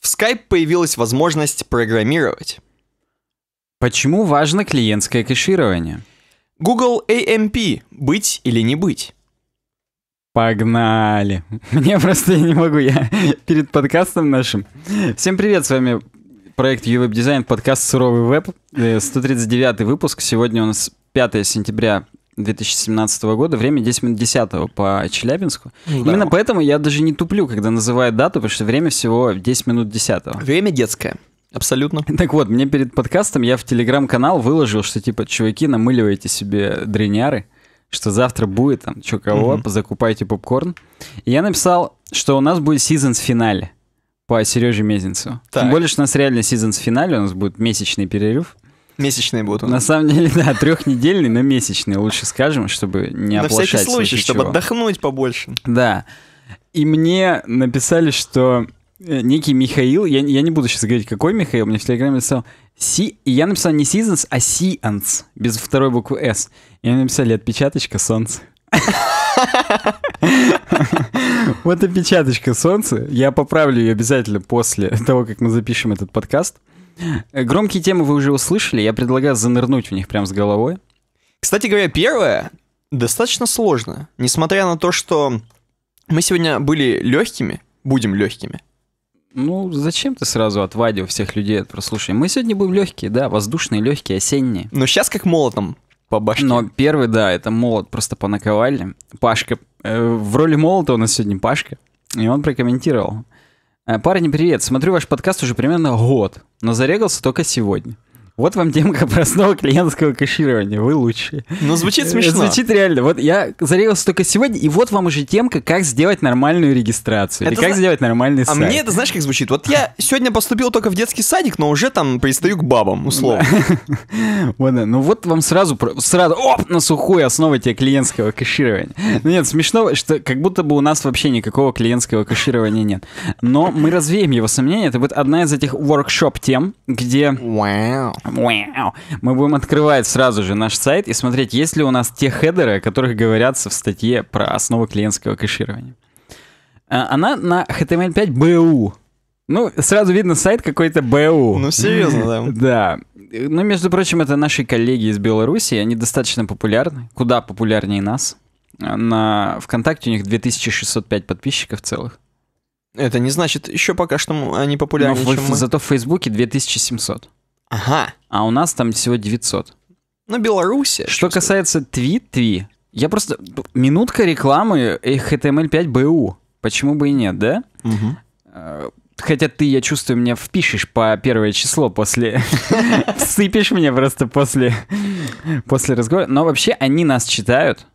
В Skype появилась возможность программировать. Почему важно клиентское кэширование? Google AMP – быть или не быть? Погнали. Мне просто я не могу, я перед подкастом нашим. Всем привет, с вами проект UWeb Design, подкаст «Суровый веб», 139 э, выпуск. Сегодня у нас 5 сентября 2017 года, время 10 минут 10 по Челябинску. Ну, да. Именно поэтому я даже не туплю, когда называю дату, потому что время всего 10 минут 10. Время детское. Абсолютно. Так вот, мне перед подкастом я в телеграм-канал выложил, что типа, чуваки, намыливайте себе дреняры, что завтра будет там, что кого, угу. закупайте попкорн. И я написал, что у нас будет сезон с финале по Сереже Мезенцеву. Так. Тем более, что у нас реально сезон с финале, у нас будет месячный перерыв. Месячные будут. На самом деле, да, трехнедельный, но месячный, лучше скажем, чтобы не На всякий случай, чтобы отдохнуть побольше. Да. И мне написали, что э, некий Михаил, я, я не буду сейчас говорить, какой Михаил, мне в Телеграме написал Си, и я написал не Seasons, а Сианс, без второй буквы С. И они написали отпечаточка солнца. Вот отпечаточка солнца. Я поправлю ее обязательно после того, как мы запишем этот подкаст. Э, громкие темы вы уже услышали, я предлагаю занырнуть в них прям с головой. Кстати говоря, первое достаточно сложно, несмотря на то, что мы сегодня были легкими, будем легкими. Ну, зачем ты сразу отвадил всех людей от прослушивания? Мы сегодня будем легкие, да, воздушные, легкие, осенние. Но сейчас как молотом по башке. Но первый, да, это молот просто понаковали. Пашка, э, в роли молота у нас сегодня Пашка, и он прокомментировал. Э, Парень, привет. Смотрю ваш подкаст уже примерно год, но зарегался только сегодня. Вот вам тема простого клиентского кэширования, вы лучшие. Ну, звучит э, смешно. Звучит реально. Вот я зарегался только сегодня, и вот вам уже темка, как сделать нормальную регистрацию. Это или как зна... сделать нормальный а сайт. А мне это, знаешь, как звучит? Вот я сегодня поступил только в детский садик, но уже там пристаю к бабам, условно. Вот, ну вот вам сразу, сразу, оп, на сухую основу тебе клиентского кэширования. Ну нет, смешно, что как будто бы у нас вообще никакого клиентского кэширования нет. Но мы развеем его сомнения. Это будет одна из этих воркшоп-тем, где мы будем открывать сразу же наш сайт и смотреть, есть ли у нас те хедеры, о которых говорятся в статье про основы клиентского кэширования. А, она на HTML5 BU. Ну, сразу видно сайт какой-то БУ. Ну, серьезно, да. Да. Ну, между прочим, это наши коллеги из Беларуси, они достаточно популярны, куда популярнее нас. На ВКонтакте у них 2605 подписчиков целых. Это не значит еще пока что они популярнее, Но чем в, мы. Зато в Фейсбуке 2700. Ага. А у нас там всего 900. Ну, Беларуси. Что касается Твитви, я просто... Минутка рекламы HTML5BU. Почему бы и нет, да? Угу. Хотя ты, я чувствую, меня впишешь по первое число после... сыпишь меня просто после... После разговора. Но вообще они нас читают.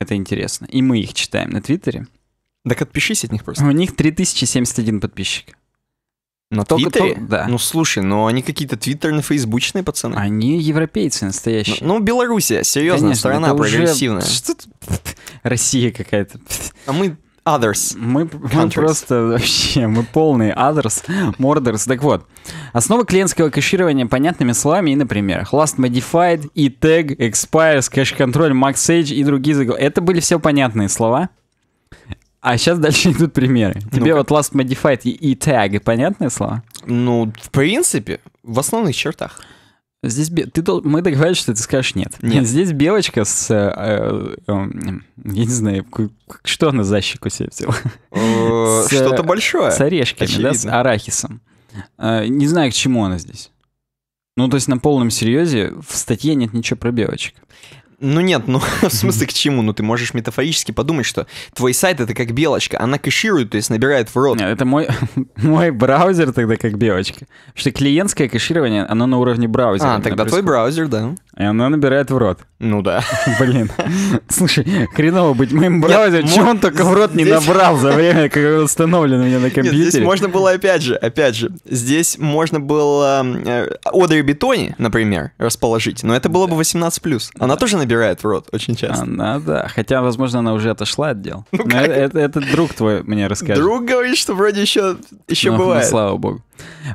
Это интересно. И мы их читаем на Твиттере. Так отпишись от них просто. У них 3071 подписчик. Но только, Твиттере? То, да. Ну слушай, ну они какие-то твиттерные, фейсбучные пацаны. Они европейцы настоящие. Ну, ну Белоруссия, серьезная Конечно, страна, прогрессивная. Уже... Россия какая-то. А мы others. Мы, мы просто вообще, мы полные others, morders. Так вот, основы клиентского кэширования понятными словами и на примерах. Last Modified, E-Tag, Expires, Cache Control, Max Age и другие заголовки. Это были все понятные слова. А сейчас дальше идут примеры. Тебе ну вот Last Modified и E-Tag, понятные слова? Ну, в принципе, в основных чертах. Здесь бе... ты дол... мы договорились, что ты скажешь нет. Нет. Здесь белочка с, э, э, эм, я не знаю, что она за щеку себе взяла? Э, что-то большое. С орешками, да, с арахисом. Э, не знаю, к чему она здесь. Ну, то есть на полном серьезе в статье нет ничего про белочек. Ну нет, ну в смысле к чему? Ну ты можешь метафорически подумать, что твой сайт это как белочка, она кэширует, то есть набирает в рот. Нет, это мой, мой браузер тогда как белочка. Потому что клиентское кэширование, оно на уровне браузера. А, тогда твой браузер, да. И она набирает в рот. Ну да. Блин. Слушай, хреново быть моим браузером. Чего мог... он только в рот не набрал за время, как установлен у меня на компьютере? здесь можно было, опять же, опять же, здесь можно было э, Одри Бетони, например, расположить. Но это было бы 18+. Она тоже набирает в рот очень часто. Она, да. Хотя, возможно, она уже отошла от дел. Ну, как? Это, друг твой мне расскажет. Друг говорит, что вроде еще, еще ну, ну, бывает. слава богу.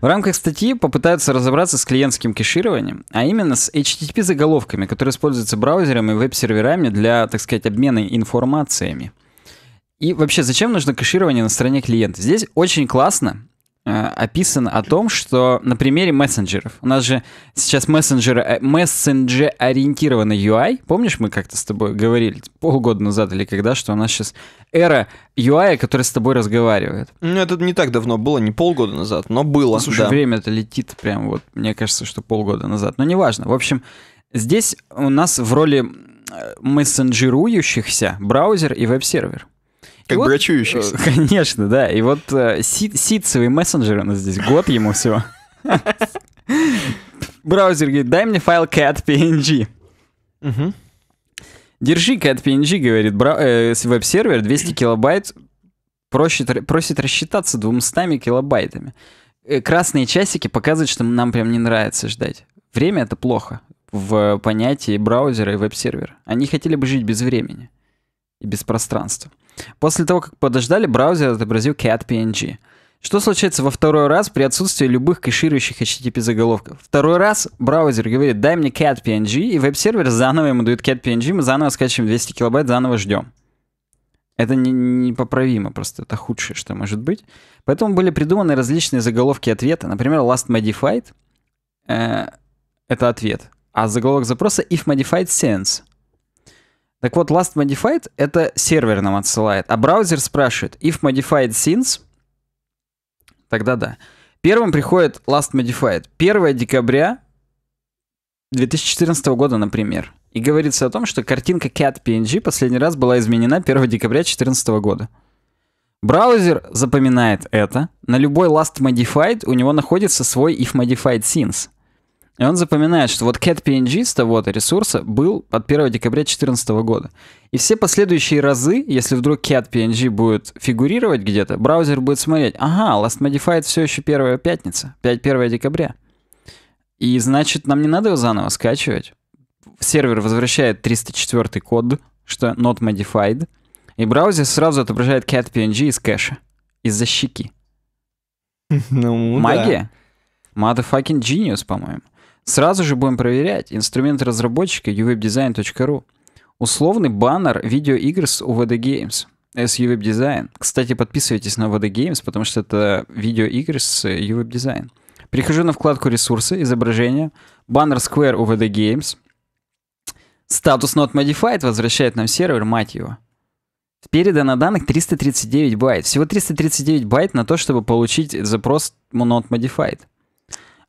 В рамках статьи попытаются разобраться с клиентским кэшированием, а именно с HTTP заголовками, которые используются браузером и веб-серверами для, так сказать, обмена информациями. И вообще, зачем нужно кэширование на стороне клиента? Здесь очень классно э, описано о том, что на примере мессенджеров. У нас же сейчас мессенджеры, э, мессенджер-ориентированный UI. Помнишь, мы как-то с тобой говорили полгода назад или когда, что у нас сейчас эра UI, который с тобой разговаривает. Ну, это не так давно было, не полгода назад, но было. Слушай, да. время это летит прям вот, мне кажется, что полгода назад, но неважно. В общем, Здесь у нас в роли мессенджерующихся браузер и веб-сервер. Как и вот, брачующихся. Э, конечно, да. И вот э, сит, ситцевый мессенджер у нас здесь, год ему всего. Браузер говорит, дай мне файл cat.png. Держи cat.png, говорит бра... э, веб-сервер, 200 килобайт, просит, просит рассчитаться 200 килобайтами. Э, красные часики показывают, что нам прям не нравится ждать. Время — это плохо в понятии браузера и веб-сервера. Они хотели бы жить без времени и без пространства. После того, как подождали, браузер отобразил cat.png. Что случается во второй раз при отсутствии любых кэширующих HTTP заголовков? Второй раз браузер говорит, дай мне cat.png, и веб-сервер заново ему дает cat.png, мы заново скачиваем 200 килобайт, заново ждем. Это непоправимо не просто, это худшее, что может быть. Поэтому были придуманы различные заголовки ответа. Например, last modified э, — это ответ а заголовок запроса if modified sends. Так вот, last modified — это сервер нам отсылает, а браузер спрашивает if modified since, тогда да. Первым приходит last modified. 1 декабря 2014 года, например. И говорится о том, что картинка cat.png последний раз была изменена 1 декабря 2014 года. Браузер запоминает это. На любой last modified у него находится свой if modified since. И он запоминает, что вот CatPNG с того-то ресурса был от 1 декабря 2014 года. И все последующие разы, если вдруг CatPNG будет фигурировать где-то, браузер будет смотреть, ага, Last Modified все еще первая пятница, 1 декабря. И значит, нам не надо его заново скачивать. Сервер возвращает 304 код, что not modified, и браузер сразу отображает CatPNG из кэша, из-за щеки. Ну, Магия? Да. Motherfucking genius, по-моему. Сразу же будем проверять инструмент разработчика uwebdesign.ru. Условный баннер видеоигр с UVD Games. С UWeb Design. Кстати, подписывайтесь на UVD Games, потому что это видеоигры с UWeb Design. Перехожу на вкладку «Ресурсы», изображения, баннер Square UVD Games. Статус Not Modified возвращает нам сервер, мать его. Передано данных 339 байт. Всего 339 байт на то, чтобы получить запрос Not Modified.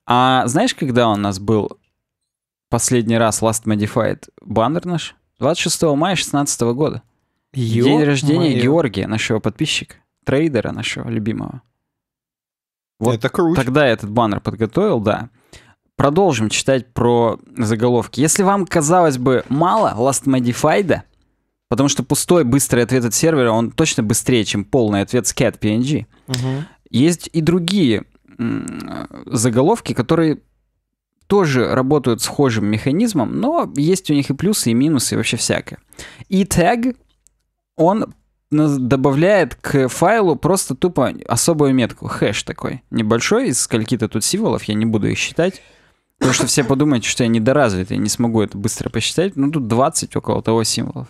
А знаешь, когда у нас был последний раз Last Modified баннер наш? 26 мая 2016 года. Ё День рождения Георгия, нашего подписчика, трейдера нашего любимого. Вот Это круто. Тогда этот баннер подготовил, да. Продолжим читать про заголовки. Если вам, казалось бы, мало Last Modified, потому что пустой быстрый ответ от сервера, он точно быстрее, чем полный ответ с CAT PNG. Угу. Есть и другие заголовки, которые тоже работают схожим механизмом, но есть у них и плюсы, и минусы, и вообще всякое. И тег, он добавляет к файлу просто тупо особую метку, хэш такой, небольшой, из скольки-то тут символов, я не буду их считать, потому что все подумают, что я недоразвитый, не смогу это быстро посчитать, ну тут 20 около того символов.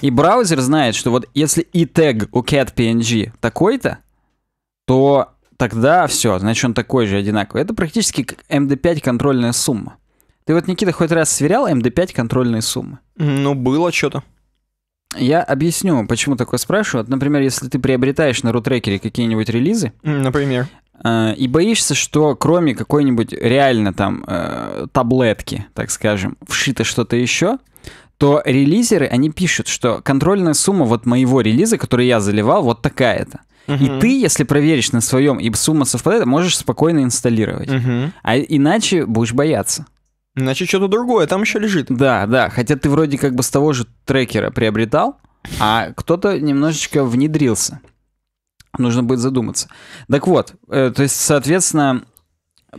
И браузер знает, что вот если и тег у cat.png такой-то, то тогда все, значит он такой же одинаковый. Это практически как MD5 контрольная сумма. Ты вот, Никита, хоть раз сверял MD5 контрольные суммы? Ну, было что-то. Я объясню, почему такое спрашиваю. Вот, например, если ты приобретаешь на рутрекере какие-нибудь релизы... Например? Э, и боишься, что кроме какой-нибудь реально там э, таблетки, так скажем, вшито что-то еще, то релизеры, они пишут, что контрольная сумма вот моего релиза, который я заливал, вот такая-то. Угу. И ты, если проверишь на своем и сумма совпадает, можешь спокойно инсталлировать. Угу. А иначе будешь бояться. Иначе что-то другое там еще лежит. Да, да. Хотя ты вроде как бы с того же трекера приобретал, а кто-то немножечко внедрился. Нужно будет задуматься. Так вот, э, то есть, соответственно,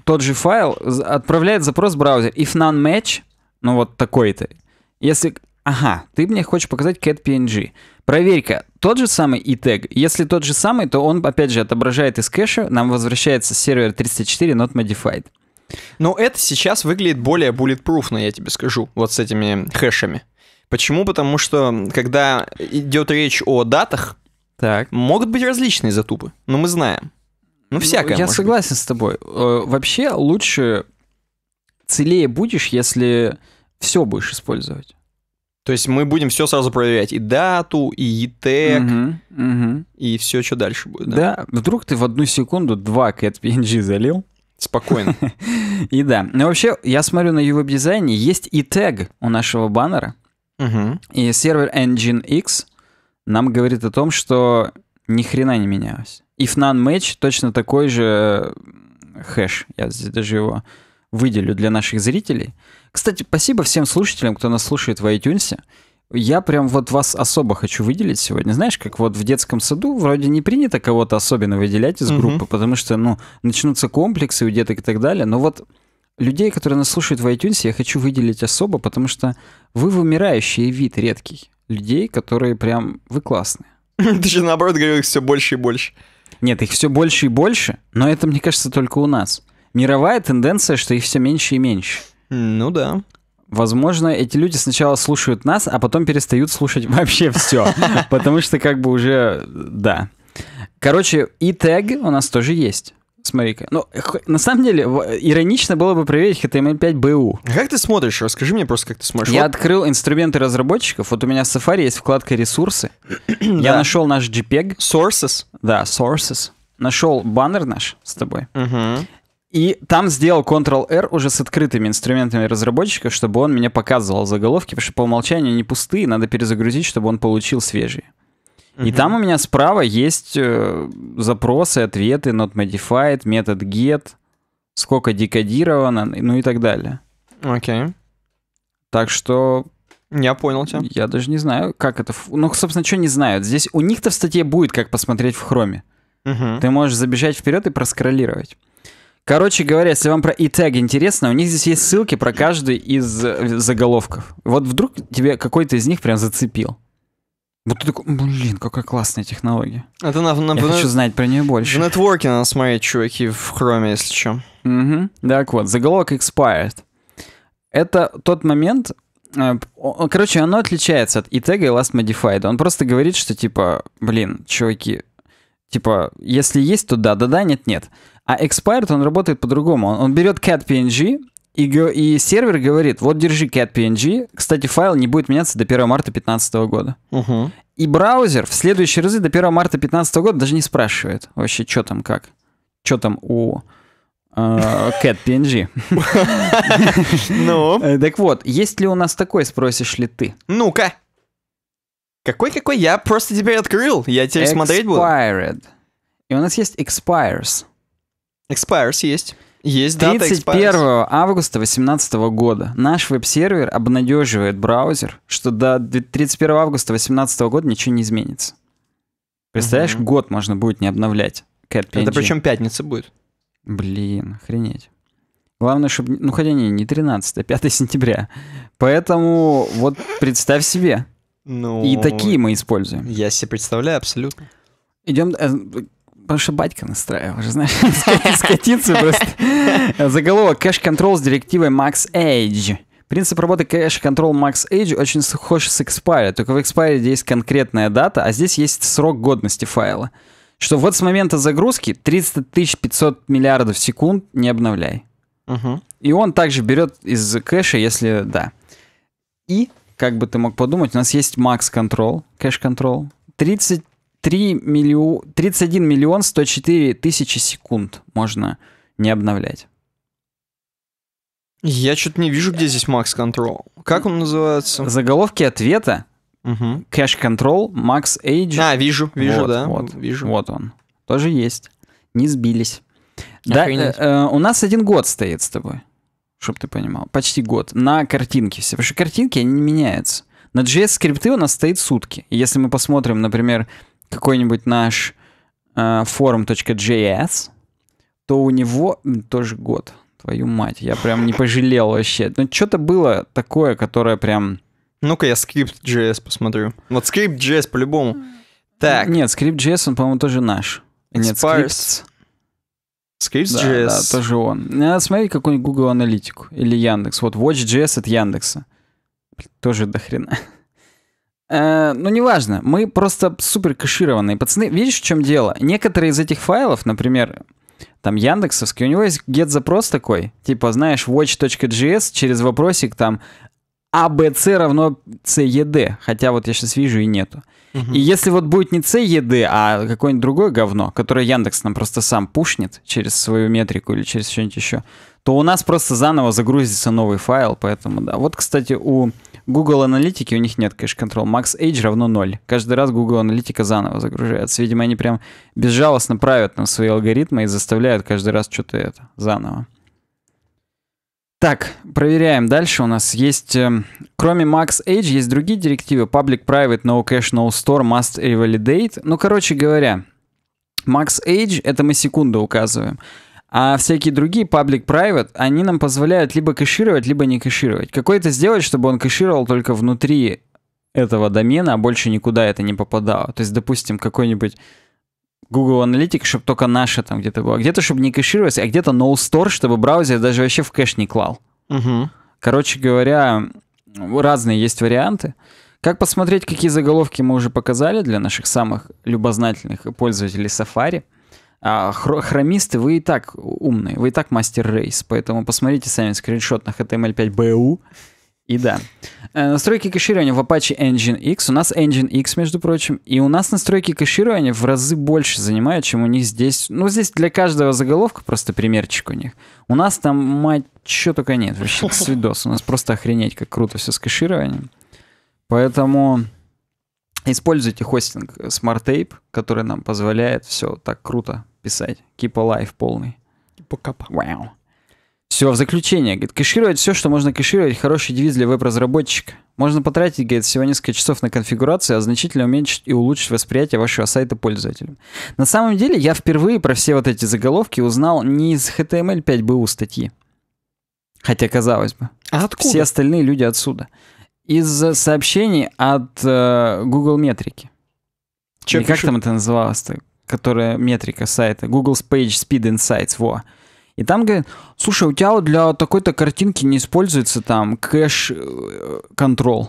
тот же файл отправляет запрос в браузер. If none match, ну вот такой-то. Если... Ага, ты мне хочешь показать cat.png. Проверь-ка, тот же самый и тег. Если тот же самый, то он, опять же, отображает из кэша, нам возвращается сервер 34 not modified. Но это сейчас выглядит более bulletproof, я тебе скажу, вот с этими хэшами. Почему? Потому что, когда идет речь о датах, так. могут быть различные затупы, но мы знаем. Ну, ну всякое. Ну, я согласен быть. с тобой. Э, вообще, лучше целее будешь, если все будешь использовать. То есть мы будем все сразу проверять. И дату, и ETEC, угу, угу. и все, что дальше будет. Да? да, вдруг ты в одну секунду два CAT-PNG залил. Спокойно. И да. Ну вообще, я смотрю на его дизайне, есть и тег у нашего баннера. Угу. И сервер Engine X нам говорит о том, что ни хрена не менялось. If none match, точно такой же э, хэш. Я здесь даже его выделю для наших зрителей. Кстати, спасибо всем слушателям, кто нас слушает в iTunes. Я прям вот вас особо хочу выделить сегодня. Знаешь, как вот в детском саду вроде не принято кого-то особенно выделять из группы, угу. потому что, ну, начнутся комплексы у деток и так далее. Но вот людей, которые нас слушают в iTunes, я хочу выделить особо, потому что вы вымирающий вид редкий. Людей, которые прям... Вы классные. Ты же наоборот говорил, их все больше и больше. Нет, их все больше и больше, но это, мне кажется, только у нас мировая тенденция, что их все меньше и меньше. Ну да. Возможно, эти люди сначала слушают нас, а потом перестают слушать вообще все. Потому что как бы уже... Да. Короче, и тег у нас тоже есть. Смотри-ка. Ну, на самом деле, иронично было бы проверить HTML5BU. А как ты смотришь? Расскажи мне просто, как ты смотришь. Я вот... открыл инструменты разработчиков. Вот у меня в Safari есть вкладка «Ресурсы». Я да. нашел наш JPEG. E Sources. Да, Sources. Нашел баннер наш с тобой. Угу. И там сделал Ctrl-R уже с открытыми инструментами разработчика, чтобы он мне показывал заголовки, потому что по умолчанию они пустые, надо перезагрузить, чтобы он получил свежие. Mm-hmm. И там у меня справа есть э, запросы, ответы, not modified, метод get, сколько декодировано, ну и так далее. Окей. Okay. Так что... Я понял тебя. Я даже не знаю, как это... Ну, собственно, что не знают. Здесь у них-то в статье будет, как посмотреть в хроме. Угу. Ты можешь забежать вперед и проскроллировать. Короче говоря, если вам про e-tag интересно, у них здесь есть ссылки про каждый из э, заголовков. Вот вдруг тебе какой-то из них прям зацепил. Вот ты такой, блин, какая классная технология. Это а на, на, Я на, хочу знать про нее больше. В нетворке надо смотреть, чуваки, в хроме, если что. Угу. Так вот, заголовок expired. Это тот момент, э, Короче, оно отличается от e-tag и last modified. Он просто говорит, что типа, блин, чуваки, типа, если есть, то да, да-да, нет-нет. А expired, он работает по-другому. Он, он берет cat.png, и, и сервер говорит, вот держи cat.png, кстати, файл не будет меняться до 1 марта 2015 года. Угу. И браузер в следующие разы до 1 марта 2015 года даже не спрашивает вообще, что там как, что там у э, cat.png. Ну? Э, так вот, есть ли у нас такой, спросишь ли ты? Ну-ка. Какой-какой? Я просто теперь открыл, я теперь смотреть буду. Expired. И у нас есть expires. Expires есть. Есть 31 августа 2018 года наш веб-сервер обнадеживает браузер, что до 31 августа 2018 года ничего не изменится. Представляешь, угу. год можно будет не обновлять. CatPNG. Это причем пятница будет. Блин, охренеть. Главное, чтобы... Ну, хотя не, не 13, а 5 сентября. Поэтому вот представь себе. Ну, И такие мы используем. Я себе представляю абсолютно. Идем... Э, потому что батька настраивал, уже знаешь, скатиться просто. Заголовок «Кэш-контрол с директивой Max Age». Принцип работы Cache Control Max Age очень схож с Expire, только в Expire есть конкретная дата, а здесь есть срок годности файла. Что вот с момента загрузки 30 500 миллиардов секунд не обновляй. И он также берет из кэша, если да. И, как бы ты мог подумать, у нас есть Max Control, Cache Control, 30 3 миллио... 31 миллион 104 тысячи секунд можно не обновлять. Я что-то не вижу, где здесь Max Control. Как он называется? Заголовки ответа. Угу. Cache Control, Max Age. А, вижу, вижу, вот, да. Вот, вижу. вот он. Тоже есть. Не сбились. Да, э, э, у нас один год стоит с тобой. Чтоб ты понимал. Почти год. На картинке все. Потому что картинки, они не меняются. На JS-скрипты у нас стоит сутки. Если мы посмотрим, например, какой-нибудь наш э, forum.js, то у него тоже год, твою мать, я прям не пожалел вообще. Ну, что-то было такое, которое прям... Ну-ка я script.js посмотрю. Вот script.js по-любому. Так. Нет, script.js, он, по-моему, тоже наш. Нет, скрипт Scripts.js. Да, да, тоже он. Ну, надо смотреть какую-нибудь Google аналитику или Яндекс. Вот Watch.js от Яндекса. Тоже до хрена. Э, ну, неважно, мы просто супер кэшированные пацаны. Видишь, в чем дело? Некоторые из этих файлов, например, там яндексовский, у него есть get-запрос такой, типа, знаешь, watch.js через вопросик там ABC а, равно CED, хотя вот я сейчас вижу и нету. Угу. И если вот будет не CED, а какое-нибудь другое говно, которое Яндекс нам просто сам пушнет через свою метрику или через что-нибудь еще, то у нас просто заново загрузится новый файл, поэтому да. Вот, кстати, у Google аналитики у них нет, конечно, control. Max age равно 0. Каждый раз Google аналитика заново загружается. Видимо, они прям безжалостно правят нам свои алгоритмы и заставляют каждый раз что-то это заново. Так, проверяем. Дальше у нас есть, э, кроме Max Age, есть другие директивы. Public, Private, No Cache, No Store, Must Revalidate. Ну, короче говоря, Max Age — это мы секунду указываем. А всякие другие public private, они нам позволяют либо кэшировать, либо не кэшировать. Какой-то сделать, чтобы он кэшировал только внутри этого домена, а больше никуда это не попадало. То есть, допустим, какой-нибудь Google Analytics, чтобы только наше там где-то было. Где-то, чтобы не кэшировалось, а где-то no store, чтобы браузер даже вообще в кэш не клал. Угу. Короче говоря, разные есть варианты. Как посмотреть, какие заголовки мы уже показали для наших самых любознательных пользователей Safari – а хромисты, вы и так умные, вы и так мастер рейс, поэтому посмотрите сами скриншот на HTML5BU. И да. Э, настройки кэширования в Apache Engine X. У нас Engine X, между прочим. И у нас настройки кэширования в разы больше занимают, чем у них здесь. Ну, здесь для каждого заголовка просто примерчик у них. У нас там, мать, что только нет. Вообще, свидос. У нас просто охренеть, как круто все с кэшированием. Поэтому используйте хостинг SmartTape, который нам позволяет все так круто писать. Keep alive полный. Покапа. Типа все, в заключение. Говорит, кэшировать все, что можно кэшировать, хороший девиз для веб-разработчика. Можно потратить, говорит, всего несколько часов на конфигурацию, а значительно уменьшить и улучшить восприятие вашего сайта пользователям. На самом деле, я впервые про все вот эти заголовки узнал не из HTML5BU статьи. Хотя, казалось бы. А откуда? Все остальные люди отсюда. Из сообщений от э, Google Метрики. как там это называлось-то? которая метрика сайта, Google Page Speed Insights, во. И там говорит, слушай, у тебя вот для такой-то картинки не используется там кэш-контрол.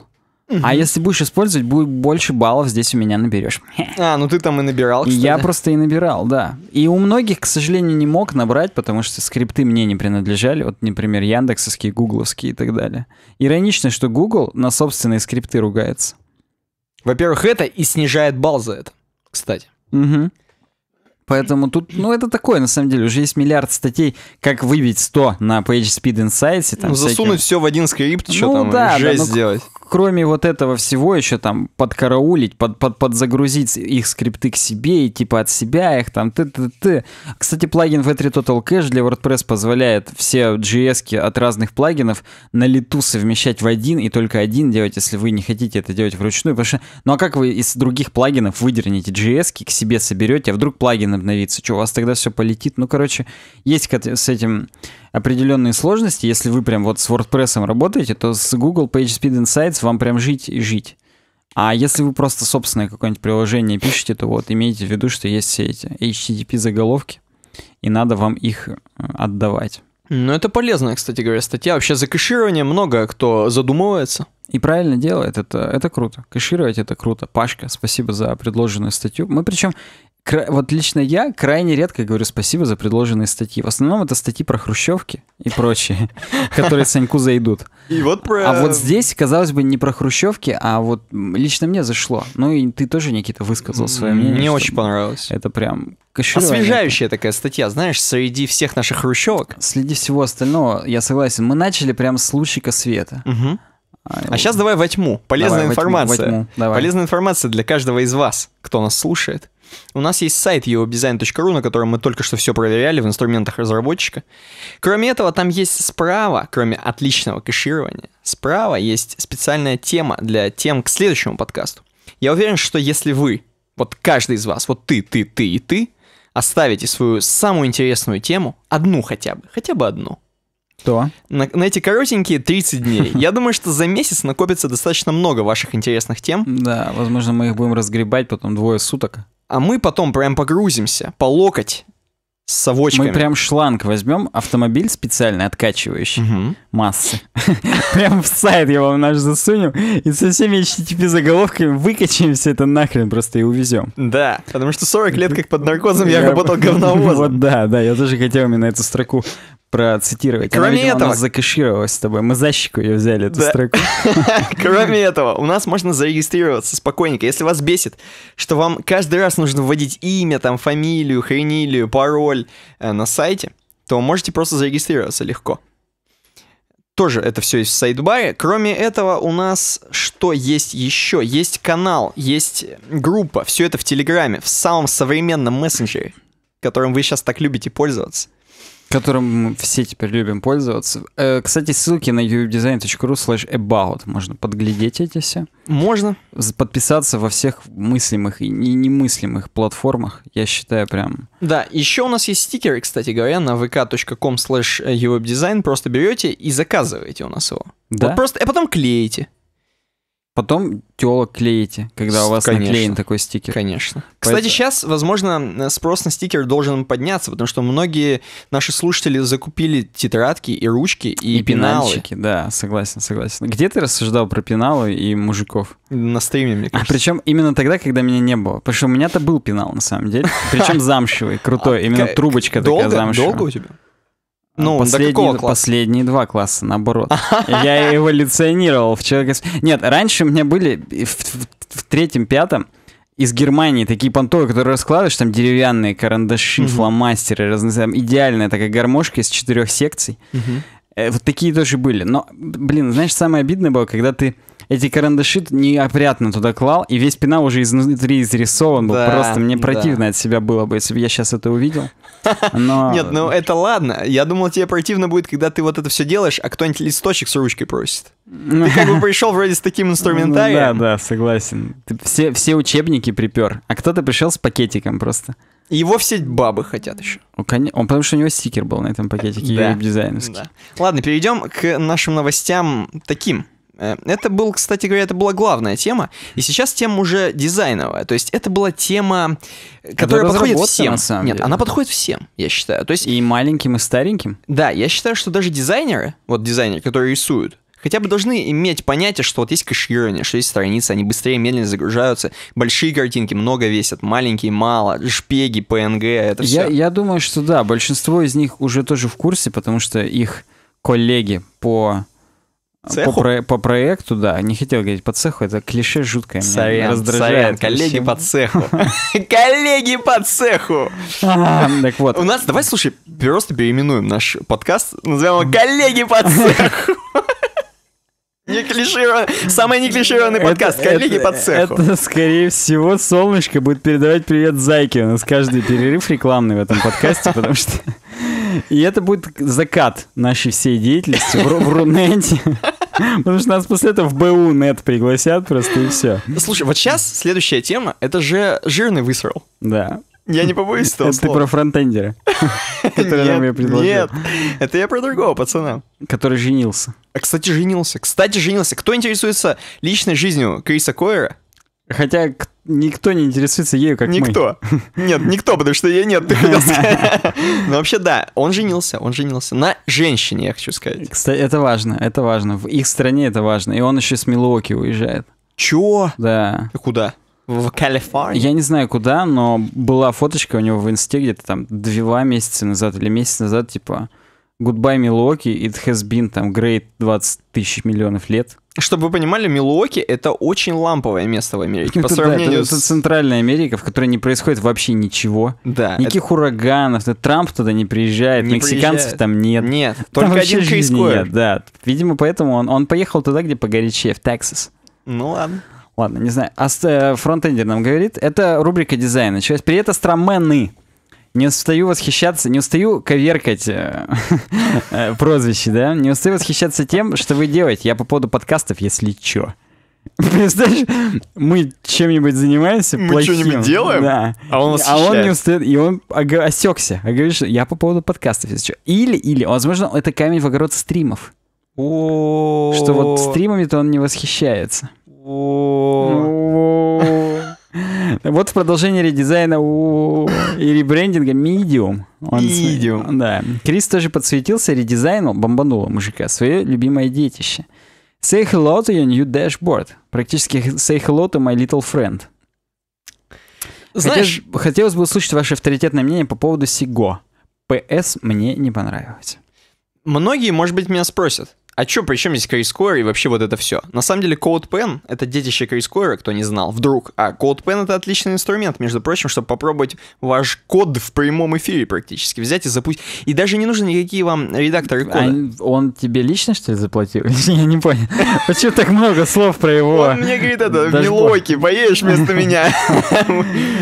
Э, угу. А если будешь использовать, будет больше баллов здесь у меня наберешь. А, ну ты там и набирал, кстати. Я просто и набирал, да. И у многих, к сожалению, не мог набрать, потому что скрипты мне не принадлежали. Вот, например, яндексовские, гугловские и так далее. Иронично, что Google на собственные скрипты ругается. Во-первых, это и снижает балл за это, кстати. Угу. Поэтому тут, ну, это такое, на самом деле. Уже есть миллиард статей, как выбить 100 на PageSpeed Insights. И там ну, всякие... засунуть все в один скрипт, что ну, там, да, жесть да, ну, сделать кроме вот этого всего еще там подкараулить, под, под, подзагрузить их скрипты к себе и типа от себя их там ты ты ты. Кстати, плагин V3 Total Cache для WordPress позволяет все JS от разных плагинов на лету совмещать в один и только один делать, если вы не хотите это делать вручную. Потому что, ну а как вы из других плагинов выдернете JS к себе соберете, а вдруг плагин обновится? Что, у вас тогда все полетит? Ну, короче, есть с этим определенные сложности. Если вы прям вот с WordPress работаете, то с Google PageSpeed Insights вам прям жить и жить. А если вы просто собственное какое-нибудь приложение пишете, то вот имейте в виду, что есть все эти HTTP заголовки, и надо вам их э, отдавать. Ну, это полезная, кстати говоря, статья. Вообще за кэширование много кто задумывается. И правильно делает, это, это круто. Кэшировать это круто. Пашка, спасибо за предложенную статью. Мы причем вот лично я крайне редко говорю спасибо за предложенные статьи. В основном это статьи про хрущевки и прочие, которые Саньку зайдут. И вот про... А вот здесь, казалось бы, не про хрущевки, а вот лично мне зашло. Ну и ты тоже, Никита, высказал свое мнение. Мне очень понравилось. Это прям Освежающая такая статья, знаешь, среди всех наших хрущевок. Среди всего остального, я согласен. Мы начали прям с лучика света. А, а сейчас давай во тьму. Полезная давай, информация. Во тьму, во тьму, давай. Полезная информация для каждого из вас, кто нас слушает. У нас есть сайт uobdesign.ru, на котором мы только что все проверяли в инструментах разработчика. Кроме этого, там есть справа, кроме отличного кэширования, справа есть специальная тема для тем к следующему подкасту. Я уверен, что если вы, вот каждый из вас, вот ты, ты, ты и ты, оставите свою самую интересную тему, одну хотя бы, хотя бы одну, Что? На, на эти коротенькие 30 дней. Я думаю, что за месяц накопится достаточно много ваших интересных тем. Да, возможно, мы их будем разгребать потом двое суток. А мы потом прям погрузимся по локоть с совочками. Мы прям шланг возьмем, автомобиль специально откачивающий угу. массы. Прям в сайт его наш засунем и со всеми HTTP типа заголовками выкачаем все это нахрен просто и увезем. Да, потому что 40 лет как под наркозом я работал говновозом. Вот да, да, я тоже хотел именно эту строку процитировать. Кроме Она, видимо, этого... закэшировалась с тобой. Мы за щеку ее взяли, эту да. строку. Кроме этого, у нас можно зарегистрироваться спокойненько. Если вас бесит, что вам каждый раз нужно вводить имя, там, фамилию, хренилию, пароль э, на сайте, то можете просто зарегистрироваться легко. Тоже это все из сайдбара. Кроме этого, у нас что есть еще? Есть канал, есть группа. Все это в Телеграме, в самом современном мессенджере, которым вы сейчас так любите пользоваться которым все теперь любим пользоваться. Э, кстати, ссылки на uwebdesign.ru slash about. Можно подглядеть эти все. Можно. Подписаться во всех мыслимых и немыслимых платформах. Я считаю прям... Да, еще у нас есть стикеры, кстати говоря, на vk.com slash uwebdesign. Просто берете и заказываете у нас его. Да? Вот просто, а потом клеите потом телок клеите, когда у вас Конечно. наклеен такой стикер. Конечно. Кстати, Поэтому... сейчас, возможно, спрос на стикер должен подняться, потому что многие наши слушатели закупили тетрадки и ручки и, и пеналы. Да, согласен, согласен. Где ты рассуждал про пеналы и мужиков? На стриме, мне а, кажется. А причем именно тогда, когда меня не было. Потому что у меня-то был пенал, на самом деле. Причем замшевый, крутой. А именно трубочка такая замшевая. Долго у тебя? А, ну, последние, до класса? последние два класса, наоборот. Я эволюционировал в человека. Нет, раньше у меня были в третьем-пятом из Германии такие понтовы, которые раскладываешь, там деревянные карандаши, mm фломастеры, разные, там идеальная такая гармошка из четырех секций. mm Э, вот такие тоже были. Но, блин, знаешь, самое обидное было, когда ты эти карандаши неопрятно туда клал, и весь пенал уже изнутри изрисован был. Да, Просто мне противно да. от себя было бы, если бы я сейчас это увидел. Но... Нет, ну это ладно. Я думал, тебе противно будет, когда ты вот это все делаешь, а кто-нибудь листочек с ручкой просит. Ты как бы пришел вроде с таким инструментарием. Ну да, да, согласен. Ты все, все учебники припер, а кто-то пришел с пакетиком просто. его все бабы хотят еще. Он, потому что у него стикер был на этом пакетике, да. дизайновский. Да. Ладно, перейдем к нашим новостям таким. Э, это был, кстати говоря, это была главная тема, и сейчас тема уже дизайновая. То есть это была тема, э, которая это подходит всем. На самом Нет, деле. она подходит всем, я считаю. То есть и маленьким, и стареньким. Да, я считаю, что даже дизайнеры, вот дизайнеры, которые рисуют, хотя бы должны иметь понятие, что вот есть кэширование, что есть страницы, они быстрее, медленнее загружаются, большие картинки много весят, маленькие мало, шпеги, PNG, это все. Я, я думаю, что да, большинство из них уже тоже в курсе, потому что их коллеги по цеху? По, про, по проекту, да. Не хотел говорить по цеху, это клише жуткое. Сорян, раздражает. Сорян, коллеги по цеху. Коллеги по цеху! Так вот. У нас, давай, слушай, просто переименуем наш подкаст, назовем его «Коллеги по цеху». Не клишированный, самый не клишированный подкаст, это, коллеги это, по цеху. Это, скорее всего, солнышко будет передавать привет Зайке. У нас каждый перерыв рекламный в этом подкасте, потому что и это будет закат нашей всей деятельности в, в Рунете. Потому что нас после этого в БУ нет пригласят просто и все. Слушай, вот сейчас следующая тема, это же жирный высрал. Да. Я не побоюсь этого Это ты про фронтендера, который нам ее предложил. Нет, это я про другого пацана. Который женился. А, кстати, женился. Кстати, женился. Кто интересуется личной жизнью Криса Койера? Хотя никто не интересуется ею, как Никто. Мы. Нет, никто, потому что ей нет, ты хотел сказать. Но ну, вообще, да, он женился, он женился на женщине, я хочу сказать. Кстати, это важно, это важно. В их стране это важно. И он еще с Милуоки уезжает. Чё? Да. Ты куда? в Калифорнии. Я не знаю куда, но была фоточка у него в инсте где-то там два месяца назад или месяц назад, типа, Goodbye Milwaukee, It Has Been, там, Great 20 тысяч миллионов лет. Чтобы вы понимали, Милуоки — это очень ламповое место в Америке. По это, сравнению да, это, с... это Центральная Америка, в которой не происходит вообще ничего. Да. Никаких это... ураганов. Трамп туда не приезжает, не мексиканцев приезжает. там нет. Нет, только там один кейс нет, да. Видимо, поэтому он, он поехал туда, где погорячее, в Texas. Ну ладно. Ладно, не знаю. А э, фронтендер нам говорит, это рубрика дизайна. Началась. Привет, астромены. Не устаю восхищаться, не устаю коверкать э, э, прозвище, да? Не устаю восхищаться тем, что вы делаете. Я по поводу подкастов, если чё. Представляешь, мы чем-нибудь занимаемся мы плохим. что-нибудь делаем? Да. А он восхищает. А он не устает, и он осекся. А говоришь, я по поводу подкастов, если чё. Или, или, возможно, это камень в огород стримов. Что вот стримами-то он не восхищается. Вот в продолжении редизайна у... и ребрендинга Medium. Он Medium. С... Да. Крис тоже подсветился редизайну бомбануло мужика, свое любимое детище. Say hello to your new dashboard. Практически say hello to my little friend. Знаешь, Хотя, хотелось бы услышать ваше авторитетное мнение по поводу Сиго. ПС мне не понравилось. Многие, может быть, меня спросят, а чё, при чем здесь крейскоры и вообще вот это все? На самом деле CodePen — это детище крейскора, кто не знал, вдруг. А CodePen — это отличный инструмент, между прочим, чтобы попробовать ваш код в прямом эфире практически взять и запустить. И даже не нужно никакие вам редакторы кода. А он тебе лично, что ли, заплатил? Я не понял. Почему так много слов про его? Он мне говорит это, Милоки, поедешь вместо меня.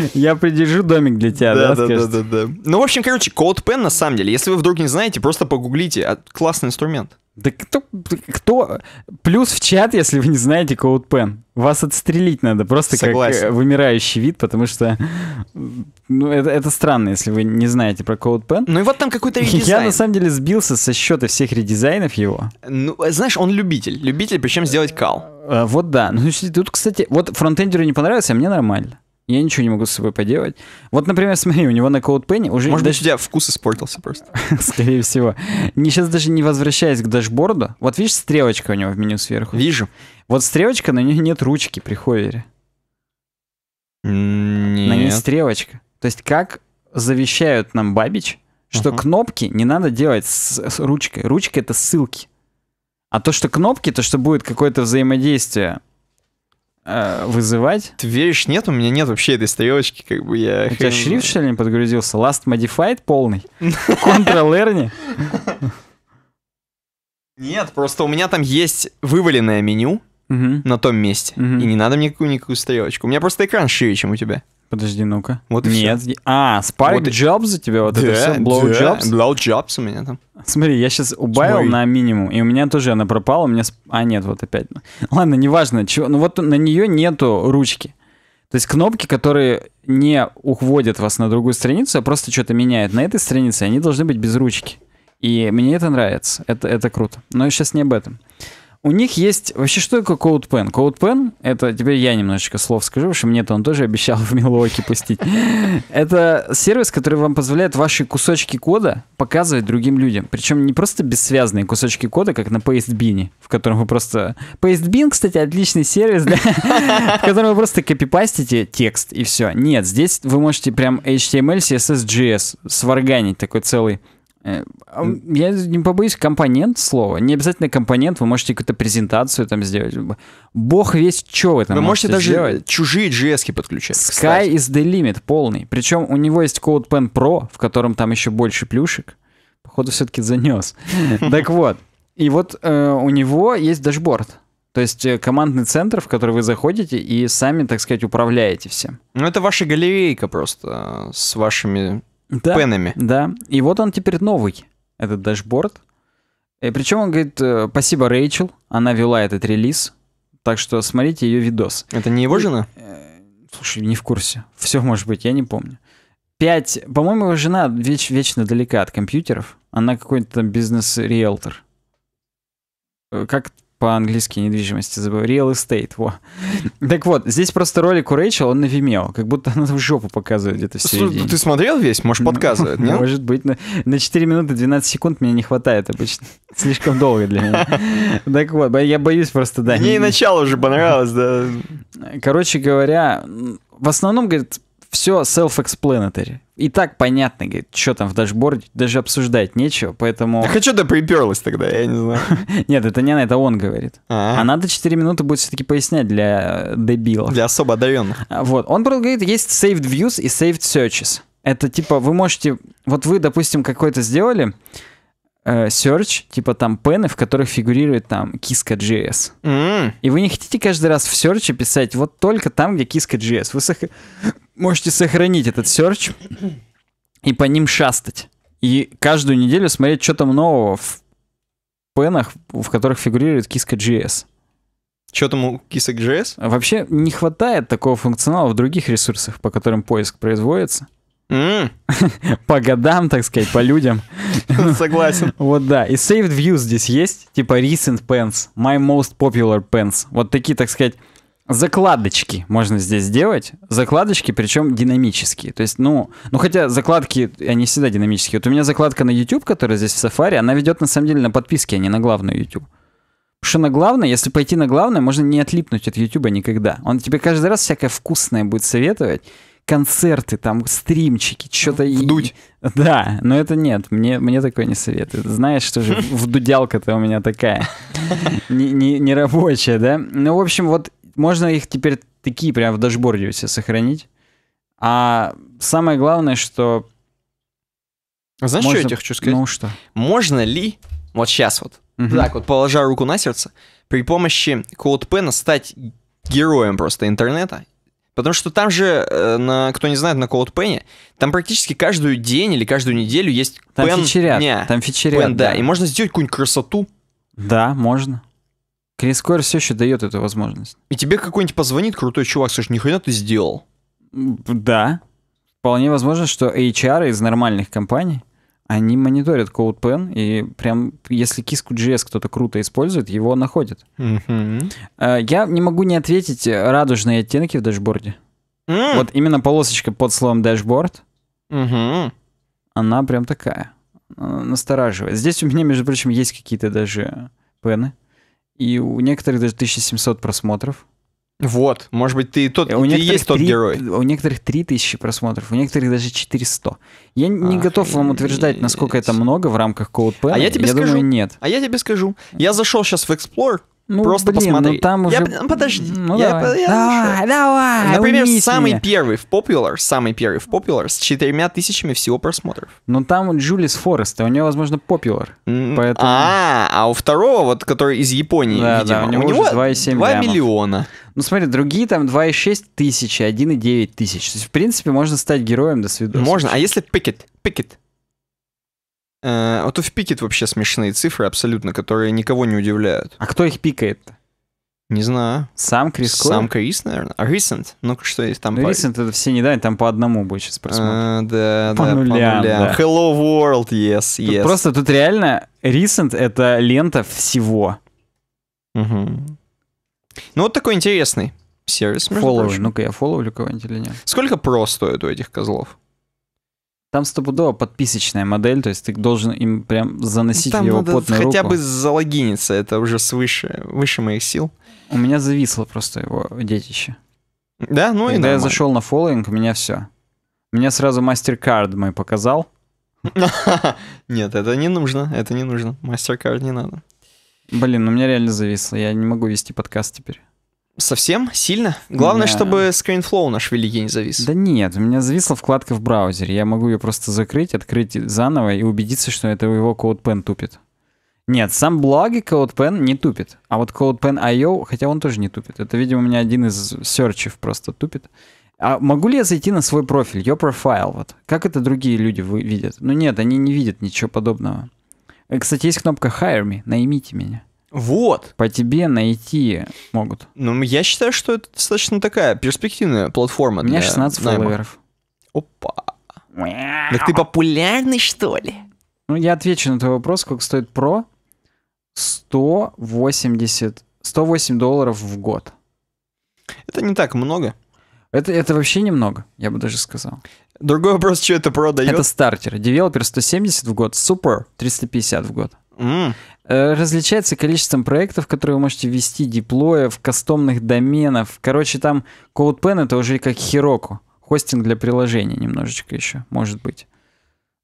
Я придержу домик для тебя, Да, да, да, да. Ну, в общем, короче, CodePen на самом деле, если вы вдруг не знаете, просто погуглите. А, классный инструмент. Да кто, кто? Плюс в чат, если вы не знаете CodePen. Вас отстрелить надо просто э, Согласен. как вымирающий вид, потому что ну, это, это странно, если вы не знаете про CodePen. Ну и вот там какой-то редизайн. Я на самом деле сбился со счета всех редизайнов его. Ну, э, знаешь, он любитель. Любитель, причем сделать кал. А, вот да. Ну, тут, кстати, вот фронтендеру не понравилось, а мне нормально. Я ничего не могу с собой поделать. Вот, например, смотри, у него на Коудпене уже... Может даже... быть, у тебя вкус испортился просто. Скорее всего. Не, сейчас даже не возвращаясь к дашборду. Вот видишь, стрелочка у него в меню сверху. Вижу. Вот стрелочка, на нее нет ручки при ховере. Нет. На ней стрелочка. То есть как завещают нам Бабич, что uh-huh. кнопки не надо делать с, с ручкой. Ручка — это ссылки. А то, что кнопки, то, что будет какое-то взаимодействие Э, вызывать. Ты веришь? Нет, у меня нет вообще этой стрелочки, как бы я... У тебя шрифт, что ли, не подгрузился? Last Modified полный? ctrl Нет, просто у меня там есть вываленное меню, на том месте. И не надо мне какую-никакую стрелочку. У меня просто экран шире, чем у тебя. Подожди, ну-ка. Вот и Нет. Все. А, спарк вот Джобс у тебя вот да, это все? Blow да, Jobs? Blow Jobs у меня там. Смотри, я сейчас убавил Твой. на минимум, и у меня тоже она пропала, у меня... Сп... А, нет, вот опять. Ладно, неважно, чего... Ну вот на нее нету ручки. То есть кнопки, которые не уводят вас на другую страницу, а просто что-то меняют. На этой странице они должны быть без ручки. И мне это нравится. Это, это круто. Но сейчас не об этом. У них есть... Вообще, что такое CodePen? CodePen — это... Теперь я немножечко слов скажу, потому что мне-то он тоже обещал в Милуоке пустить. Это сервис, который вам позволяет ваши кусочки кода показывать другим людям. Причем не просто бессвязные кусочки кода, как на PasteBin, в котором вы просто... PasteBin, кстати, отличный сервис, в котором вы просто копипастите текст и все. Нет, здесь вы можете прям HTML, CSS, JS сварганить такой целый Э, а я не побоюсь компонент слова. Не обязательно компонент, вы можете какую-то презентацию там сделать. Бог весь что в этом Вы можете, можете даже сделать. чужие js подключать. Sky кстати. is the limit полный. Причем у него есть CodePen Pro, в котором там еще больше плюшек. Походу, все-таки занес. Так вот. И вот э, у него есть дашборд. То есть э, командный центр, в который вы заходите и сами, так сказать, управляете всем. Ну, это ваша галерейка просто с вашими да, пенами. Да, и вот он теперь новый, этот дашборд. И причем он говорит, э, спасибо Рэйчел, она вела этот релиз, так что смотрите ее видос. Это не его жена? Э, слушай, не в курсе. Все может быть, я не помню. Пять, по-моему, его жена веч, вечно далека от компьютеров. Она какой-то бизнес-риэлтор. Э, как по-английски недвижимости забыл. Real estate, во. Так вот, здесь просто ролик у Рэйчел, он навимел, как будто она в жопу показывает где-то все. Ты смотрел весь? Может, подказывает, нет? Может быть. На, на 4 минуты 12 секунд мне не хватает обычно. Слишком долго для меня. Так вот, я боюсь просто, да. Мне начало уже понравилось, да. Короче говоря, в основном, говорит, все self-explanatory. И так понятно, говорит, что там в дашборде, даже обсуждать нечего, поэтому... Так а что ты приперлась тогда, я не знаю. Нет, это не она, это он говорит. А, а надо 4 минуты будет все-таки пояснять для э, дебилов. Для особо одаренных. А, вот, он просто говорит, есть saved views и saved searches. Это типа вы можете... Вот вы, допустим, какой-то сделали, э, search, типа там пены, в которых фигурирует там киска.js. Mm. И вы не хотите каждый раз в серче писать вот только там, где киска.js. Вы сох можете сохранить этот серч и по ним шастать. И каждую неделю смотреть, что там нового в пенах, в которых фигурирует киска JS. Что там у киса JS? Вообще не хватает такого функционала в других ресурсах, по которым поиск производится. Mm. по годам, так сказать, по людям. Согласен. вот да. И saved views здесь есть, типа recent pens, my most popular pens. Вот такие, так сказать, закладочки можно здесь сделать. Закладочки, причем динамические. То есть, ну, ну хотя закладки, они всегда динамические. Вот у меня закладка на YouTube, которая здесь в Safari, она ведет на самом деле на подписки, а не на главную YouTube. Потому что на главное, если пойти на главное, можно не отлипнуть от YouTube никогда. Он тебе каждый раз всякое вкусное будет советовать. Концерты, там, стримчики, что-то... Вдуть. И... Да, но это нет, мне, мне такое не советует. Знаешь, что же вдудялка-то у меня такая. Не рабочая, да? Ну, в общем, вот можно их теперь такие прям в дашборде у себя сохранить. А самое главное, что... А знаешь, можно... что я тебе хочу сказать? Ну что? Можно ли вот сейчас вот, угу. так вот, положа руку на сердце, при помощи CodePen стать героем просто интернета Потому что там же, э, на, кто не знает, на CodePen, там практически каждую день или каждую неделю есть там пен... фичерят. Не, там фичерят, пен, да. да. И можно сделать какую-нибудь красоту. Да, можно. Крискор все еще дает эту возможность. И тебе какой-нибудь позвонит крутой чувак, скажет, ни хрена ты сделал. Да. Вполне возможно, что HR из нормальных компаний, они мониторят CodePen, и прям если киску JS кто-то круто использует, его находят. Mm-hmm. Я не могу не ответить э, радужные оттенки в дашборде. Mm-hmm. Вот именно полосочка под словом дашборд, mm-hmm. она прям такая, э, настораживает. Здесь у меня, между прочим, есть какие-то даже пены. И у некоторых даже 1700 просмотров. Вот, может быть, ты тот, э, у ты и есть тот герой. У некоторых 3000 просмотров, у некоторых даже 400. Я Ах, не готов вам утверждать, насколько это много в рамках CodePen. А я тебе я скажу, думаю, нет. А я тебе скажу. Я зашел сейчас в Explore, ну, Просто блин, ну посмотри. Ну, там уже... я, подожди. Ну, я, давай. Я, давай, я давай, Например, самый меня. первый в Popular, самый первый в Popular с четырьмя тысячами всего просмотров. Но ну, там Джулис Форест, а у него, возможно, Popular. Mm, поэтому... А, а у второго, вот, который из Японии, да, видимо, да, у него, у него 2,7 2 лямов. миллиона. Ну, смотри, другие там 2,6 тысячи, 1,9 тысяч. То есть, в принципе, можно стать героем до свидания. Можно, а если Пикет? Пикет. А э, то в пикет вообще смешные цифры абсолютно, которые никого не удивляют. А кто их пикает Не знаю. Сам Крис Кой? Сам Крис, наверное. А Рисент? Ну-ка, что есть там? Ну, Рисент по... это все не дают, там по одному будет сейчас просмотр. А, да, по да, нулям, по нулям. Да. Hello World, yes, тут yes. Просто тут реально Рисент это лента всего. Угу. Ну, вот такой интересный сервис. Фолловер, Ну-ка, я фолловлю кого-нибудь или нет? Сколько про стоит у этих козлов? Там стопудово подписочная модель, то есть ты должен им прям заносить Там в его надо потную хотя бы залогиниться, это уже свыше, выше моих сил. У меня зависло просто его детище. Да, ну Когда и Когда я зашел на фолловинг, у меня все. Меня сразу MasterCard мой показал. Нет, это не нужно, это не нужно. MasterCard не надо. Блин, у меня реально зависло, я не могу вести подкаст теперь. Совсем? Сильно? Главное, да. чтобы скринфлоу наш великий не завис. Да нет, у меня зависла вкладка в браузере. Я могу ее просто закрыть, открыть заново и убедиться, что это его CodePen тупит. Нет, сам благи CodePen не тупит. А вот CodePen IO, хотя он тоже не тупит. Это, видимо, у меня один из серчев просто тупит. А могу ли я зайти на свой профиль, your profile, вот? Как это другие люди видят? Ну нет, они не видят ничего подобного. Э, кстати, есть кнопка hire me, наймите меня. Вот. По тебе найти могут. Ну, я считаю, что это достаточно такая перспективная платформа. У меня 16 найма. фолловеров. Опа. Мяу. Так ты популярный, что ли? Ну, я отвечу на твой вопрос, сколько стоит про? 180, 108 долларов в год. Это не так много. Это, это вообще немного, я бы даже сказал. Другой вопрос, что это Pro дает? Это стартер. Девелопер 170 в год, супер 350 в год. Mm. Э, различается количеством проектов, которые вы можете вести, диплоев, кастомных доменов. Короче, там CodePen это уже как Heroku. Хостинг для приложений немножечко еще, может быть.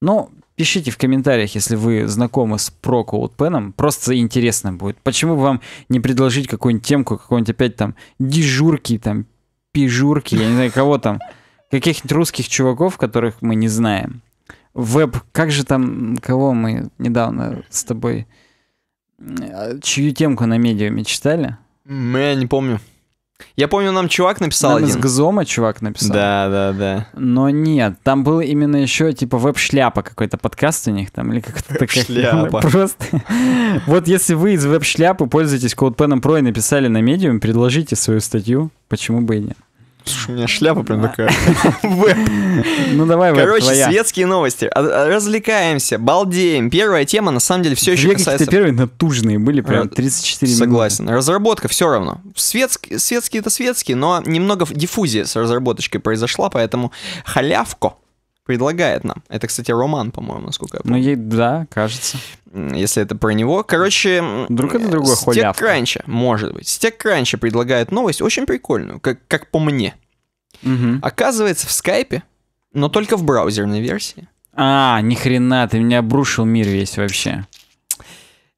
Но пишите в комментариях, если вы знакомы с про CodePen. Просто интересно будет. Почему бы вам не предложить какую-нибудь темку, какой-нибудь опять там дежурки, там пижурки, я не знаю, кого там. Каких-нибудь русских чуваков, которых мы не знаем. Веб, как же там, кого мы недавно с тобой а чью темку на медиуме читали? Я не помню. Я помню, нам чувак написал нам один. из Газома чувак написал. Да, да, да. Но нет, там был именно еще типа веб-шляпа какой-то подкаст у них там, или как-то такая. Шляпа. Просто. Вот если вы из веб-шляпы пользуетесь CodePen Pro и написали на Medium, предложите свою статью, почему бы и нет. Слушай, у меня шляпа прям такая. Ну давай Короче, светские новости. А, а, развлекаемся, балдеем. Первая тема, на самом деле, все еще касается... первые натужные были, прям 34 Согласен. Разработка все равно. светские это светские, но немного диффузия с разработочкой произошла, поэтому халявко предлагает нам. Это, кстати, роман, по-моему, насколько я ну, помню. Ну, ей, да, кажется. Если это про него. Короче, Друг это э, другой Стек Кранча, может быть. Стек Кранча предлагает новость очень прикольную, как, как по мне. Угу. Оказывается, в скайпе, но только в браузерной версии. А, ни хрена, ты меня обрушил мир весь вообще.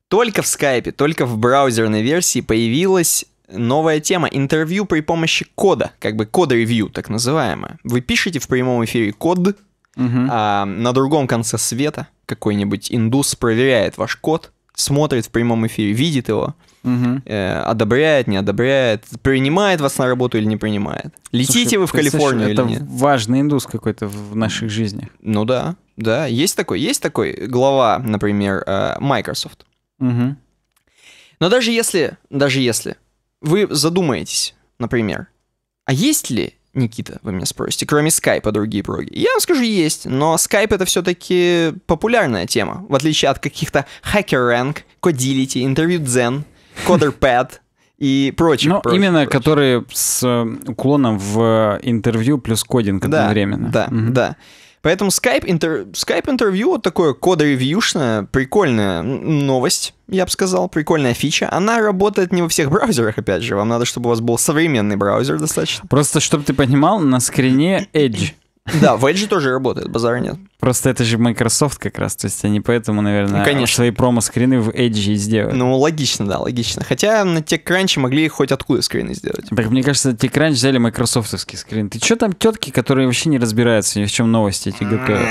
Только в скайпе, только в браузерной версии появилась новая тема. Интервью при помощи кода, как бы код-ревью, так называемое. Вы пишете в прямом эфире код, Угу. А на другом конце света какой-нибудь индус проверяет ваш код, смотрит в прямом эфире, видит его, угу. э, одобряет, не одобряет, принимает вас на работу или не принимает. Летите Слушай, вы в Калифорнию слышишь, или нет? важный индус какой-то в наших жизнях. Ну да, да, есть такой, есть такой глава, например, э, Microsoft. Угу. Но даже если, даже если вы задумаетесь, например, а есть ли Никита, вы меня спросите, кроме скайпа другие проги? Я вам скажу, есть, но скайп это все-таки популярная тема, в отличие от каких-то HackerRank, Codility, Interview Zen, CoderPad и прочих. Но ну, именно прочих. которые с э, уклоном в э, интервью плюс кодинг да, одновременно. Да, mm-hmm. да. Поэтому Skype, интер... Skype интервью, вот такое код-ревьюшное, прикольная новость, я бы сказал, прикольная фича. Она работает не во всех браузерах, опять же. Вам надо, чтобы у вас был современный браузер достаточно. Просто, чтобы ты понимал, на скрине Edge Да, в Edge тоже работает, базара нет. Просто это же Microsoft как раз, то есть они поэтому, наверное, ну, конечно. свои промо-скрины в Edge и сделают. Ну, логично, да, логично. Хотя на TechCrunch могли хоть откуда скрины сделать. Так, мне кажется, TechCrunch взяли майкрософтовский скрин. Ты что там тетки, которые вообще не разбираются ни в чем новости эти готовят?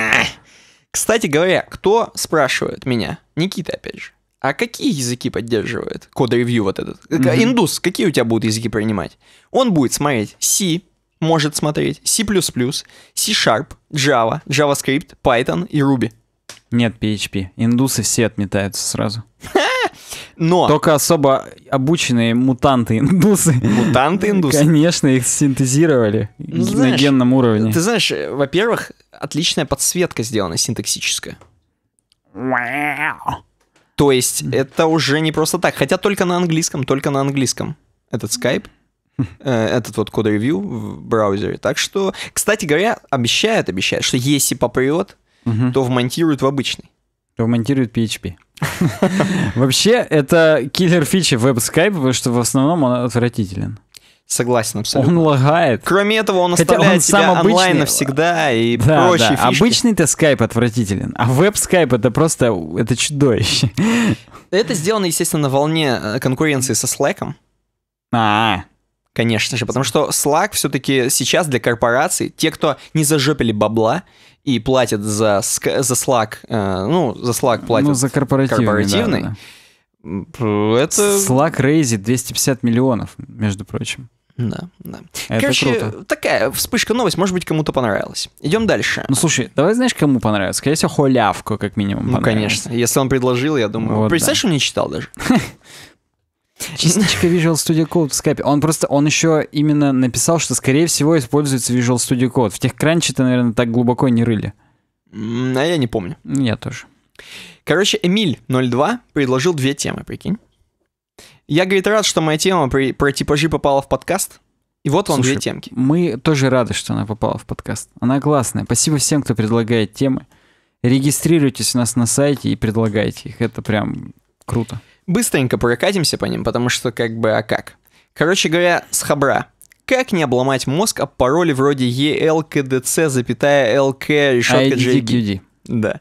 Кстати говоря, кто спрашивает меня? Никита, опять же. А какие языки поддерживает код-ревью вот этот? Mm-hmm. Индус, какие у тебя будут языки принимать? Он будет смотреть C, может смотреть C++, C-Sharp, Java, JavaScript, Python и Ruby. Нет PHP. Индусы все отметаются сразу. Но... Только особо обученные мутанты-индусы. Мутанты-индусы? Конечно, их синтезировали ну, знаешь, на генном уровне. Ты знаешь, э, во-первых, отличная подсветка сделана синтаксическая. То есть это уже не просто так. Хотя только на английском, только на английском. Этот скайп. Э, этот вот код ревью в браузере. Так что, кстати говоря, обещают, обещают, что если попрет, угу. то вмонтируют в обычный. вмонтируют PHP. Вообще, это киллер фичи веб-скайпа, потому что в основном он отвратителен. Согласен абсолютно. Он лагает. Кроме этого, он Хотя оставляет он сам тебя обычный... онлайн навсегда и да, прочие да. фишки. Обычный-то скайп отвратителен, а веб-скайп это просто это чудовище. Это сделано, естественно, на волне э, конкуренции со Slack. -а. Конечно же, потому что Slack все-таки сейчас для корпораций, те, кто не зажопили бабла и платят за, за Slack, э, ну, за Slack ну, платят ну, за корпоративный, корпоративный да, да. это... Slack рейзит 250 миллионов, между прочим. Да, да. Это Короче, круто. такая вспышка новость, может быть, кому-то понравилась. Идем дальше. Ну, слушай, давай знаешь, кому понравится? Скорее всего, Холявку, как минимум, Ну, конечно. Если он предложил, я думаю. Вот, Представляешь, да. он не читал даже. Частичка Visual Studio Code в Skype. Он просто, он еще именно написал, что, скорее всего, используется Visual Studio Code. В тех кранче-то, наверное, так глубоко не рыли. А я не помню. Я тоже. Короче, Эмиль 02 предложил две темы, прикинь. Я, говорит, рад, что моя тема при, про типажи попала в подкаст. И вот вам Слушай, две темки. Мы тоже рады, что она попала в подкаст. Она классная. Спасибо всем, кто предлагает темы. Регистрируйтесь у нас на сайте и предлагайте их. Это прям круто. Быстренько прокатимся по ним, потому что как бы а как. Короче говоря, с хабра. Как не обломать мозг об пароле вроде ELKDC, запятая LK, решетка JD? Да.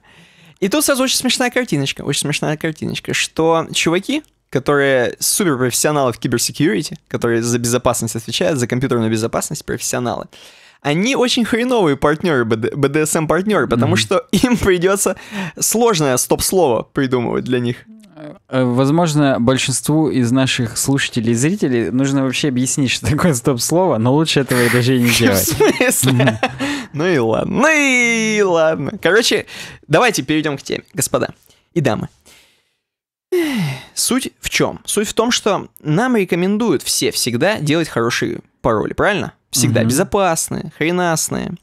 И тут сразу очень смешная картиночка, очень смешная картиночка, что чуваки, которые суперпрофессионалы в киберсекьюрити, которые за безопасность отвечают, за компьютерную безопасность, профессионалы, они очень хреновые партнеры, BDSM-партнеры, потому mm-hmm. что им придется сложное стоп-слово придумывать для них. Э, возможно, большинству из наших слушателей и зрителей нужно вообще объяснить, что такое стоп-слово, но лучше этого и даже не делать. В смысле? Ну и ладно. Ну и ладно. Короче, давайте перейдем к теме, господа и дамы. Суть в чем? Суть в том, что нам рекомендуют все всегда делать хорошие пароли, правильно? Всегда безопасные, хренасные,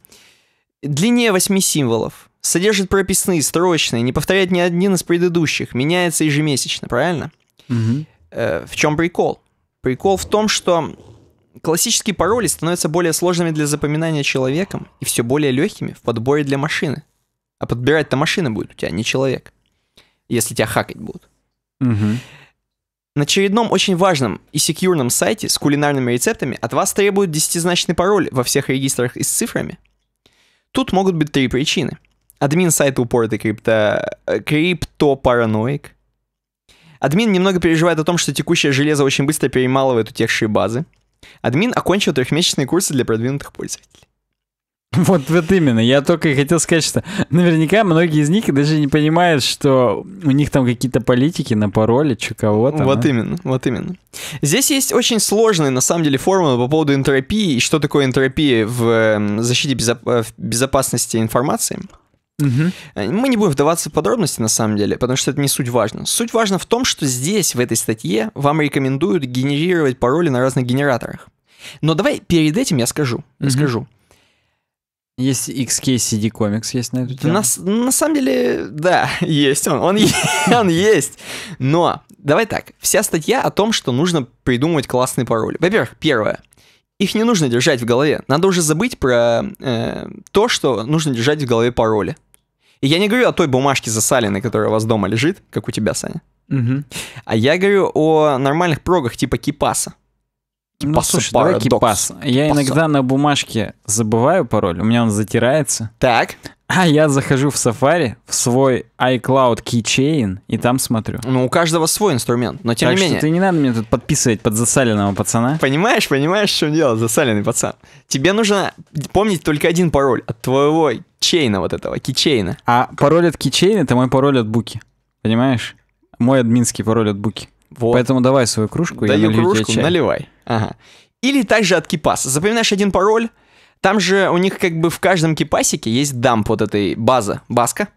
Длиннее 8 символов содержит прописные, строчные, не повторяет ни один из предыдущих, меняется ежемесячно, правильно? Угу. Э, в чем прикол? Прикол в том, что классические пароли становятся более сложными для запоминания человеком и все более легкими в подборе для машины. А подбирать-то машина будет у тебя, а не человек. Если тебя хакать будут. Угу. На очередном очень важном и секьюрном сайте с кулинарными рецептами от вас требуют десятизначный пароль во всех регистрах и с цифрами. Тут могут быть три причины – админ сайта упоротый крипто... Э, криптопараноик. Админ немного переживает о том, что текущее железо очень быстро перемалывает утекшие базы. Админ окончил трехмесячные курсы для продвинутых пользователей. Вот, вот именно. Я только и хотел сказать, что наверняка многие из них даже не понимают, что у них там какие-то политики на пароли что кого-то. Вот а? именно, вот именно. Здесь есть очень сложные, на самом деле, формулы по поводу энтропии и что такое энтропия в эм, защите безо- э, в безопасности информации. Угу. Мы не будем вдаваться в подробности, на самом деле, потому что это не суть важно. Суть важна в том, что здесь, в этой статье, вам рекомендуют генерировать пароли на разных генераторах. Но давай перед этим я скажу. Я скажу. Есть XKCD комикс есть на эту тему? На, на самом деле, да, есть он, он, он есть. Но давай так, вся статья о том, что нужно придумывать классные пароли. Во-первых, первое, их не нужно держать в голове. Надо уже забыть про э, то, что нужно держать в голове пароли. И я не говорю о той бумажке засаленной, которая у вас дома лежит, как у тебя, Саня. Угу. А я говорю о нормальных прогах типа кипаса. Ну, Кипасу, ну, слушай, давай кипас. Я Паса. иногда на бумажке забываю пароль, у меня он затирается. Так. А я захожу в Safari, в свой iCloud Keychain, и там смотрю. Ну, у каждого свой инструмент, но тем так не менее. Что ты не надо мне тут подписывать под засаленного пацана. Понимаешь, понимаешь, в чем дело, засаленный пацан. Тебе нужно помнить только один пароль от твоего чейна вот этого, кичейна. А пароль от кичейна — это мой пароль от буки. Понимаешь? Мой админский пароль от буки. Вот. Поэтому давай свою кружку, Даю я налью кружку, чай. наливай. Ага. Или также от кипаса. Запоминаешь один пароль, там же у них как бы в каждом кипасике есть дамп вот этой база, баска.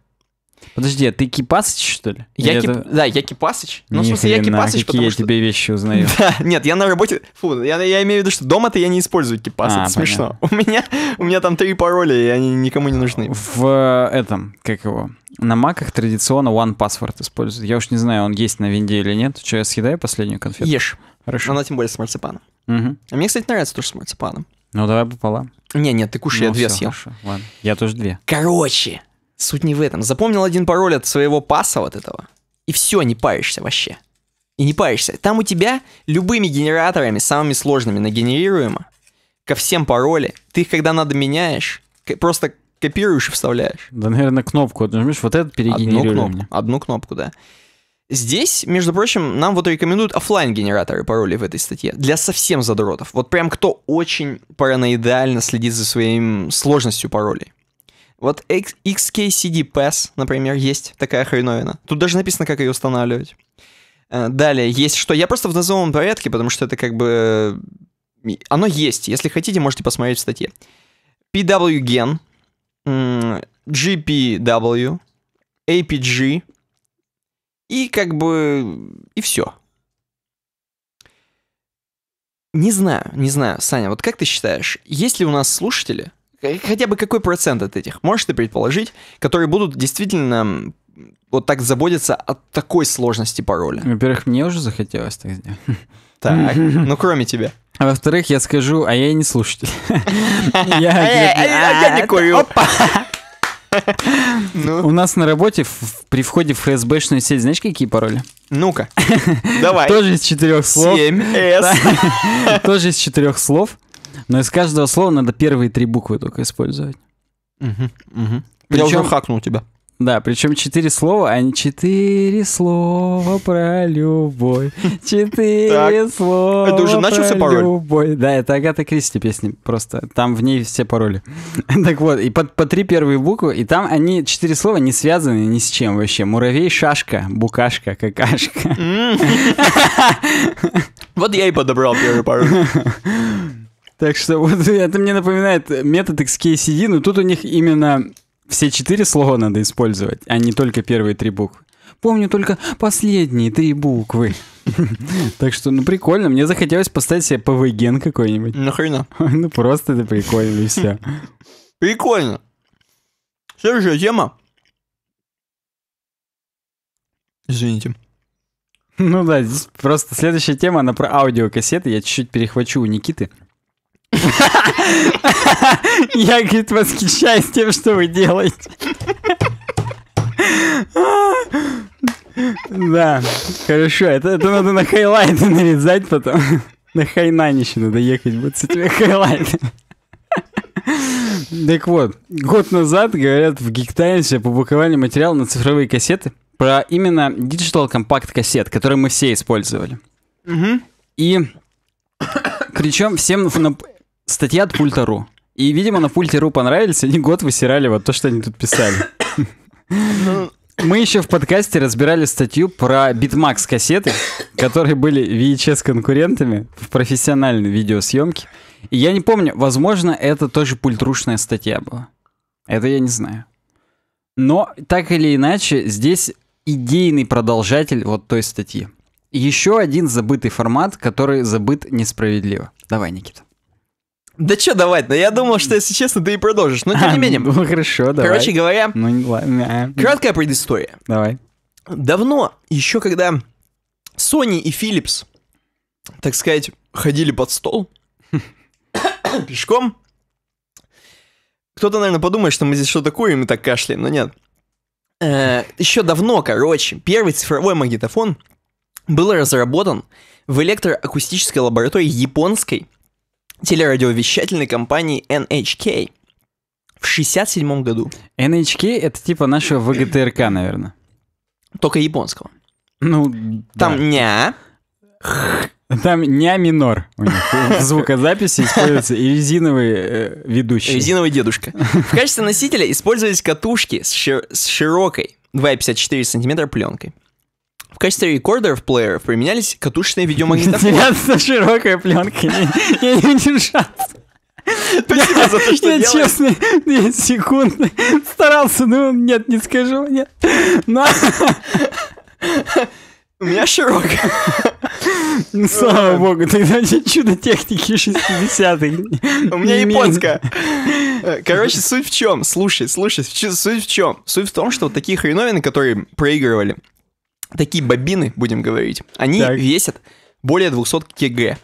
Подожди, а ты Кипасыч, что ли? Я кип... это... Да, я Кипасыч. Ну, Ни в смысле, я Кипасыч, какие потому я что... тебе вещи узнаю. Да, нет, я на работе... Фу, я, я имею в виду, что дома-то я не использую Кипас, а, это смешно. У меня, у меня там три пароля, и они никому не нужны. В э, этом, как его... На маках традиционно One Password используют. Я уж не знаю, он есть на винде или нет. Что, я съедаю последнюю конфету? Ешь. Хорошо. Она тем более с марципаном. Угу. А мне, кстати, нравится тоже с марципаном. Ну, давай пополам. Не, нет, ты кушай, ну, я две съел. Хорошо, ладно. Я тоже две. Короче, Суть не в этом. Запомнил один пароль от своего паса вот этого. И все, не паришься вообще. И не паришься. Там у тебя любыми генераторами, самыми сложными нагенерируемо, ко всем пароли. Ты их когда надо меняешь, просто копируешь и вставляешь. Да, наверное, кнопку нажмешь, вот этот перегенерируй одну кнопку, одну кнопку, да. Здесь, между прочим, нам вот рекомендуют офлайн генераторы паролей в этой статье. Для совсем задротов. Вот прям кто очень параноидально следит за своим сложностью паролей. Вот XKCD Pass, например, есть такая хреновина. Тут даже написано, как ее устанавливать. Э, далее есть что? Я просто в назовом порядке, потому что это как бы... Э, оно есть. Если хотите, можете посмотреть в статье. PWGen, GPW, APG, и как бы... И все. Не знаю, не знаю. Саня, вот как ты считаешь, есть ли у нас слушатели, Э, хотя бы какой процент от этих, можешь ты предположить, которые будут действительно вот так заботиться о такой сложности пароля? Во-первых, мне уже захотелось так сделать. Так, ну кроме тебя. А во-вторых, я скажу, а я и не слушатель. Я не «А, курю. Ну. У нас на работе при входе в ФСБшную сеть, знаешь, какие пароли? Ну-ка, давай. Тоже из четырех слов. 7С. Тоже из четырех слов. Но из каждого слова надо первые три буквы только использовать. Угу, угу. Причем, Я уже хакнул тебя. Да, причем четыре слова, а не четыре слова про любовь. Четыре слова Это уже начался пароль? Любовь. Да, это Агата Кристи песня, просто там в ней все пароли. так вот, и по, по три первые буквы, и там они, четыре слова, не связаны ни с чем вообще. Муравей, шашка, букашка, какашка. Вот я и подобрал первый пароль. Так что вот это мне напоминает метод XKCD, но ну, тут у них именно все четыре слова надо использовать, а не только первые три буквы. Помню только последние три буквы. Так что, ну прикольно, мне захотелось поставить себе ПВ-ген какой-нибудь. Нахрена? Ну просто это прикольно и все. Прикольно. Следующая тема. Извините. Ну да, здесь просто следующая тема, она про аудиокассеты. Я чуть-чуть перехвачу у Никиты. Я, говорит, восхищаюсь тем, что вы делаете. Да, хорошо, это, это надо на хайлайты нарезать потом. На хайнань еще надо ехать, будет с этими хайлайт. Так вот, год назад, говорят, в Geek Times опубликовали материал на цифровые кассеты про именно Digital Compact кассет, который мы все использовали. Угу. И причем всем Статья от пульта.ру. И, видимо, на пульте.ру понравились, они год высирали вот то, что они тут писали. Ну. Мы еще в подкасте разбирали статью про Битмакс кассеты, которые были VHS-конкурентами в профессиональной видеосъемке. И я не помню, возможно, это тоже пультрушная статья была. Это я не знаю. Но так или иначе, здесь идейный продолжатель вот той статьи. Еще один забытый формат, который забыт несправедливо. Давай, Никита. Да что давать? но я думал, что, если честно, ты и продолжишь. Но тем не менее. Ну, хорошо, давай. Короче говоря, ну, ладно. А. краткая предыстория. Давай. Давно, еще когда Sony и Philips, так сказать, ходили под стол пешком, кто-то, наверное, подумает, что мы здесь что-то курим и так кашляем, но нет. Э, еще давно, короче, первый цифровой магнитофон был разработан в электроакустической лаборатории японской телерадиовещательной компании NHK в 67 году. NHK — это типа нашего ВГТРК, наверное. Только японского. Ну, Там да. ня. Там ня минор у них. В звукозаписи используется и резиновый э, ведущий. Резиновый дедушка. В качестве носителя использовались катушки с, шир- с широкой 2,54 см пленкой. В качестве рекордеров плееров применялись катушечные видеомагнитофоны. С широкая пленка. Я не держался. Спасибо за то, что Я честно, я секунд старался, ну нет, не скажу, нет. Но... У меня широкая. Ну, слава богу, тогда чудо техники 60-х. У меня японская. Э, короче, суть в чем? Слушай, слушай, суть в чем? Суть в том, что вот такие хреновины, которые проигрывали, такие бобины, будем говорить, они так. весят более 200 кг.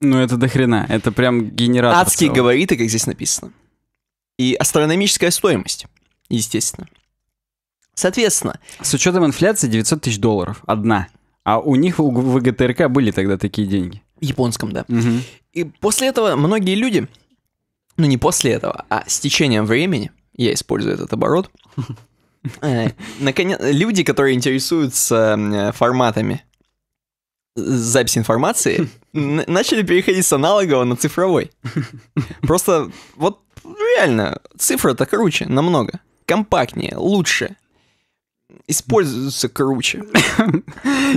Ну это до хрена, это прям генератор. Адские целого. габариты, как здесь написано. И астрономическая стоимость, естественно. Соответственно. С учетом инфляции 900 тысяч долларов одна. А у них в ВГТРК были тогда такие деньги. В японском, да. Угу. И после этого многие люди, ну не после этого, а с течением времени, я использую этот оборот, Э, Наконец, люди, которые интересуются форматами записи информации, начали переходить с аналогового на цифровой. Просто вот реально, цифра-то круче намного. Компактнее, лучше, используются круче.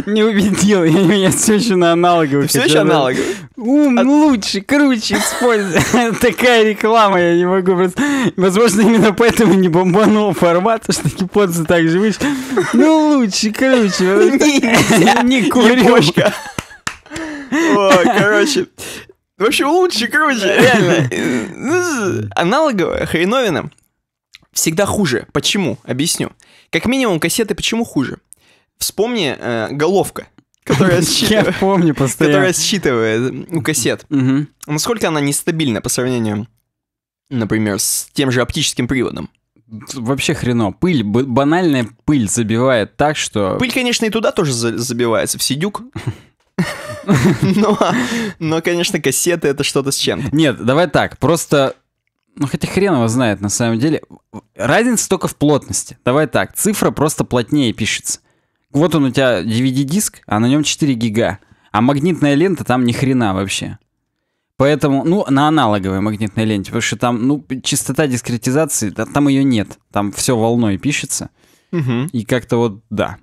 Не убедил я меня все еще на аналоговых. все еще аналоговый? Ум а лучше, круче используй. Такая реклама, я не могу просто... Возможно, именно поэтому не бомбанул формат, что кипотцы так же Ну, лучше, круче. Не курю. Короче, в общем, лучше, круче реально. Э, ну, аналоговая хреновина всегда хуже. Почему? Объясню. Как минимум, кассеты почему хуже? Вспомни э, головка, которая считывает... Я помню постоянно. Которая считывает э, у кассет. Насколько она нестабильна по сравнению, например, с тем же оптическим приводом? Вообще хрено. Пыль, банальная пыль забивает так, что... Пыль, конечно, и туда тоже забивается, в сидюк. Но, но, конечно, кассеты — это что-то с чем-то. Нет, давай так, просто ну, хотя хрен его знает, на самом деле. Разница только в плотности. Давай так, цифра просто плотнее пишется. Вот он у тебя DVD-диск, а на нем 4 гига. А магнитная лента там ни хрена вообще. Поэтому, ну, на аналоговой магнитной ленте, потому что там, ну, частота дискретизации, да, там ее нет. Там все волной пишется. Угу. И как-то вот, да.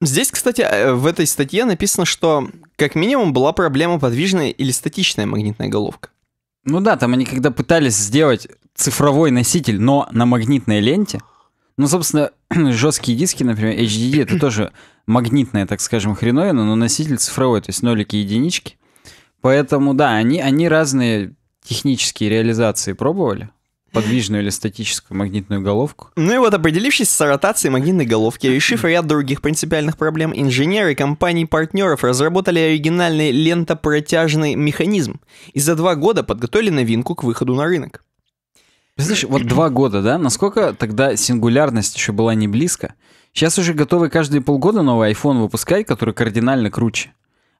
Здесь, кстати, э, в этой статье написано, что как минимум была проблема подвижная или статичная магнитная головка. Ну да, там они когда пытались сделать цифровой носитель, но на магнитной ленте, ну, собственно, жесткие диски, например, HDD, это тоже магнитная, так скажем, хреновина, но носитель цифровой, то есть нолики и единички. Поэтому, да, они, они разные технические реализации пробовали подвижную или статическую магнитную головку. Ну и вот определившись с ротацией магнитной головки, решив ряд других принципиальных проблем, инженеры компаний-партнеров разработали оригинальный лентопротяжный механизм и за два года подготовили новинку к выходу на рынок. Знаешь, вот два года, да? Насколько тогда сингулярность еще была не близко? Сейчас уже готовы каждые полгода новый iPhone выпускать, который кардинально круче.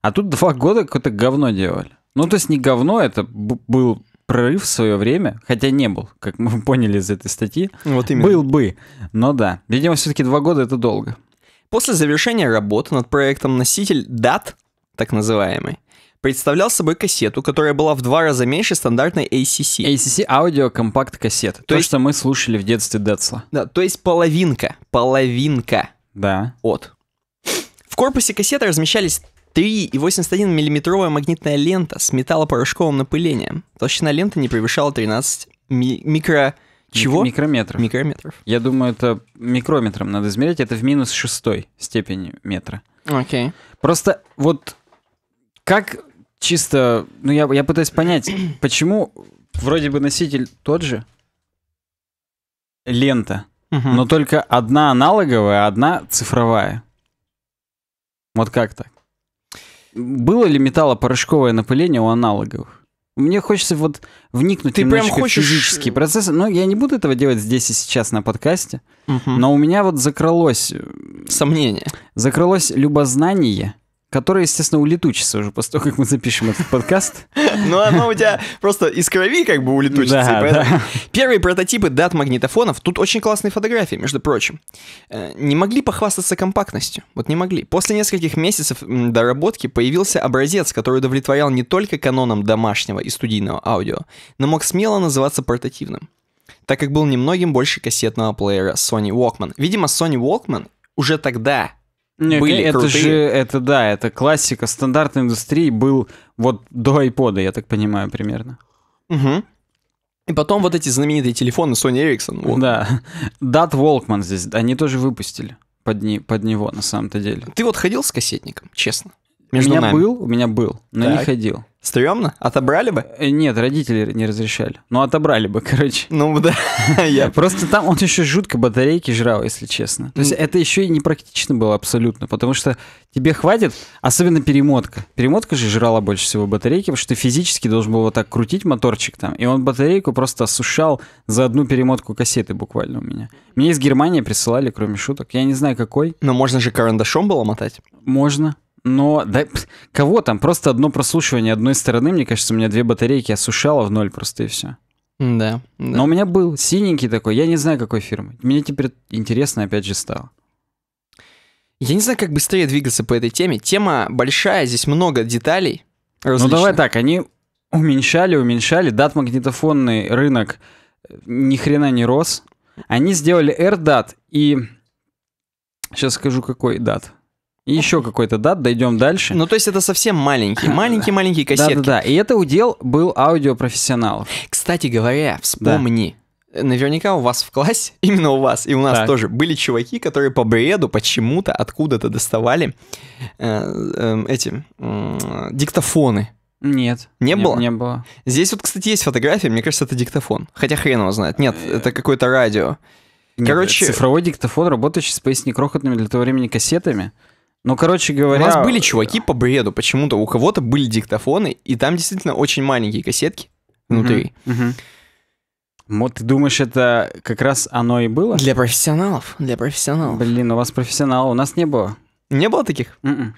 А тут два года какое-то говно делали. Ну, то есть не говно, это был прорыв в свое время, хотя не был, как мы поняли из этой статьи, ну, вот именно. был бы, но да. Видимо, все-таки два года это долго. После завершения работы над проектом носитель DAT, так называемый, представлял собой кассету, которая была в два раза меньше стандартной ACC. ACC аудио компакт кассет. То, то есть, что мы слушали в детстве Децла. Да, то есть половинка, половинка. Да. От. В корпусе кассеты размещались 3,81 миллиметровая магнитная лента с металлопорошковым напылением. Толщина ленты не превышала 13 ми- микро... Чего? Микрометров. Микрометров. Я думаю, это микрометром надо измерять. Это в минус шестой степени метра. Окей. Okay. Просто вот как чисто... Ну, я, я пытаюсь понять, почему вроде бы носитель тот же, лента, угу. но только одна аналоговая, одна цифровая. Вот как так? Было ли металлопорошковое напыление у аналогов? Мне хочется вот вникнуть Ты немножечко прям хочешь... в э, физические процессы. Но я не буду этого делать здесь и сейчас на подкасте. Угу. Но у меня вот закрылось... Э, Сомнение. Закрылось любознание которая, естественно, улетучится уже после того, как мы запишем этот подкаст. Ну, оно у тебя просто из крови как бы улетучится. Да, да. Первые прототипы дат магнитофонов, тут очень классные фотографии, между прочим. Э, не могли похвастаться компактностью, вот не могли. После нескольких месяцев доработки появился образец, который удовлетворял не только канонам домашнего и студийного аудио, но мог смело называться портативным так как был немногим больше кассетного плеера Sony Walkman. Видимо, Sony Walkman уже тогда нет, были это крутые. же, это да, это классика стандартной индустрии был вот до iPod, я так понимаю, примерно. Угу. И потом вот эти знаменитые телефоны Sony Ericsson. Вот. Да. Дат Волкман здесь, они тоже выпустили под, не, под него на самом-то деле. Ты вот ходил с кассетником, честно? Между у меня нами. был, у меня был, но так. не ходил. Стремно? Отобрали бы? Э, нет, родители не разрешали. Ну, отобрали бы, короче. Ну, да. я... Просто там он еще жутко батарейки жрал, если честно. То есть это еще и непрактично было абсолютно, потому что тебе хватит, особенно перемотка. Перемотка же жрала больше всего батарейки, потому что ты физически должен был вот так крутить моторчик там, и он батарейку просто осушал за одну перемотку кассеты буквально у меня. Мне из Германии присылали, кроме шуток. Я не знаю, какой. Но можно же карандашом было мотать? Можно. Но да, кого там? Просто одно прослушивание одной стороны, мне кажется, у меня две батарейки осушало в ноль просто и все. Да, да. Но у меня был синенький такой, я не знаю какой фирмы. Мне теперь интересно опять же стало. Я не знаю, как быстрее двигаться по этой теме. Тема большая, здесь много деталей. Различных. Ну давай так, они уменьшали, уменьшали. Дат-магнитофонный рынок э, ни хрена не рос. Они сделали R-дат и... Сейчас скажу, какой дат еще какой-то дат, дойдем дальше. Ну, то есть это совсем маленькие, маленькие-маленькие кассетки. Да-да-да, и это удел был аудиопрофессионалов. Кстати говоря, вспомни, да. наверняка у вас в классе, именно у вас и у нас так. тоже, были чуваки, которые по бреду почему-то откуда-то доставали э, э, эти э, диктофоны. Нет. Не, не было? Не было. Здесь вот, кстати, есть фотография, мне кажется, это диктофон. Хотя хрен его знает. Нет, э, это какое-то радио. Короче... Нет, цифровой диктофон, работающий с крохотными для того времени кассетами. Ну, короче говоря... У нас были чуваки по бреду почему-то, у кого-то были диктофоны, и там действительно очень маленькие кассетки внутри. Угу, Вот ты думаешь, это как раз оно и было? Для профессионалов, для профессионалов. Блин, у вас профессионалы, у нас не было. Не было таких? Mm-mm. М-м.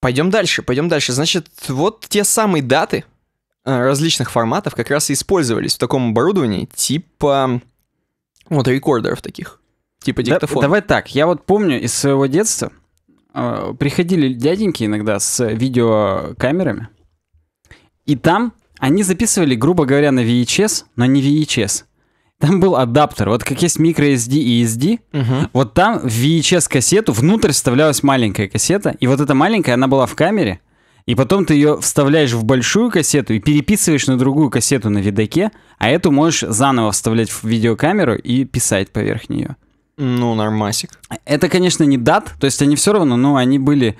Пойдем дальше, пойдем дальше. Значит, вот те самые даты э, различных форматов как раз и использовались в таком оборудовании, типа вот рекордеров таких. Типа диктофон. Да, давай так, я вот помню из своего детства э, приходили дяденьки иногда с видеокамерами, и там они записывали, грубо говоря, на VHS, но не VHS. Там был адаптер. Вот как есть microSD и SD, угу. вот там в VHS-кассету внутрь вставлялась маленькая кассета, и вот эта маленькая, она была в камере, и потом ты ее вставляешь в большую кассету и переписываешь на другую кассету на видаке, а эту можешь заново вставлять в видеокамеру и писать поверх нее. Ну, нормасик. Это, конечно, не дат, то есть они все равно, но ну, они были...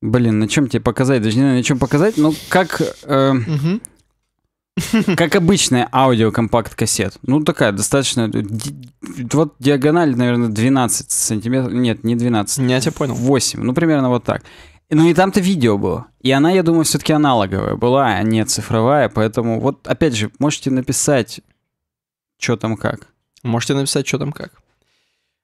Блин, на ну, чем тебе показать? Даже не знаю, на чем показать, ну как... Э, угу. Как обычная аудиокомпакт-кассет. Ну, такая достаточно... Вот диагональ, наверное, 12 сантиметров. Нет, не 12. Я тебя понял. 8. Ну, примерно вот так. Ну и там-то видео было. И она, я думаю, все-таки аналоговая была, а не цифровая. Поэтому вот, опять же, можете написать, что там как. Можете написать, что там как.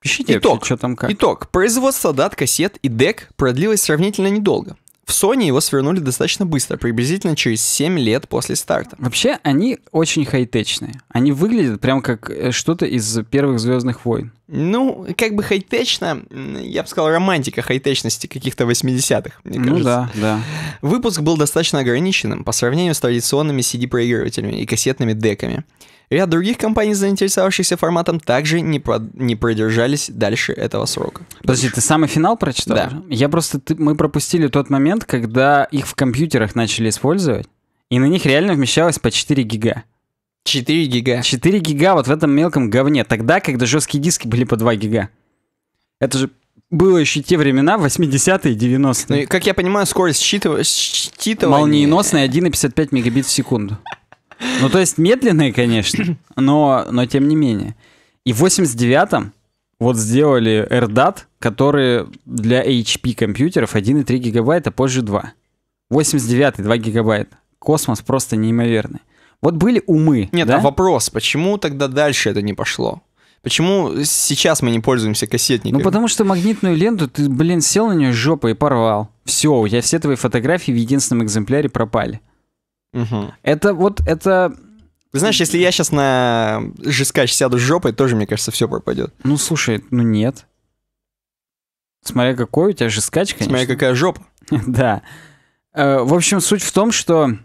Пишите, итог, что там как. Итог. Производство дат, кассет и дек продлилось сравнительно недолго. В Sony его свернули достаточно быстро, приблизительно через 7 лет после старта. Вообще, они очень хай-течные. Они выглядят прям как э, что-то из первых «Звездных войн». Ну, как бы хай-течно, я бы сказал, романтика хай-течности каких-то 80-х, мне ну кажется. Ну да, да. Выпуск был достаточно ограниченным по сравнению с традиционными CD-проигрывателями и кассетными деками. Ряд других компаний, заинтересовавшихся форматом, также не, про... не продержались дальше этого срока. Подожди, ты самый финал прочитал? Да. Я просто... Ты... Мы пропустили тот момент, когда их в компьютерах начали использовать, и на них реально вмещалось по 4 гига. 4 гига. 4 гига вот в этом мелком говне. Тогда, когда жесткие диски были по 2 гига. Это же было еще те времена, 80-е ну и 90-е. Ну, как я понимаю, скорость считывания... Молниеносная 1,55 мегабит в секунду. Ну, то есть медленные, конечно, но, но тем не менее. И в 89-м вот сделали RDAT, который для HP компьютеров 1,3 гигабайта, позже 2. 89-й 2 гигабайта. Космос просто неимоверный. Вот были умы. Нет, да? а вопрос, почему тогда дальше это не пошло? Почему сейчас мы не пользуемся кассетниками? Ну, потому что магнитную ленту ты, блин, сел на нее жопой и порвал. Все, у тебя все твои фотографии в единственном экземпляре пропали. Угу. Это вот, это... знаешь, если я сейчас на жескач сяду с жопой, тоже, мне кажется, все пропадет. Ну, слушай, ну нет. Смотря какой у тебя жескач, конечно. Смотря какая жопа. да. Э, в общем, суть в том, что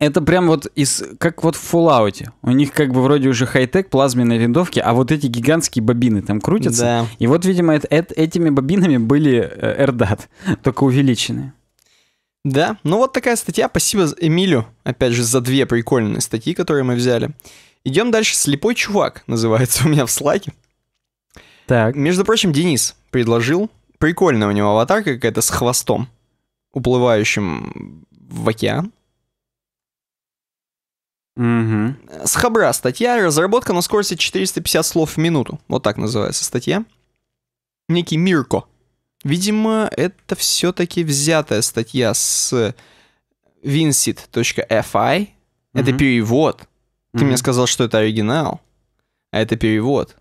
это прям вот из... Как вот в Fallout. У них как бы вроде уже хай-тек, плазменные винтовки, а вот эти гигантские бобины там крутятся. Да. И вот, видимо, это, этими бобинами были э, эрдат, только увеличенные. Да, ну вот такая статья. Спасибо Эмилю, опять же, за две прикольные статьи, которые мы взяли. Идем дальше. Слепой чувак называется у меня в слайке. Так. Между прочим, Денис предложил. Прикольная у него аватарка какая-то с хвостом, уплывающим в океан. Угу. С хабра статья «Разработка на скорости 450 слов в минуту». Вот так называется статья. Некий Мирко Видимо, это все-таки взятая статья с vincit.fi. Mm-hmm. Это перевод. Mm-hmm. Ты мне сказал, что это оригинал, а это перевод.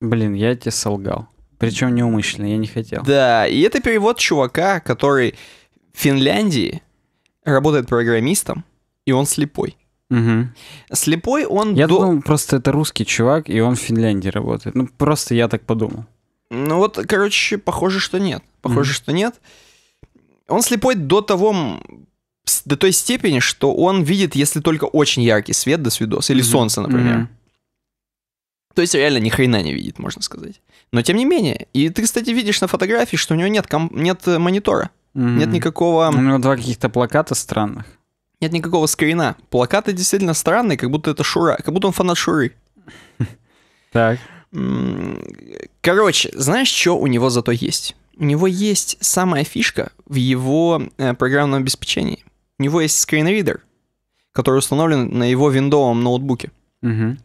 Блин, я тебе солгал. Причем неумышленно, я не хотел. Да, и это перевод чувака, который в Финляндии работает программистом, и он слепой. Угу. Слепой он... Я до... думал, просто это русский чувак, и он в Финляндии работает. Ну, просто я так подумал. Ну вот, короче, похоже, что нет. Похоже, mm-hmm. что нет. Он слепой до того, до той степени, что он видит, если только очень яркий свет до свидос, или mm-hmm. солнце, например. Mm-hmm. То есть реально ни хрена не видит, можно сказать. Но тем не менее. И ты, кстати, видишь на фотографии, что у него нет, комп- нет э, монитора. Mm-hmm. Нет никакого... У него два каких-то плаката странных. Нет никакого скрина. Плакаты действительно странные, как будто это Шура. Как будто он фанат Шуры. Так. Короче, знаешь, что у него зато есть? У него есть самая фишка в его э, программном обеспечении. У него есть скринридер, который установлен на его виндовом ноутбуке. Угу.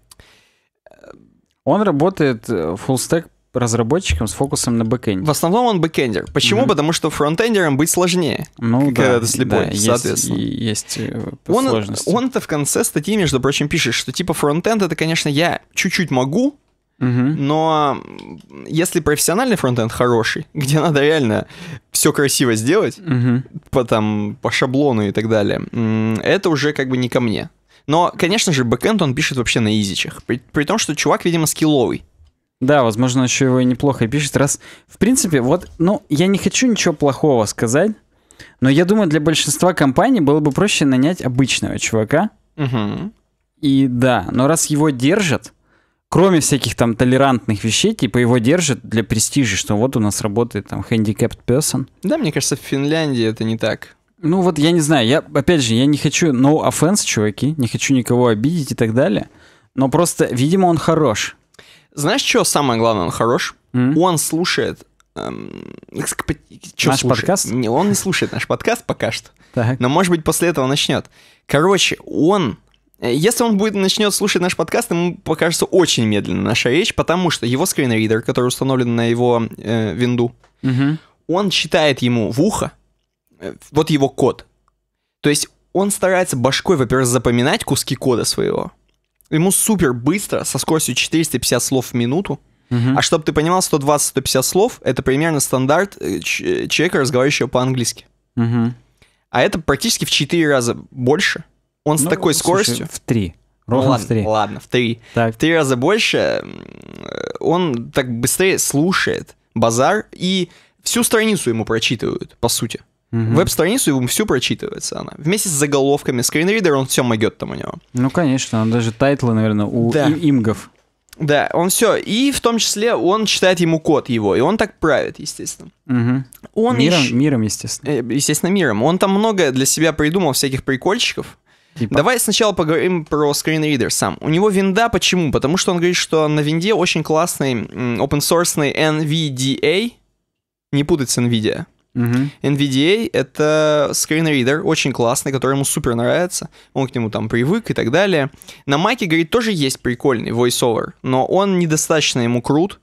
Он работает э, full stack разработчиком с фокусом на бэкэнд. В основном он бэкэндер. Почему? mm Потому что фронтендером быть сложнее. Ну э, да. ты слепой, да, соответственно. Есть, есть э, он, сложности. Он-то в конце статьи, между прочим, пишет, что типа фронтенд это, конечно, я чуть-чуть могу, Угу. Но если профессиональный фронтенд хороший, где надо реально все красиво сделать, угу. по, там, по шаблону и так далее, это уже как бы не ко мне. Но, конечно же, бэкэнд он пишет вообще на изичах. При, при том, что чувак, видимо, скилловый. Да, возможно, еще его и неплохо пишет. Раз, в принципе, вот, ну, я не хочу ничего плохого сказать, но я думаю, для большинства компаний было бы проще нанять обычного чувака. Угу. И да, но раз его держат, кроме всяких там толерантных вещей, типа его держат для престижа, что вот у нас работает там handicapped person. Да, мне кажется, в Финляндии это не так. Ну вот я не знаю, я, опять же, я не хочу, no offense, чуваки, не хочу никого обидеть и так далее, но просто, видимо, он хорош. Знаешь, что самое главное, он хорош? mm Он слушает Эм, что наш слушает? подкаст? Не, он не слушает наш подкаст пока что. Так. Но, может быть, после этого начнет. Короче, он Э, если он будет начнет слушать наш подкаст, ему покажется очень медленно наша речь, потому что его скринридер, который установлен на его э, винду, угу. он читает ему в ухо э, вот его код. То есть он старается башкой, во-первых, запоминать куски кода своего. Ему супер быстро, со скоростью 450 слов в минуту. Угу. А чтобы ты понимал, 120-150 слов это примерно стандарт э, человека, разговаривающего по-английски. Угу. А это практически в 4 раза больше. Он ну, с такой скоростью... в три. Ровно ладно, в три. Ладно, в три. Так. В три раза больше э, он так быстрее слушает базар, и всю страницу ему прочитывают, по сути. Угу. Веб-страницу ему всю прочитывается она. Вместе с заголовками. Скринридер, он все могет там у него. Ну, конечно, он даже тайтлы, наверное, у да. им имгов. Да, он все. И в том числе он читает ему код его, и он так правит, естественно. Угу. Он миром, еще... миром, естественно. Э, естественно, миром. Он там много для себя придумал всяких прикольчиков Типа. Давай сначала поговорим про скринридер сам. У него винда почему? Потому что он говорит, что на винде очень классный open source NVDA. Не путать с NVIDIA. Угу. NVDA — это скринридер, очень классный, который ему супер нравится, он к нему там привык и так далее. На Маке, говорит, тоже есть прикольный voiceover, но он недостаточно ему крут,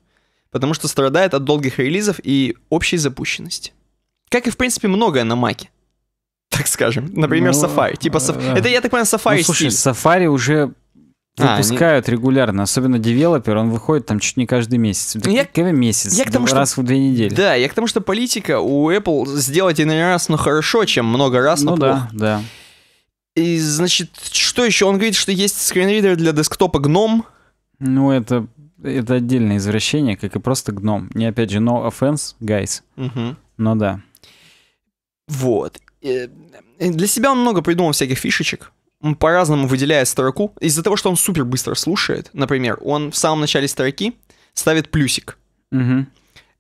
потому что страдает от долгих релизов и общей запущенности. Как и, в принципе, многое на Маке так скажем. Например, ну, Safari. Типа, э, это, я так понимаю, Safari ну, слушай, стиль. Safari уже а, выпускают а, они... регулярно, особенно девелопер, он выходит там чуть не каждый месяц. Да я... Какой месяц? Я к тому, раз что... в две недели. Да, я к тому, что политика у Apple сделать один раз, но ну, хорошо, чем много раз, но Ну плохо. да, да. И, значит, что еще? Он говорит, что есть скринридер для десктопа Gnome. Ну, это, это отдельное извращение, как и просто Gnome. Не, опять же, no offense, guys. Угу. Но да. Вот. Э, для себя он много придумал всяких фишечек. Он по-разному выделяет строку. Из-за того, что он супер быстро слушает, например, он в самом начале строки ставит плюсик. Угу.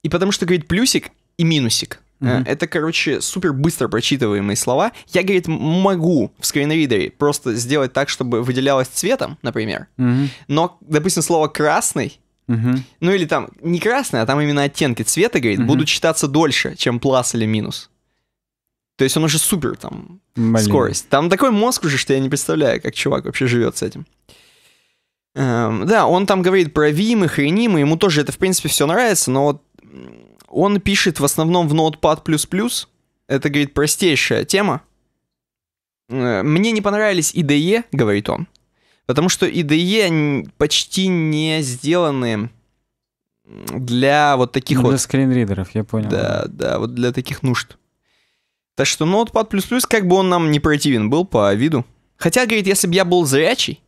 И потому что говорит плюсик и минусик. Mm-hmm. Это, короче, супер быстро прочитываемые слова. Я, говорит, могу в скринридере просто сделать так, чтобы выделялось цветом, например. Mm-hmm. Но, допустим, слово красный, mm-hmm. ну или там не красный, а там именно оттенки цвета, говорит, mm-hmm. будут читаться дольше, чем плюс или минус. То есть он уже супер там Блин. скорость. Там такой мозг уже, что я не представляю, как чувак вообще живет с этим. Эм, да, он там говорит про Vim и хреним, и ему тоже это, в принципе, все нравится, но вот он пишет в основном в Notepad++. Это, говорит, простейшая тема. Э, Мне не понравились IDE, говорит он, потому что IDE почти не сделаны для вот таких ну, вот... Для скринридеров, я понял. Да, да, вот для таких нужд. Так что Notepad++, ну как бы он нам не противен был по виду. Хотя, говорит, если бы я был зрячий,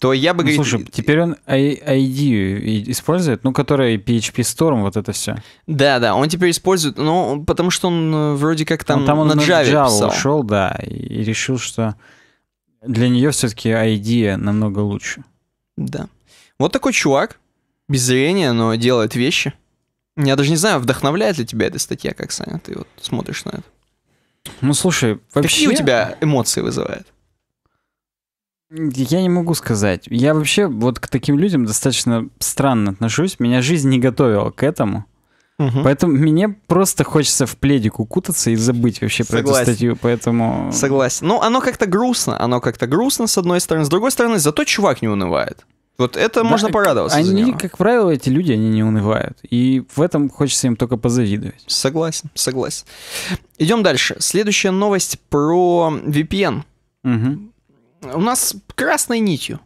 то я бы, ну, говорит... Слушай, теперь он ID использует, ну, которая PHP Storm, вот это все. Да, да, он теперь использует, ну, потому что он э, вроде как там, ну, там он на Java, на Java ушел, да, и решил, что для нее все-таки ID намного лучше. Да. Вот такой чувак, без зрения, но делает вещи. Я даже не знаю, вдохновляет ли тебя эта статья, как, Саня, ты вот смотришь на это. Ну, слушай, вообще... Какие у тебя эмоции вызывает? Я не могу сказать. Я вообще вот к таким людям достаточно странно отношусь. Меня жизнь не готовила к этому. Угу. Поэтому мне просто хочется в пледик укутаться и забыть вообще Согласен. про эту статью, поэтому... Согласен. Ну, оно как-то грустно, оно как-то грустно, с одной стороны. С другой стороны, зато чувак не унывает. Вот это да, можно порадоваться. Они, как правило, эти люди, они не унывают. И в этом хочется им только позавидовать. Согласен, согласен. Идем дальше. Следующая новость про VPN. Угу. У нас красной нитью.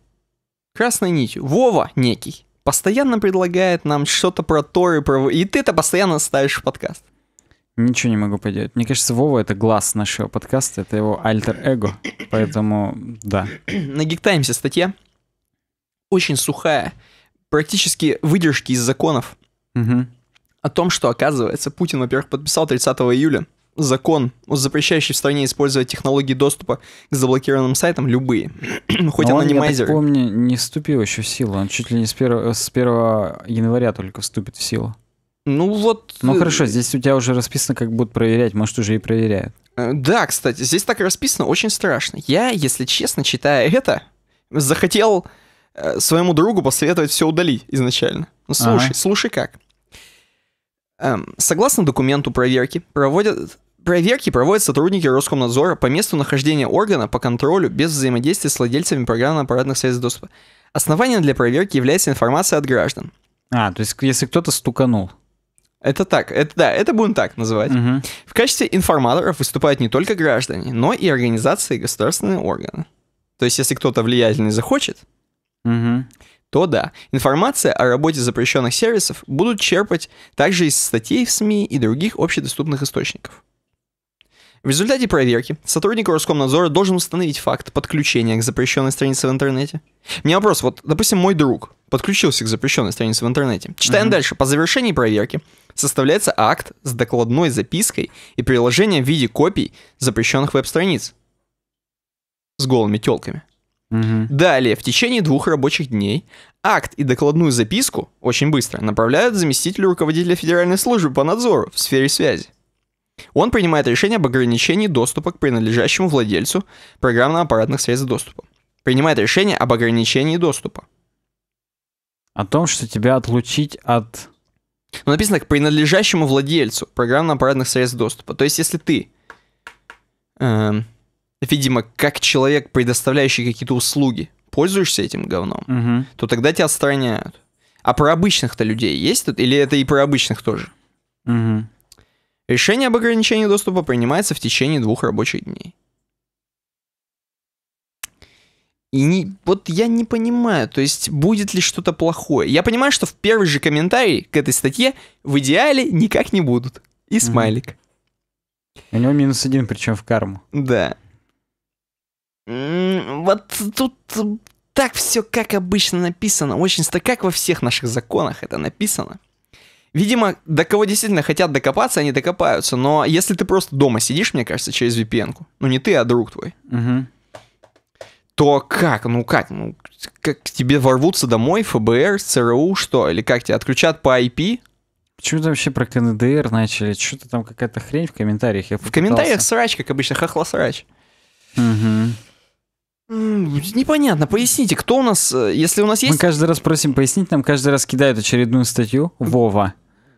Красной нитью. Вова некий постоянно предлагает нам что-то про Торы, про... И ты это постоянно ставишь в подкаст. Ничего не могу поделать. Мне кажется, Вова — это глаз нашего подкаста, это его альтер-эго, поэтому да. На Гиктаймсе статья очень сухая, практически выдержки из законов угу. о том, что, оказывается, Путин, во-первых, подписал 30 июля закон, запрещающий в стране использовать технологии доступа к заблокированным сайтам, любые, ну, хоть Но анонимайзеры. Он, я так помню, не вступил еще в силу, он чуть ли не с 1, с 1 января только вступит в силу. Ну вот... Ну э, хорошо, здесь у тебя уже расписано, как будут проверять, может, уже и проверяют. Э, да, кстати, здесь так расписано, очень страшно. Я, если честно, читая это, захотел Э, своему другу посоветовать все удалить изначально. Ну слушай, ага. слушай как. Эм, согласно документу проверки, проводят Проверки проводят сотрудники Роскомнадзора по месту нахождения органа по контролю без взаимодействия с владельцами программно-аппаратных средств доступа. Основанием для проверки является информация от граждан. А, то есть если кто-то стуканул. Это так, это да, это будем так называть. Угу. В качестве информаторов выступают не только граждане, но и организации и государственные органы. То есть если кто-то влиятельный захочет, угу. то да. Информация о работе запрещенных сервисов будут черпать также из статей в СМИ и других общедоступных источников. В результате проверки сотрудник Роскомнадзора должен установить факт подключения к запрещенной странице в интернете. У меня вопрос, вот, допустим, мой друг подключился к запрещенной странице в интернете. Читаем mm-hmm. дальше. По завершении проверки составляется акт с докладной запиской и приложением в виде копий запрещенных веб-страниц с голыми телками. Угу. Далее, в течение двух рабочих дней акт и докладную записку очень быстро направляют заместителю руководителя Федеральной службы по надзору в сфере связи. Он принимает решение об ограничении доступа к принадлежащему владельцу программно-аппаратных средств доступа. Принимает решение об ограничении доступа. О том, что тебя отлучить от... Ну, написано к принадлежащему владельцу программно-аппаратных средств доступа. То есть, если ты... Эм видимо, как человек, предоставляющий какие-то услуги, пользуешься этим говном, угу. то тогда тебя отстраняют. А про обычных-то людей есть тут? Или это и про обычных тоже? Угу. Решение об ограничении доступа принимается в течение двух рабочих дней. И не, вот я не понимаю, то есть будет ли что-то плохое. Я понимаю, что в первый же комментарий к этой статье в идеале никак не будут. И смайлик. У него минус один, причем в карму. Да. Вот тут так все как обычно написано. Очень-то как во всех наших законах это написано. Видимо, до кого действительно хотят докопаться, они докопаются. Но если ты просто дома сидишь, мне кажется, через vpn ну не ты, а друг твой, угу. то как, ну как, ну как тебе ворвутся домой ФБР, ЦРУ, что? Или как тебя отключат по IP? Почему там вообще про КНДР начали? Что-то там какая-то хрень в комментариях. Я в комментариях срач, как обычно, хохла срач. Угу. Непонятно, поясните, кто у нас, э, если у нас есть... Мы каждый раз просим пояснить, нам каждый раз кидают очередную статью Вова.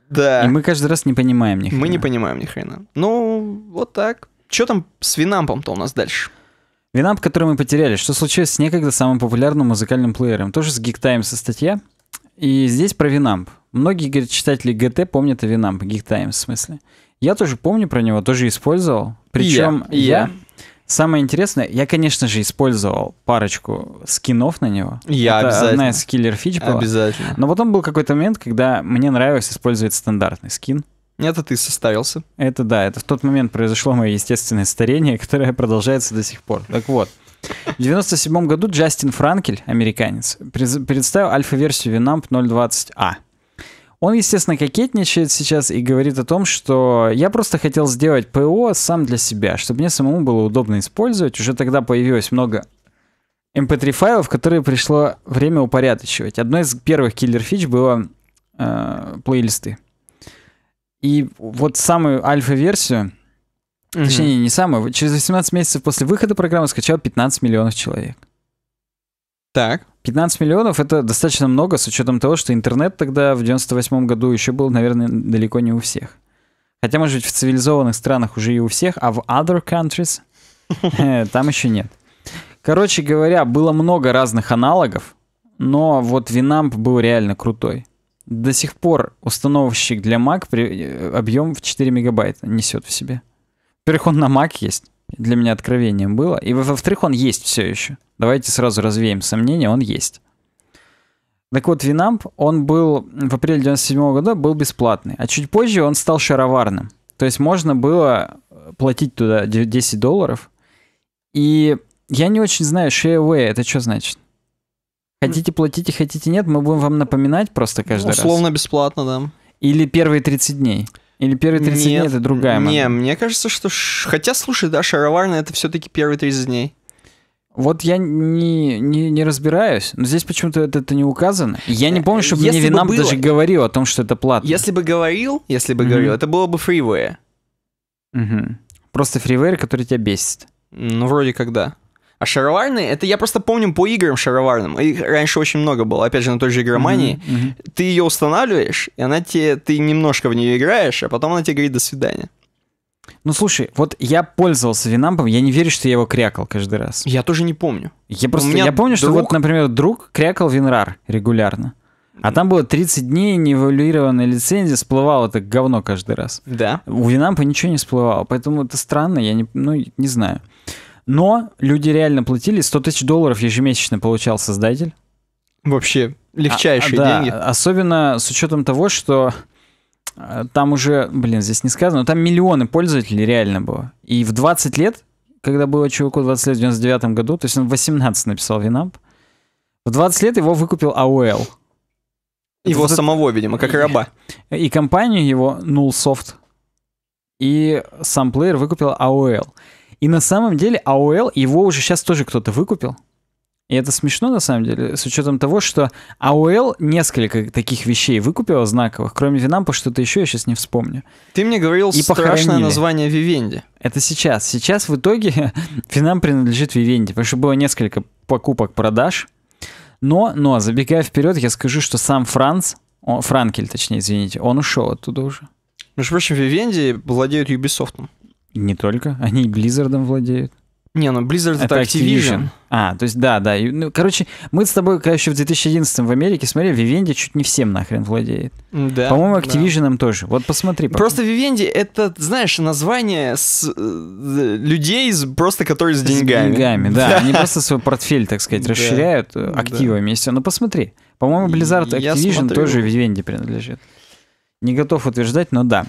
Да. И мы каждый раз не понимаем ни хрена. Мы не понимаем ни хрена. Ну, вот так. Что там с Винампом-то у нас дальше? Винамп, который мы потеряли. Что случилось с некогда самым популярным музыкальным плеером? Тоже с Geek Times статья. И здесь про Винамп. Многие говорит, читатели ГТ помнят о Винамп, Geek Times в смысле. Я тоже помню про него, тоже использовал. Причем я, я, я Самое интересное, я, конечно же, использовал парочку скинов на него. Я Это обязательно. одна из киллер фич была. Обязательно. Но потом был какой-то момент, когда мне нравилось использовать стандартный скин. Это ты состарился. Это да, это в тот момент произошло мое естественное старение, которое продолжается до сих пор. Так вот, в 97 году Джастин Франкель, американец, представил альфа-версию Винамп 020А. Он, естественно, кокетничает сейчас и говорит о том, что я просто хотел сделать ПО сам для себя, чтобы мне самому было удобно использовать. Уже тогда появилось много mp3 эм файлов, которые пришло время упорядочивать. Одной из первых киллер фич было э, плейлисты. И вот самую альфа-версию, угу. точнее не самую, через 18 месяцев после выхода программы скачал 15 миллионов человек. Так. 15 миллионов — это достаточно много с учетом того, что интернет тогда в 98 году еще был, наверное, далеко не у всех. Хотя, может быть, в цивилизованных странах уже и у всех, а в other countries э, там еще нет. Короче говоря, было много разных аналогов, но вот Winamp был реально крутой. До сих пор установщик для Mac э, объем в 4 мегабайта несет в себе. Во-первых, он на Mac есть для меня откровением было. И во-вторых, он есть все еще. Давайте сразу развеем сомнения, он есть. Так вот, Винамп, он был в апреле 97 -го года был бесплатный, а чуть позже он стал шароварным. То есть можно было э, платить туда 10 долларов. И я не очень знаю, ShareAway это что значит? Хотите платите, хотите нет, мы будем вам напоминать просто каждый Условно, раз. Условно бесплатно, да. Или первые 30 дней. Или первые 30 нет, дней это другая модель? Не, мне кажется, что... Хотя, слушай, да, шароварно это все-таки первые 30 дней. Вот я не, не, не разбираюсь, но здесь почему-то это, это не указано. Я не э, помню, чтобы если мне Винам было, даже говорил о том, что это платно. Если бы говорил, если бы mm-hmm. говорил, это было бы фривея. Mm-hmm. Просто фривейр, который тебя бесит. Ну, вроде как да. А шароварные, это я просто помню по играм шароварным. Их раньше очень много было, опять же, на той же игромании. Mm-hmm, Ты ее устанавливаешь, и она тебе, ты немножко в нее играешь, а потом она тебе говорит «до свидания». Ну слушай, вот я пользовался Винампом, я не верю, что я его крякал каждый раз. Я тоже не помню. Я просто я помню, друг... что вот, например, друг крякал Винрар регулярно. А там было 30 дней неэволюированная лицензии, всплывало это говно каждый раз. Да. У Винампа ничего не всплывало, поэтому это странно, я не, ну, не знаю. Но люди реально платили 100 тысяч долларов ежемесячно получал создатель. Вообще легчайшие а, да, деньги. Особенно с учетом того, что э, там уже, блин, здесь не сказано, но там миллионы пользователей реально было. И в 20 лет, когда было чуваку 20 лет в 99 году, то есть он 18 написал Винамп, в 20 лет его выкупил AOL. Его вот самого, это... видимо, как и, раба. И компанию его Nullsoft, и сам плеер выкупил AOL. И на самом деле AOL, а его уже сейчас тоже кто-то выкупил. И это смешно, на самом деле, с учетом того, что AOL а несколько таких вещей выкупила знаковых, кроме Винампа, что-то еще я сейчас не вспомню. Ты мне говорил и страшное похоронили. название Вивенди. Это сейчас. Сейчас в итоге Винам принадлежит Вивенди, потому что было несколько покупок, продаж. Но, но, забегая вперед, я скажу, что сам Франц, он, Франкель, точнее, извините, он ушел оттуда уже. Между ну, прочим, Вивенди владеют Ubisoft. Не только. Они и Blizzard владеют. Не, ну Blizzard это, это Activision. Activision. А, то есть да, да. Ну, короче, мы с тобой, конечно, в 2011 в Америке смотрели, Vivendi чуть не всем нахрен владеет. Да. По-моему, Activision да. тоже. Вот посмотри. Пока. Просто Vivendi это, знаешь, название с, э, людей, просто которые с деньгами. С деньгами, да. да. Они просто свой портфель, так сказать, расширяют э, да. активами да. и все. Ну посмотри. По-моему, Blizzard Activision тоже Vivendi принадлежит. Не готов утверждать, но да.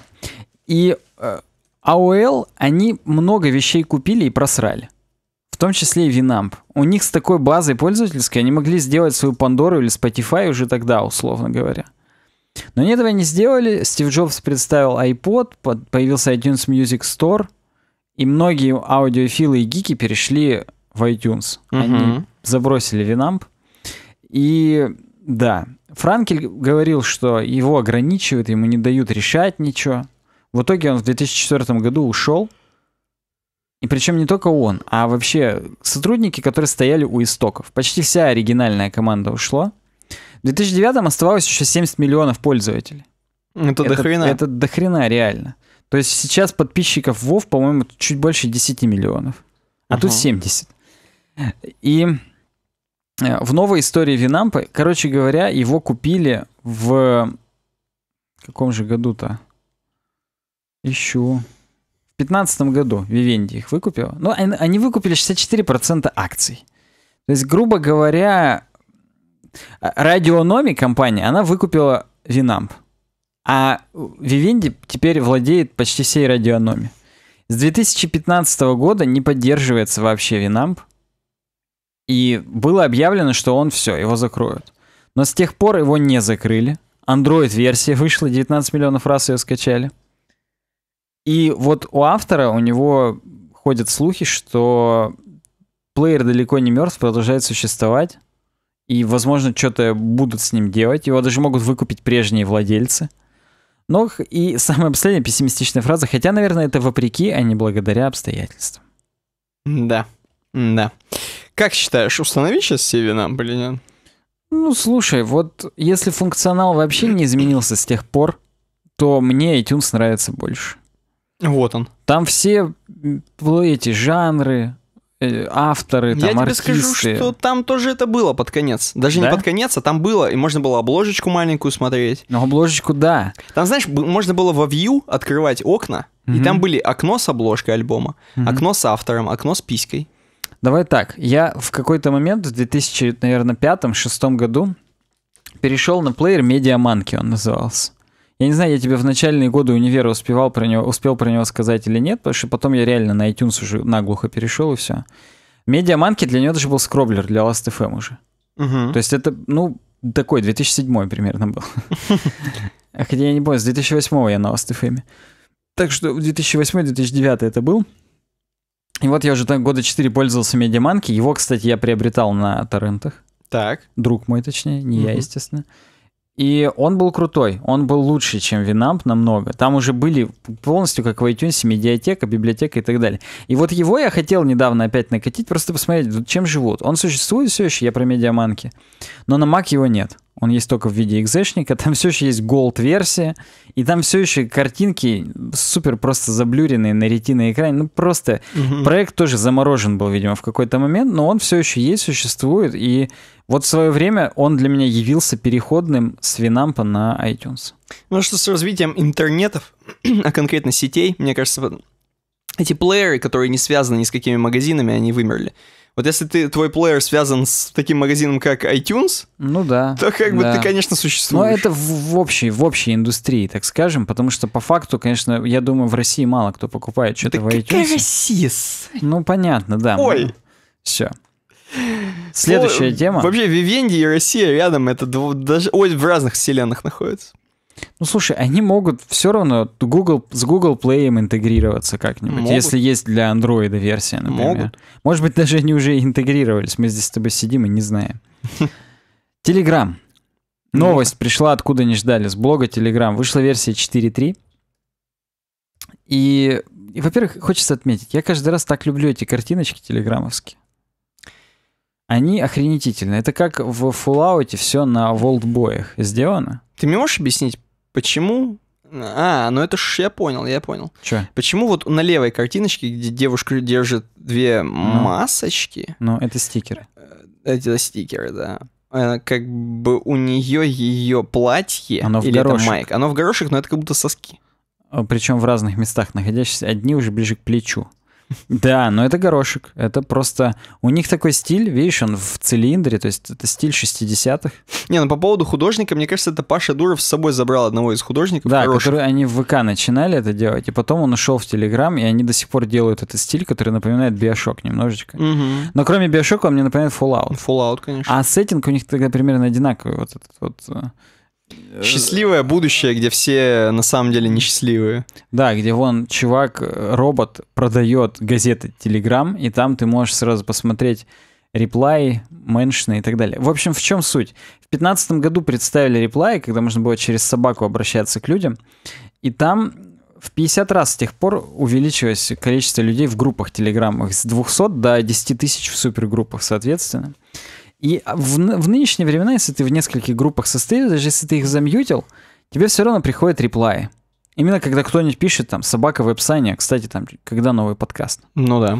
И э, а AOL, они много вещей купили и просрали. В том числе и Винамп. У них с такой базой пользовательской они могли сделать свою Пандору или Spotify уже тогда, условно говоря. Но они этого не сделали. Стив Джобс представил iPod, появился iTunes Music Store, и многие аудиофилы и гики перешли в iTunes. Угу. Они забросили Винамп. И да, Франкель говорил, что его ограничивают, ему не дают решать ничего. В итоге он в 2004 году ушел. И причем не только он, а вообще сотрудники, которые стояли у истоков. Почти вся оригинальная команда ушла. В 2009 оставалось еще 70 миллионов пользователей. Ну, это, это дохрена. Это дохрена, реально. То есть сейчас подписчиков Вов, по-моему, чуть больше 10 миллионов. А угу. тут 70. И э, в новой истории Винампы, короче говоря, его купили в каком же году-то? Ищу. В 2015 году Вивенди их выкупила. Ну, они выкупили 64% акций. То есть, грубо говоря, радиономи компания, она выкупила Винамп. А Вивенди теперь владеет почти всей радиономи. С 2015 года не поддерживается вообще Винамп. И было объявлено, что он все, его закроют. Но с тех пор его не закрыли. Android-версия вышла, 19 миллионов раз ее скачали. И вот у автора, у него ходят слухи, что плеер далеко не мертв, продолжает существовать. И, возможно, что-то будут с ним делать. Его даже могут выкупить прежние владельцы. Но и самая последняя пессимистичная фраза, хотя, наверное, это вопреки, а не благодаря обстоятельствам. Да, да. Как считаешь, установить сейчас Севина, блин? Ну, слушай, вот если функционал вообще не изменился с тех пор, то мне iTunes нравится больше. Вот он. Там все эти жанры, э, авторы, там, Я тебе артисты. скажу, что там тоже это было под конец. Даже да? не под конец, а там было, и можно было обложечку маленькую смотреть. Ну, обложечку, да. Там, знаешь, можно было во вью открывать окна, mm-hmm. и там были окно с обложкой альбома, mm-hmm. окно с автором, окно с писькой. Давай так, я в какой-то момент в 2005-2006 году перешел на плеер Media Monkey, он назывался. Я не знаю, я тебе в начальные годы универа успевал про него, успел про него сказать или нет, потому что потом я реально на iTunes уже наглухо перешел и все. Медиаманки для него даже был скроблер для Last.fm уже. Угу. То есть это, ну, такой 2007 примерно был. А хотя я не помню, с 2008 я на Last.fm. Так что 2008-2009 это был. И вот я уже там года 4 пользовался медиаманки. Его, кстати, я приобретал на торрентах. Так. Друг мой, точнее, не я, естественно. И он был крутой, он был лучше, чем Винамп намного. Там уже были полностью, как в iTunes, медиатека, библиотека и так далее. И вот его я хотел недавно опять накатить, просто посмотреть, чем живут. Он существует все еще, я про медиаманки. Но на Mac его нет. Он есть только в виде экзешника, там все еще есть gold версия и там все еще картинки супер просто заблюренные на ретиной экране. Ну просто угу. проект тоже заморожен был, видимо, в какой-то момент, но он все еще есть, существует. И вот в свое время он для меня явился переходным с Винампа на iTunes. Ну что с развитием интернетов, а конкретно сетей, мне кажется, эти плееры, которые не связаны ни с какими магазинами, они вымерли. Вот если ты, твой плеер связан с таким магазином, как iTunes, ну да, то как да. бы ты, конечно, существуешь. Но это в, в, общей, в общей индустрии, так скажем, потому что по факту, конечно, я думаю, в России мало кто покупает что-то в iTunes. Какая Россия? Ну, понятно, да. Ой. Мы... Все. Следующая О, тема. Вообще, Вивенди и Россия рядом, это даже... Ой, в разных вселенных находятся. Ну, слушай, они могут все равно Google, с Google Play интегрироваться как-нибудь, могут. если есть для Android версия, например. Могут. Может быть, даже они уже интегрировались. Мы здесь с тобой сидим и не знаем. Telegram. Ну. Новость пришла, откуда не ждали, с блога Telegram. Вышла версия 4.3. И, и, во-первых, хочется отметить, я каждый раз так люблю эти картиночки телеграмовские. Они охренительны. Это как в Fallout все на волтбоях сделано. Ты мне можешь объяснить, Почему? А, ну это ж я понял, я понял. Че? Почему вот на левой картиночке, где девушка держит две ну, масочки... Ну, это стикеры. Э, это стикеры, да э, как бы у нее ее платье оно или это майк, оно в горошек, но это как будто соски. Причем в разных местах находящиеся, одни уже ближе к плечу. Да, но это горошек. Это просто... У них такой стиль, видишь, он в цилиндре, то есть это стиль 60-х. Не, ну по поводу художника, мне кажется, это Паша Дуров с собой забрал одного из художников. Да, горошек. который они в ВК начинали это делать, и потом он ушел в Телеграм, и они до сих пор делают этот стиль, который напоминает Биошок немножечко. Угу. Но кроме Биошока он мне напоминает Fallout. Fallout, конечно. А сеттинг у них тогда примерно одинаковый. Вот этот вот э, Э, Счастливое будущее, где все на самом деле несчастливые. Да, где вон чувак, э, робот продает газеты Телеграм, и там ты можешь сразу посмотреть реплай, меншины и так далее. В общем, в чем суть? В 2015 году представили реплай, когда можно было через собаку обращаться к людям, и там в 50 раз с тех пор увеличилось количество людей в группах Телеграм, с 200 до 10 тысяч в супергруппах, соответственно. И а, в, в нынешние времена, если ты в нескольких группах состоишь, даже если ты их замьютил, тебе все равно приходят реплаи. Именно когда кто-нибудь пишет там «Собака веб-сайне», кстати, там, когда новый подкаст. Ну да.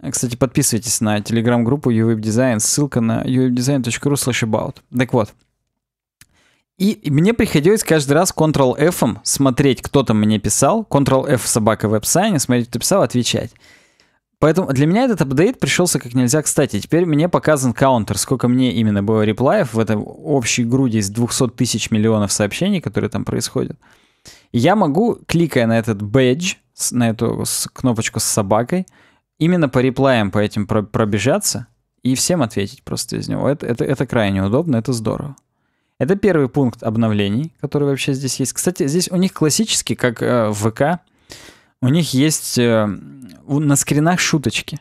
А, кстати, подписывайтесь на телеграм-группу UWeb Design, ссылка на uwebdesign.ru slash about. Так вот. И мне приходилось каждый раз Ctrl-F смотреть, кто там мне писал. Ctrl-F собака веб-сайне, смотреть, кто писал, отвечать. Поэтому для меня этот апдейт пришелся как нельзя кстати. Теперь мне показан каунтер, сколько мне именно было реплаев в этой общей груди из 200 тысяч миллионов сообщений, которые там происходят. я могу, кликая на этот бэдж, на эту кнопочку с собакой, именно по реплаям по этим пробежаться и всем ответить просто из него. Это, это, это крайне удобно, это здорово. Это первый пункт обновлений, который вообще здесь есть. Кстати, здесь у них классический, как э, в ВК, у них есть э, на скринах шуточки.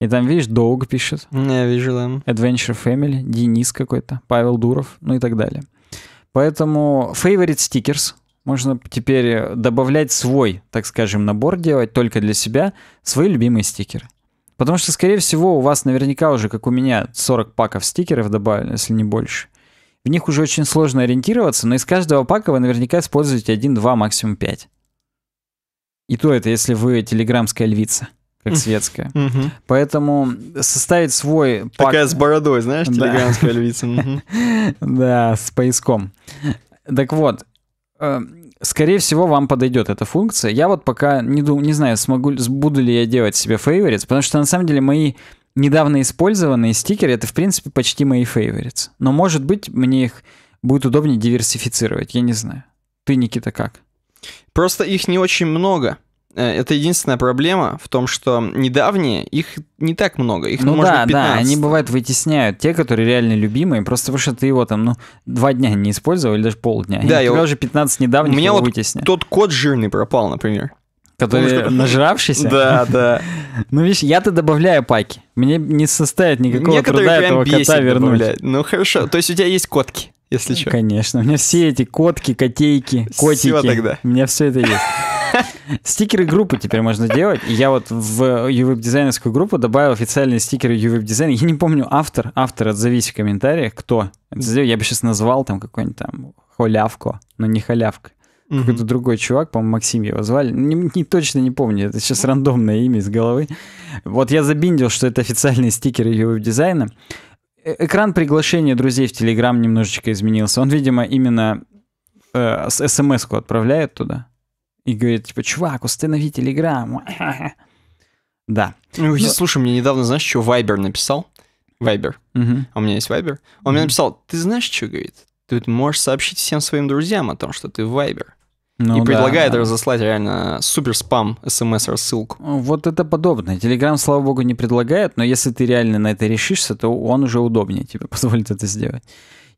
И там, видишь, долго пишет. Я вижу, да. Adventure Family, Денис какой-то, Павел Дуров, ну и так далее. Поэтому favorite stickers можно теперь э, добавлять свой, так скажем, набор делать только для себя, свои любимые стикеры. Потому что, скорее всего, у вас наверняка уже, как у меня, 40 паков стикеров добавлено, если не больше. В них уже очень сложно ориентироваться, но из каждого пака вы наверняка используете 1, 2, максимум 5. И то это, если вы телеграмская львица как светская. Поэтому составить свой пак... Такая с бородой, знаешь, телеграмская львица. да, с поиском. Так вот, э, скорее всего, вам подойдет эта функция. Я вот пока не, дум... не знаю, смогу, буду ли я делать себе favorites, потому что на самом деле мои недавно использованные стикеры, это в принципе почти мои favorites. Но может быть, мне их будет удобнее диверсифицировать, я не знаю. Ты, Никита, как? Просто их не очень много. Э, это единственная проблема в том, что недавние их не так много. Их, ну, ну да, 15. да, они бывают вытесняют те, которые реально любимые, просто потому что ты его там, ну, два дня не использовал или даже полдня. Да, и уже 15 недавних у меня вот вытесняют. тот кот жирный пропал, например. Который Потому нажравшийся? Да, да. Ну, видишь, я-то добавляю паки. Мне не составит никакого труда этого кота вернуть. Ну, хорошо. То есть у тебя есть котки? если что. Конечно, у меня все эти котки, котейки, котики. Все тогда. У меня все это есть. Стикеры группы теперь можно делать. я вот в ювеб дизайнерскую группу добавил официальные стикеры ювеб дизайна. Я не помню автор. Автор, отзовись в комментариях, кто это Я бы сейчас назвал там какой-нибудь там халявку, но не халявка. Какой-то другой чувак, по-моему, Максим его звали. Не, не, точно не помню, это сейчас рандомное имя из головы. Вот я забиндил, что это официальные стикеры UWeb дизайна. Э, экран приглашения друзей в Телеграм немножечко изменился. Он, видимо, именно э, смс-ку отправляет туда и говорит, типа, чувак, установи Телеграм. Да. Ну, Но... Слушай, мне недавно, знаешь, что Вайбер написал? Вайбер. Угу. У меня есть Вайбер. Он угу. мне написал, ты знаешь, что говорит? Ты можешь сообщить всем своим друзьям о том, что ты Вайбер. Ну, и да, предлагает да. разослать реально супер спам смс-рассылку. Вот это подобное. Телеграм, слава богу, не предлагает, но если ты реально на это решишься, то он уже удобнее тебе позволит это сделать.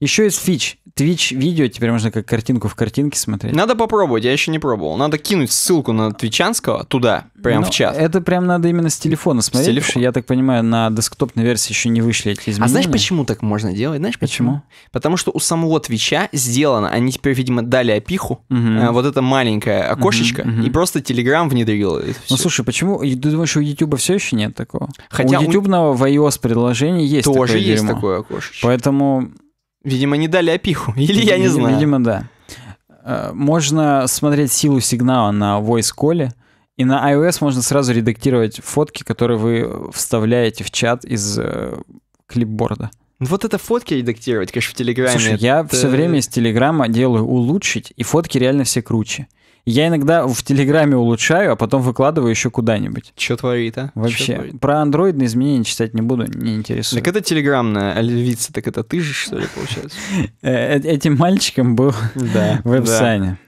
Еще есть фич. Twitch видео теперь можно как картинку в картинке смотреть. Надо попробовать, я еще не пробовал. Надо кинуть ссылку на Твичанского туда, прям Но в ну, чат. Это прям надо именно с телефона смотреть. С телефона. Потому, я так понимаю, на десктопной версии еще не вышли эти изменения. А знаешь, почему так можно делать? Знаешь, почему? почему? Потому что у самого Твича сделано, они теперь, видимо, дали опиху, угу. э, вот это маленькое окошечко, угу, угу. и просто Telegram внедрил это все. Ну слушай, почему? Ты думаешь, у YouTube все еще нет такого? Хотя у YouTube у... в iOS приложении есть Тоже такое есть дерьмо. такое окошечко. Поэтому Видимо, не дали опиху, или я не знаю. Видимо, да. Э, можно смотреть силу сигнала на voice call, и на iOS можно сразу редактировать фотки, которые вы вставляете в чат из э, клипборда. Ну, вот это фотки редактировать, конечно, в Телеграме. Слушай, это... я все время из Телеграма делаю улучшить, и фотки реально все круче. Я иногда в Телеграме улучшаю, а потом выкладываю еще куда-нибудь. Что творит, а? Вообще. Творит? Про андроидные изменения читать не буду, не интересует. Так это телеграмная а львица, так это ты же, что ли, получается? Э, э, этим мальчиком был веб-сайне.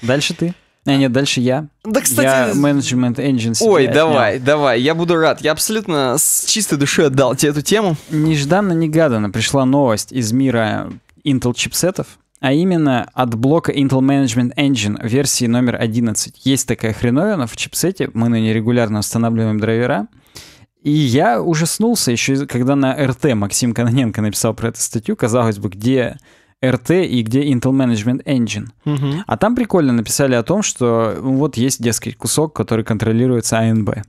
Дальше ты. А, нет, дальше я. Да, кстати... Я менеджмент engine. Ой, давай, отнял. давай, я буду рад. Я абсолютно с чистой душой отдал тебе эту тему. Нежданно-негаданно пришла новость из мира Intel чипсетов а именно от блока Intel Management Engine версии номер 11. Есть такая хреновина в чипсете, мы на ней регулярно устанавливаем драйвера. И я ужаснулся еще, когда на RT Максим Каноненко написал про эту статью, казалось бы, где RT и где Intel Management Engine. Угу. А там прикольно написали о том, что вот есть, дескать, кусок, который контролируется АНБ.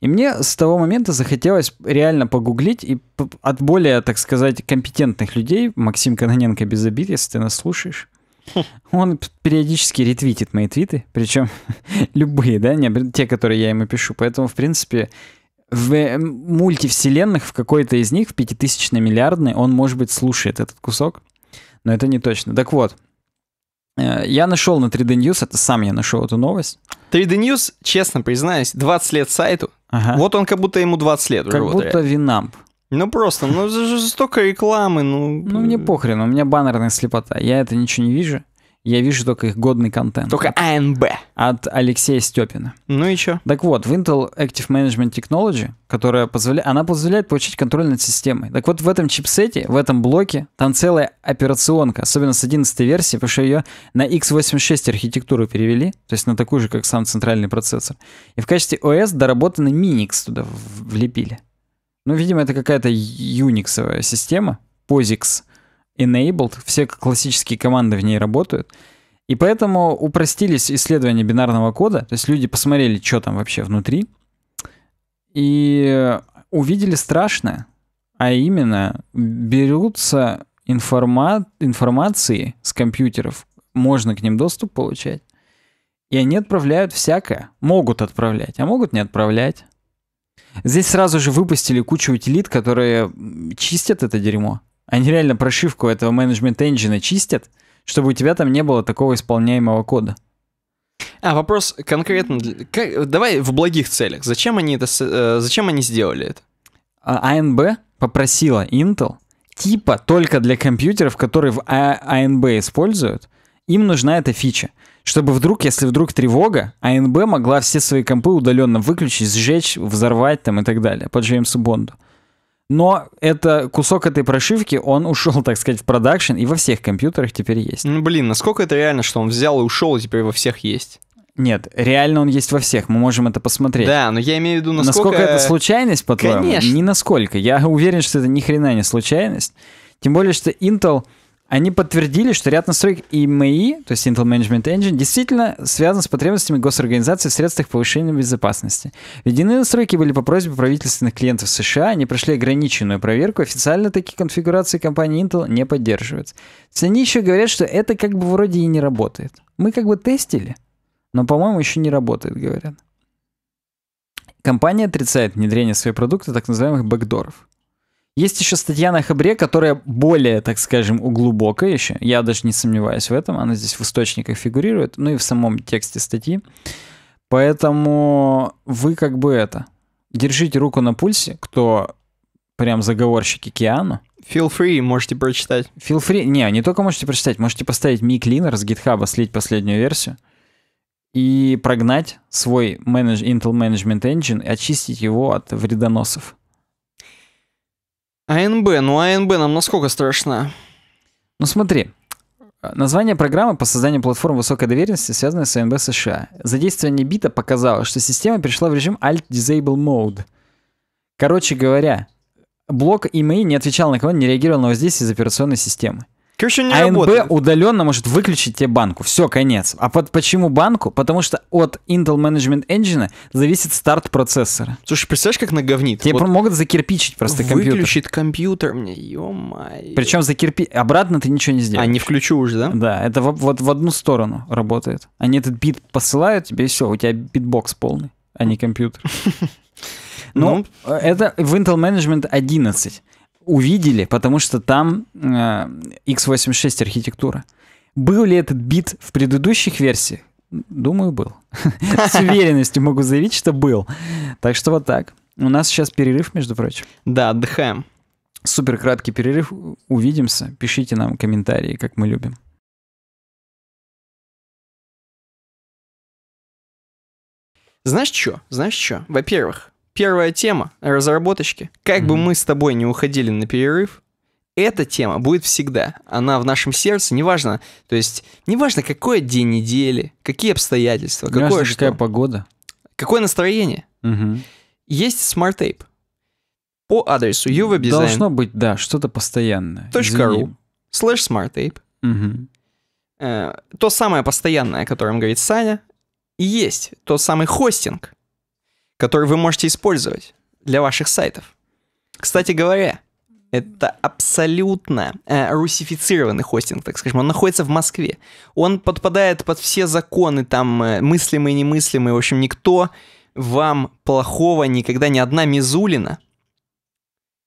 И мне с того момента захотелось реально погуглить и от более, так сказать, компетентных людей, Максим Кононенко без обид, если ты нас слушаешь, хм. он периодически ретвитит мои твиты, причем любые, да, не, те, которые я ему пишу. Поэтому, в принципе, в эм, мультивселенных, в какой-то из них, в пятитысячной миллиардной, он, может быть, слушает этот кусок, но это не точно. Так вот, Э, я нашел на 3D News, это сам я нашел эту новость. 3D News, честно признаюсь, 20 лет сайту. Ага. Вот он как будто ему 20 лет как уже. будто вот, Винамп. Ну просто, ну столько рекламы, ну... Ну мне э. похрен, у меня баннерная слепота, я это ничего не вижу. Я вижу только их годный контент. Только АНБ. От Алексея Степина. Ну и что? Так вот, в Intel Active Management Technology, которая позволяет, она позволяет получить контроль над системой. Так вот, в этом чипсете, в этом блоке, там целая операционка, особенно с 11 версии, потому что ее на x86 архитектуру перевели, то есть на такую же, как сам центральный процессор. И в качестве ОС доработанный Minix туда влепили. Ну, видимо, это какая-то Unix система, POSIX, enabled, все классические команды в ней работают. И поэтому упростились исследования бинарного кода, то есть люди посмотрели, что там вообще внутри, и увидели страшное, а именно берутся информа информации с компьютеров, можно к ним доступ получать, и они отправляют всякое. Могут отправлять, а могут не отправлять. Здесь сразу же выпустили кучу утилит, которые чистят это дерьмо. Они реально прошивку этого менеджмент engine чистят, чтобы у тебя там не было такого исполняемого кода. А вопрос конкретно, как, давай в благих целях. Зачем они это, э, зачем они сделали это? А, АНБ попросила Intel типа только для компьютеров, которые в а, АНБ используют, им нужна эта фича, чтобы вдруг, если вдруг тревога, АНБ могла все свои компы удаленно выключить, сжечь, взорвать там и так далее по Джеймсу Бонду. Но это кусок этой прошивки, он ушел, так сказать, в продакшн, и во всех компьютерах теперь есть. Ну, блин, насколько это реально, что он взял и ушел, и теперь во всех есть? Нет, реально он есть во всех, мы можем это посмотреть. Да, но я имею в виду, насколько... Насколько это случайность, по-твоему? Конечно. Не насколько. Я уверен, что это ни хрена не случайность. Тем более, что Intel они подтвердили, что ряд настроек IMEI, то есть Intel Management Engine, действительно связан с потребностями госорганизации в средствах повышения безопасности. Введены настройки были по просьбе правительственных клиентов США, они прошли ограниченную проверку, официально такие конфигурации компании Intel не поддерживаются. Они еще говорят, что это как бы вроде и не работает. Мы как бы тестили, но, по-моему, еще не работает, говорят. Компания отрицает внедрение своих продуктов так называемых бэкдоров. Есть еще статья на Хабре, которая более, так скажем, углубокая еще. Я даже не сомневаюсь в этом. Она здесь в источниках фигурирует, ну и в самом тексте статьи. Поэтому вы как бы это... Держите руку на пульсе, кто прям заговорщики Киану. Feel free, можете прочитать. Feel free, не, не только можете прочитать, можете поставить Mi Cleaner с GitHub, слить последнюю версию и прогнать свой менедж, Intel Management Engine и очистить его от вредоносов. АНБ, ну АНБ нам насколько страшно. Ну смотри, Название программы по созданию платформ высокой доверенности связано с АНБ США. Задействование бита показало, что система перешла в режим Alt-Disable Mode. Короче говоря, блок EMI не отвечал на кого, не реагировал на воздействие из операционной системы. Короче, не АНБ работает. удаленно может выключить тебе банку. Все, конец. А под, почему банку? Потому что от Intel Management Engine зависит старт процессора. Слушай, представляешь, как на говнит. Тебе вот могут закирпичить просто выключит компьютер. Выключит компьютер мне, ё-моё. Причем закирпи... Обратно ты ничего не сделаешь. А, не включу уже, да? Да, это в, вот в одну сторону работает. Они этот бит посылают тебе, и все, у тебя битбокс полный, а не компьютер. Ну, ну. Э, это в Intel Management 11 увидели, потому что там э, x86 архитектура. Был ли этот бит в предыдущих версиях? Думаю, был. С уверенностью могу заявить, что был. Так что вот так. У нас сейчас перерыв, между прочим. Да, отдыхаем. Супер краткий перерыв. Увидимся. Пишите нам комментарии, как мы любим. Знаешь что? Знаешь что? Во-первых, Первая тема — разработочки. Как mm-hmm. бы мы с тобой не уходили на перерыв, эта тема будет всегда. Она в нашем сердце, неважно, то есть неважно, какой день недели, какие обстоятельства, неважно, какое что. какая погода. Какое настроение. Угу. Есть Smart Tape по адресу uwebdesign. Должно быть, да, что-то постоянное. точка ру слэш Smart Tape. Э, то самое постоянное, о котором говорит Саня, и есть тот самый хостинг, который вы можете использовать для ваших сайтов. Кстати говоря, это абсолютно э, русифицированный хостинг, так скажем. Он находится в Москве. Он подпадает под все законы, там, э, мыслимые, немыслимые. В общем, никто вам плохого никогда, ни одна мизулина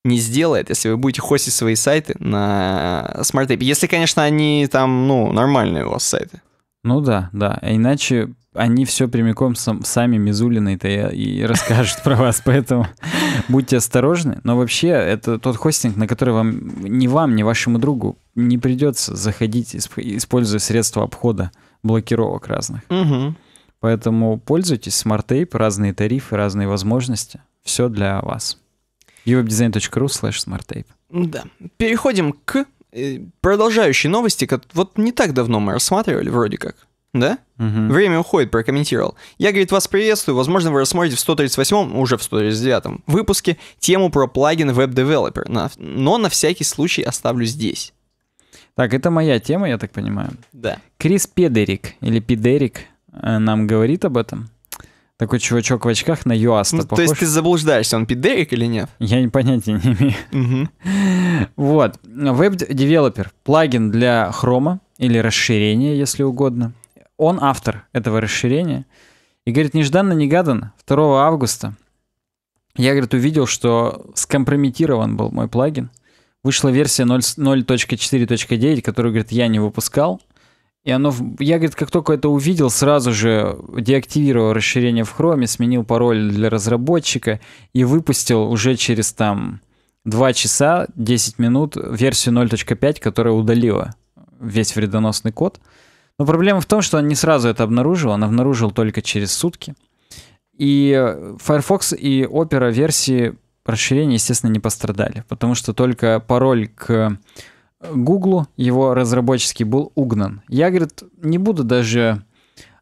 не сделает, если вы будете хостить свои сайты на SmartApe. Если, конечно, они там, ну, нормальные у вас сайты. Ну да, да. А иначе они все прямиком сам, сами Мизулиной-то и, и расскажут про вас, поэтому будьте осторожны. Но вообще, это тот хостинг, на который вам, ни вам, ни вашему другу не придется заходить, используя средства обхода блокировок разных. Угу. Поэтому пользуйтесь смарт-тейп, разные тарифы, разные возможности. Все для вас. uwebdesign.ru slash smarttape. Да. Переходим к Э, продолжающие новости, вот не так давно мы рассматривали вроде как, да? Угу. Время уходит, прокомментировал. Я, говорит, вас приветствую. Возможно, вы рассмотрите в 138, уже в 139 выпуске тему про плагин Web Developer, но на всякий случай оставлю здесь. Так, это моя тема, я так понимаю. Да. Крис Педерик, или Педерик, э, нам говорит об этом. Такой чувачок в очках на Юаста ну, похож. То есть ты заблуждаешься, он пидерик или нет? Я не понятия не имею. Угу. Вот. Веб-девелопер. Плагин для хрома или расширения, если угодно. Он автор этого расширения. И говорит, нежданно негадан, 2 августа я, говорит, увидел, что скомпрометирован был мой плагин. Вышла версия 0.4.9, которую, говорит, я не выпускал. И оно, я, говорит, как только это увидел, сразу же деактивировал расширение в хроме, сменил пароль для разработчика и выпустил уже через там 2 часа 10 минут версию 0.5, которая удалила весь вредоносный код. Но проблема в том, что он не сразу это обнаружил, он обнаружил только через сутки. И Firefox и Opera версии расширения, естественно, не пострадали, потому что только пароль к Гуглу, его разработческий был угнан. Я, говорит, не буду даже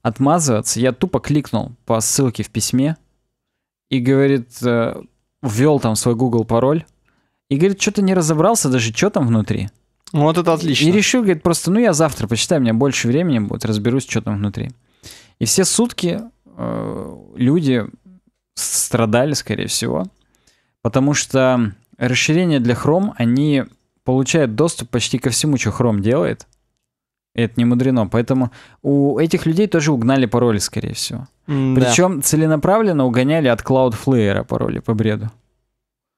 отмазываться, я тупо кликнул по ссылке в письме и, говорит, э, ввел там свой Google пароль и, говорит, что-то не разобрался даже, что там внутри. Ну, вот это отлично. И решил, говорит, просто, ну я завтра почитаю, у меня больше времени будет, разберусь, что там внутри. И все сутки э, люди страдали, скорее всего, потому что расширения для Chrome, они получает доступ почти ко всему, что Chrome делает. И это не мудрено. Поэтому у этих людей тоже угнали пароли, скорее всего. Mm, Причем да. целенаправленно угоняли от Cloudflare пароли по бреду.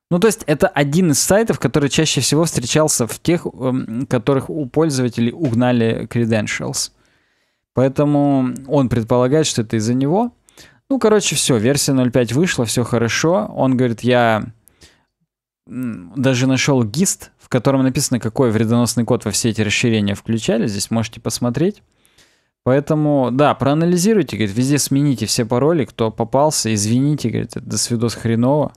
Ну, то есть это один из сайтов, который чаще всего встречался в тех, эм, которых у пользователей угнали credentials. Поэтому он предполагает, что это из-за него. Ну, короче, все, версия 0.5 вышла, все хорошо. Он говорит, я даже нашел гист котором написано, какой вредоносный код во все эти расширения включали. Здесь можете посмотреть. Поэтому, да, проанализируйте, говорит, везде смените все пароли, кто попался, извините, говорит, до свидос хреново.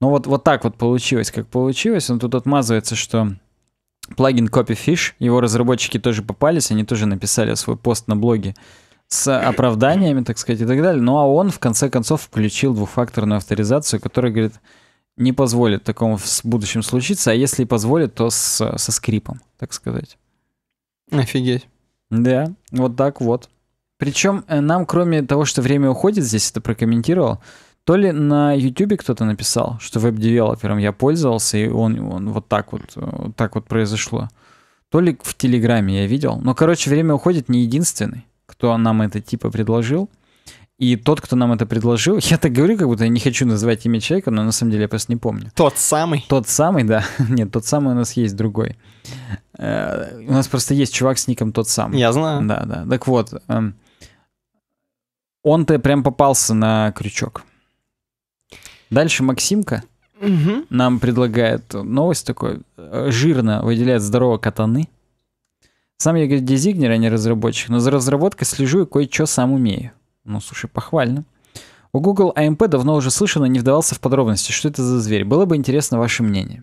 Но вот, вот так вот получилось, как получилось. Он тут отмазывается, что плагин CopyFish, его разработчики тоже попались, они тоже написали свой пост на блоге с оправданиями, так сказать, и так далее. Ну а он, в конце концов, включил двухфакторную авторизацию, которая, говорит, не позволит такому в будущем случиться, а если и позволит, то с, со скрипом, так сказать. Офигеть. Да, вот так вот. Причем э, нам, кроме того, что время уходит, здесь это прокомментировал, то ли на YouTube кто-то написал, что веб-девелопером я пользовался, и он, он вот так вот, вот э, так вот произошло. То ли в Телеграме я видел. Но, короче, время уходит не единственный, кто нам это типа предложил. И тот, кто нам это предложил, я так говорю, как будто я не хочу называть имя человека, но на самом деле я просто не помню. Тот самый? Тот самый, да. Нет, тот самый у нас есть другой. Э, у нас просто есть чувак с ником тот самый. Я знаю. Да, да. Так вот, эм, он-то прям попался на крючок. Дальше Максимка угу. нам предлагает новость такой, э, жирно выделяет здорового катаны. Сам я, говорит, дизайнер, а не разработчик, но за разработкой слежу и кое-что сам умею. Ну, слушай, похвально. У Google AMP давно уже слышал и не вдавался в подробности, что это за зверь. Было бы интересно ваше мнение.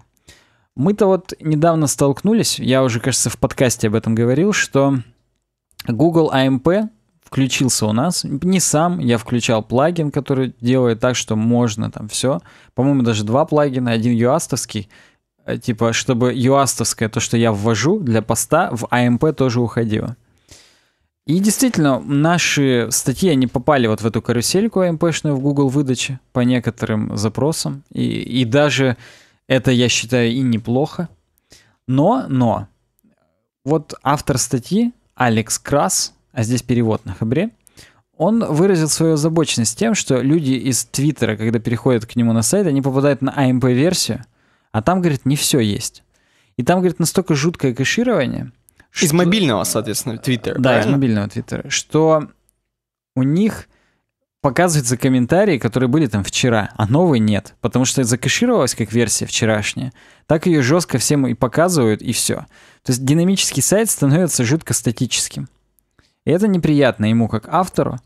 Мы-то вот недавно столкнулись, я уже, кажется, в подкасте об этом говорил, что Google AMP включился у нас. Не сам, я включал плагин, который делает так, что можно там все. По-моему, даже два плагина, один юастовский. Э, типа, чтобы юастовское, то, что я ввожу для поста, в AMP тоже уходило. И действительно, наши статьи, они попали вот в эту карусельку АМПшную в Google выдаче по некоторым запросам. И, и даже это, я считаю, и неплохо. Но, но, вот автор статьи, Алекс Крас, а здесь перевод на хабре, он выразил свою озабоченность тем, что люди из Твиттера, когда переходят к нему на сайт, они попадают на АМП версию а там, говорит, не все есть. И там, говорит, настолько жуткое кэширование – что... Из мобильного, соответственно, Twitter. Да, правильно? из мобильного Twitter, Что у них показываются комментарии, которые были там вчера, а новые нет. Потому что закэшировалась как версия вчерашняя, так ее жестко всем и показывают, и все. То есть динамический сайт становится жутко статическим. И это неприятно ему как автору.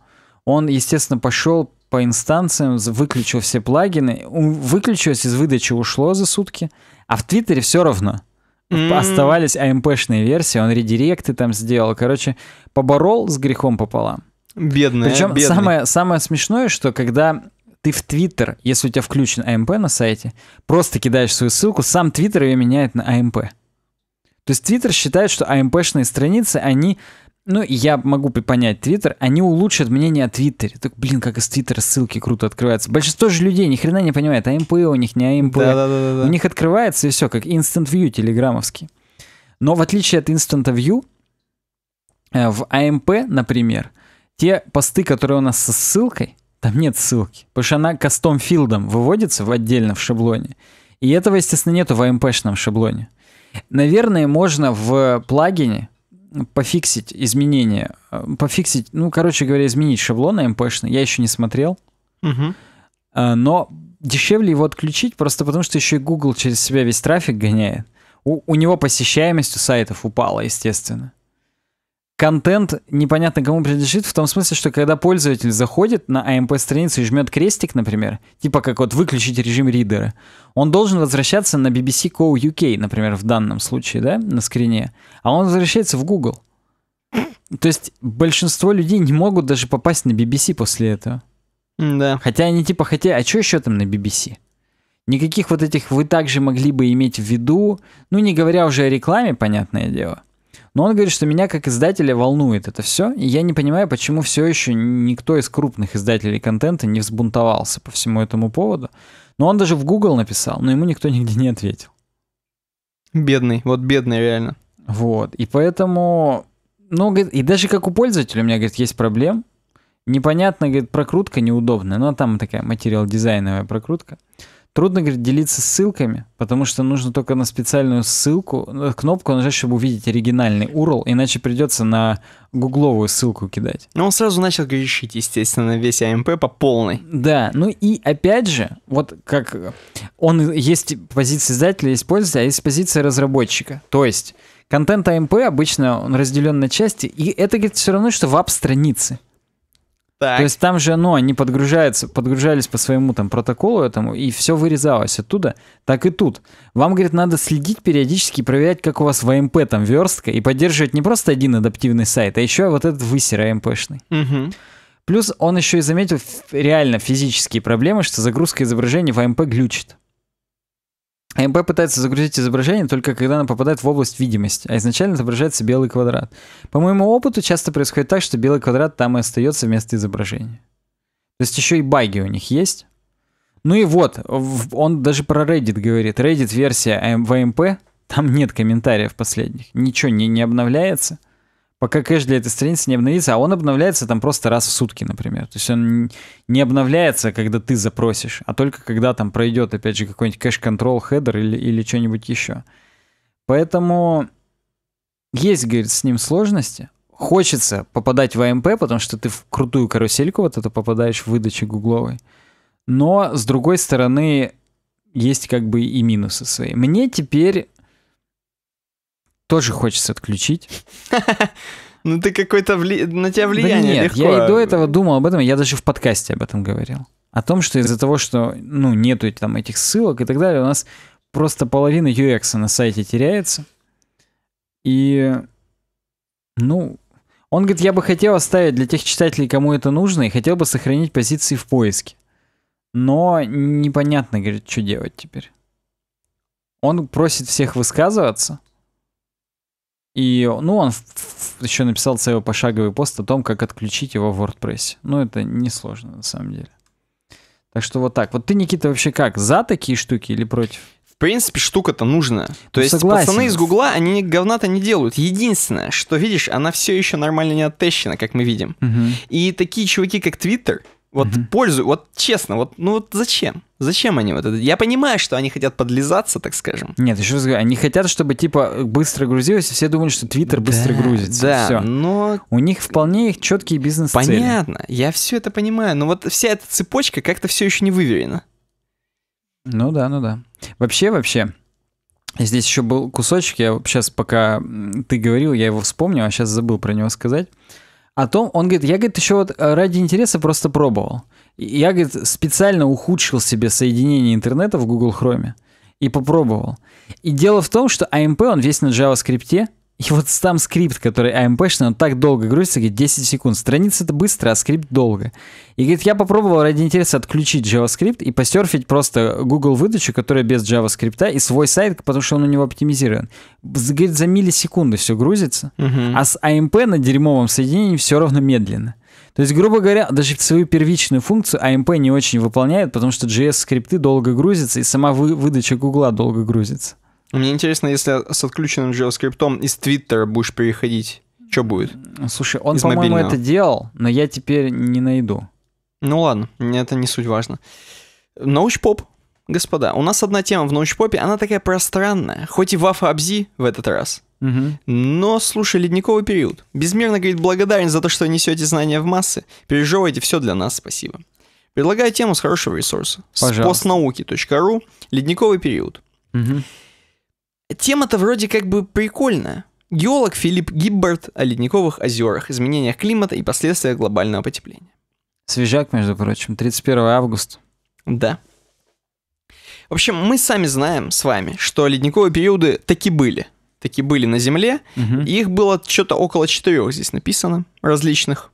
Он, естественно, пошел по инстанциям, выключил все плагины, выключилось из выдачи, ушло за сутки, а в Твиттере все равно – Mm-hmm. Оставались АМПшные версии, он редиректы там сделал. Короче, поборол с грехом пополам. Бедный, Причем бедный. Самое, самое смешное, что когда ты в Твиттер, если у тебя включен АМП на сайте, просто кидаешь свою ссылку, сам Твиттер ее меняет на АМП. То есть Твиттер считает, что АМПшные страницы, они ну, я могу понять Твиттер, они улучшат мнение о Твиттере. Так, блин, как из Твиттера ссылки круто открываются. Большинство же людей ни хрена не понимает, а МП у них не АМП. Да, да, да, да. У них открывается и все, как Instant View телеграммовский. Но в отличие от Instant View, э, в АМП, например, те посты, которые у нас со ссылкой, там нет ссылки, потому что она кастом филдом выводится в отдельно в шаблоне. И этого, естественно, нету в AMP-шном а шаблоне. Наверное, можно в плагине пофиксить изменения. Э, пофиксить, ну, короче говоря, изменить шаблоны МПшные. Я еще не смотрел. Угу. Но дешевле его отключить просто потому, что еще и Google через себя весь трафик гоняет. У, у него посещаемость у сайтов упала, естественно контент непонятно кому принадлежит, в том смысле, что когда пользователь заходит на AMP-страницу а и жмет крестик, например, типа как вот выключить режим ридера, он должен возвращаться на BBC Co. UK, например, в данном случае, да, на скрине, а он возвращается в Google. То есть большинство людей не могут даже попасть на BBC после этого. Да. Хотя они типа хотят, а что еще там на BBC? Никаких вот этих вы также могли бы иметь в виду, ну не говоря уже о рекламе, понятное дело. Но он говорит, что меня как издателя волнует это все, и я не понимаю, почему все еще никто из крупных издателей контента не взбунтовался по всему этому поводу. Но он даже в Google написал, но ему никто нигде не ответил. Бедный, вот бедный реально. Вот, и поэтому, ну, говорит, и даже как у пользователя у меня, говорит, есть проблем. Непонятно, говорит, прокрутка неудобная, но ну, а там такая материал-дизайновая прокрутка. Трудно, говорит, делиться ссылками, потому что нужно только на специальную ссылку, э, кнопку нажать, чтобы увидеть оригинальный URL, иначе придется на гугловую ссылку кидать. Но ну, он сразу начал грешить, естественно, весь АМП по полной. Да, ну и опять же, вот как он есть позиция издателя, есть пользователя, а есть позиция разработчика. То есть контент АМП обычно он разделен на части, и это, говорит, все равно, что в веб-страницы. Так. То есть там же оно, ну, они подгружаются, подгружались по своему там протоколу этому, и все вырезалось оттуда, так и тут. Вам, говорит, надо следить периодически, проверять, как у вас в АМП там верстка, и поддерживать не просто один адаптивный сайт, а еще вот этот высер АМПшный. Угу. Плюс он еще и заметил реально физические проблемы, что загрузка изображений в АМП глючит. АМП пытается загрузить изображение только когда оно попадает в область видимости, а изначально отображается белый квадрат. По моему опыту часто происходит так, что белый квадрат там и остается вместо изображения. То есть еще и баги у них есть. Ну и вот, он даже про Reddit говорит. Reddit версия э, ВМП, там нет комментариев последних, ничего не, не обновляется пока кэш для этой страницы не обновится, а он обновляется там просто раз в сутки, например. То есть он не обновляется, когда ты запросишь, а только когда там пройдет, опять же, какой-нибудь кэш-контрол, хедер или, или что-нибудь еще. Поэтому есть, говорит, с ним сложности. Хочется попадать в АМП, потому что ты в крутую карусельку вот это попадаешь в выдаче гугловой. Но, с другой стороны, есть как бы и минусы свои. Мне теперь тоже хочется отключить. Ну ты какой-то... На тебя влияние нет, легко. я и до этого думал об этом, я даже в подкасте об этом говорил. О том, что из-за того, что ну, нету там этих ссылок и так далее, у нас просто половина UX на сайте теряется. И, ну, он говорит, я бы хотел оставить для тех читателей, кому это нужно, и хотел бы сохранить позиции в поиске. Но непонятно, говорит, что делать теперь. Он просит всех высказываться – и, ну, он еще написал целый пошаговый пост о том, как отключить его в WordPress. Ну, это несложно, на самом деле. Так что вот так. Вот ты, Никита, вообще как? За такие штуки или против? В принципе, штука-то нужна. Ну, То есть согласен. пацаны из Гугла, они говна-то не делают. Единственное, что видишь, она все еще нормально не оттещена, как мы видим. Угу. И такие чуваки, как Твиттер, Twitter вот угу. пользу, вот честно, вот ну вот зачем? Зачем они вот это? Я понимаю, что они хотят подлизаться, так скажем. Нет, еще раз говорю, они хотят, чтобы типа быстро грузилось, и все думают, что Твиттер да, быстро грузится. Да, все. но... У них вполне их четкие бизнес-цели. Понятно, я все это понимаю, но вот вся эта цепочка как-то все еще не выверена. Ну да, ну да. Вообще, вообще, здесь еще был кусочек, я сейчас пока ты говорил, я его вспомнил, а сейчас забыл про него сказать о а том, он говорит, я, говорит, еще вот э, ради интереса просто пробовал. Я, говорит, специально ухудшил себе соединение интернета в Google Chrome и попробовал. И дело в том, что AMP, он весь на JavaScript, и вот сам скрипт, который AMP-шный, он так долго грузится, говорит, 10 секунд. Страница это быстро, а скрипт долго. И говорит, я попробовал ради интереса отключить JavaScript и постерфить просто Google выдачу, которая без JavaScript, и свой сайт, потому что он у него оптимизирован. Говорит, за миллисекунды все грузится, uh-huh. а с AMP на дерьмовом соединении все равно медленно. То есть, грубо говоря, даже свою первичную функцию AMP не очень выполняет, потому что JS-скрипты долго грузятся, и сама вы выдача Гугла долго грузится. Мне интересно, если с отключенным JavaScript из Твиттера будешь переходить, что будет? Слушай, он, из по-моему, мобильного. это делал, но я теперь не найду. Ну ладно, мне это не суть важно. Научпоп, господа, у нас одна тема в научпопе, она такая пространная, хоть и в Афабзи в этот раз. Угу. Но, слушай, ледниковый период. Безмерно, говорит, благодарен за то, что несете знания в массы. Переживайте, все для нас, спасибо. Предлагаю тему с хорошего ресурса. Пожалуйста. С постнауки.ру «Ледниковый период». Угу. Тема-то вроде как бы прикольная. Геолог Филипп Гиббард о ледниковых озерах, изменениях климата и последствиях глобального потепления. Свежак, между прочим, 31 августа. Да. В общем, мы сами знаем с вами, что ледниковые периоды таки были. Таки были на Земле. Угу. их было что-то около четырех здесь написано, различных.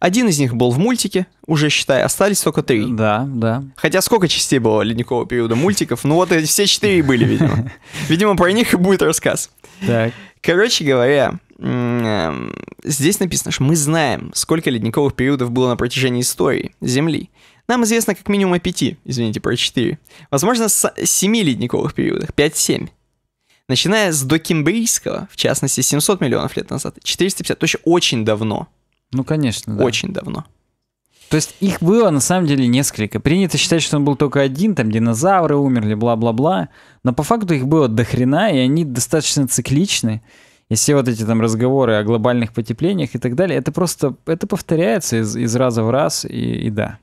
Один из них был в мультике, уже считай, остались только три. Да, да. Хотя сколько частей было ледникового периода мультиков? Ну вот эти все четыре были, видимо. Видимо, про них и будет рассказ. Так. Короче говоря, э, здесь написано, что мы знаем, сколько ледниковых периодов было на протяжении истории Земли. Нам известно как минимум о пяти, извините, про четыре. Возможно, с семи ледниковых периодах, пять-семь начиная с докембрийского, в частности, 700 миллионов лет назад, 450, то есть очень давно. Ну, конечно, да. Очень давно. То есть их было на самом деле несколько. Принято считать, что он был только один, там динозавры умерли, бла-бла-бла. Но по факту их было до хрена, и они достаточно цикличны. И все вот эти там разговоры о глобальных потеплениях и так далее, это просто, это повторяется из, из раза в раз, и, и да.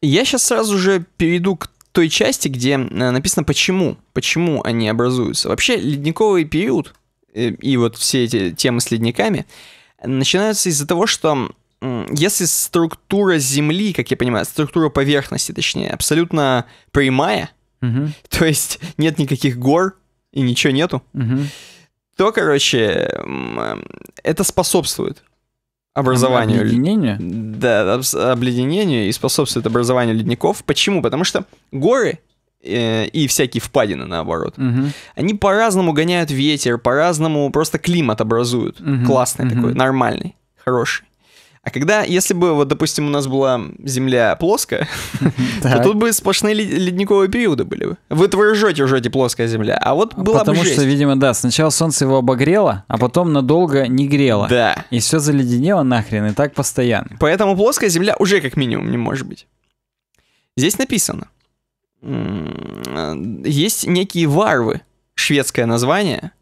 Я сейчас сразу же перейду к той части, где э, написано почему, почему они образуются. Вообще ледниковый период э, и вот все эти темы с ледниками — начинаются из-за того, что если структура Земли, как я понимаю, структура поверхности, точнее, абсолютно прямая, угу. то есть нет никаких гор и ничего нету, угу. то, короче, это способствует образованию... Обледенению? Да, обледенению и способствует образованию ледников. Почему? Потому что горы Э, и всякие впадины наоборот. Угу. Они по-разному гоняют ветер, по-разному просто климат образуют. Угу. Классный угу. такой, нормальный, хороший. А когда, если бы, вот, допустим, у нас была земля плоская, то тут бы сплошные ледниковые периоды были бы. Вы твой уже жжете плоская земля, а вот была Потому бы Потому что, видимо, да, сначала солнце его обогрело, а потом надолго не грело. Да. И все заледенело нахрен, и так постоянно. Поэтому плоская земля уже как минимум не может быть. Здесь написано – Э, есть некие варвы, шведское название.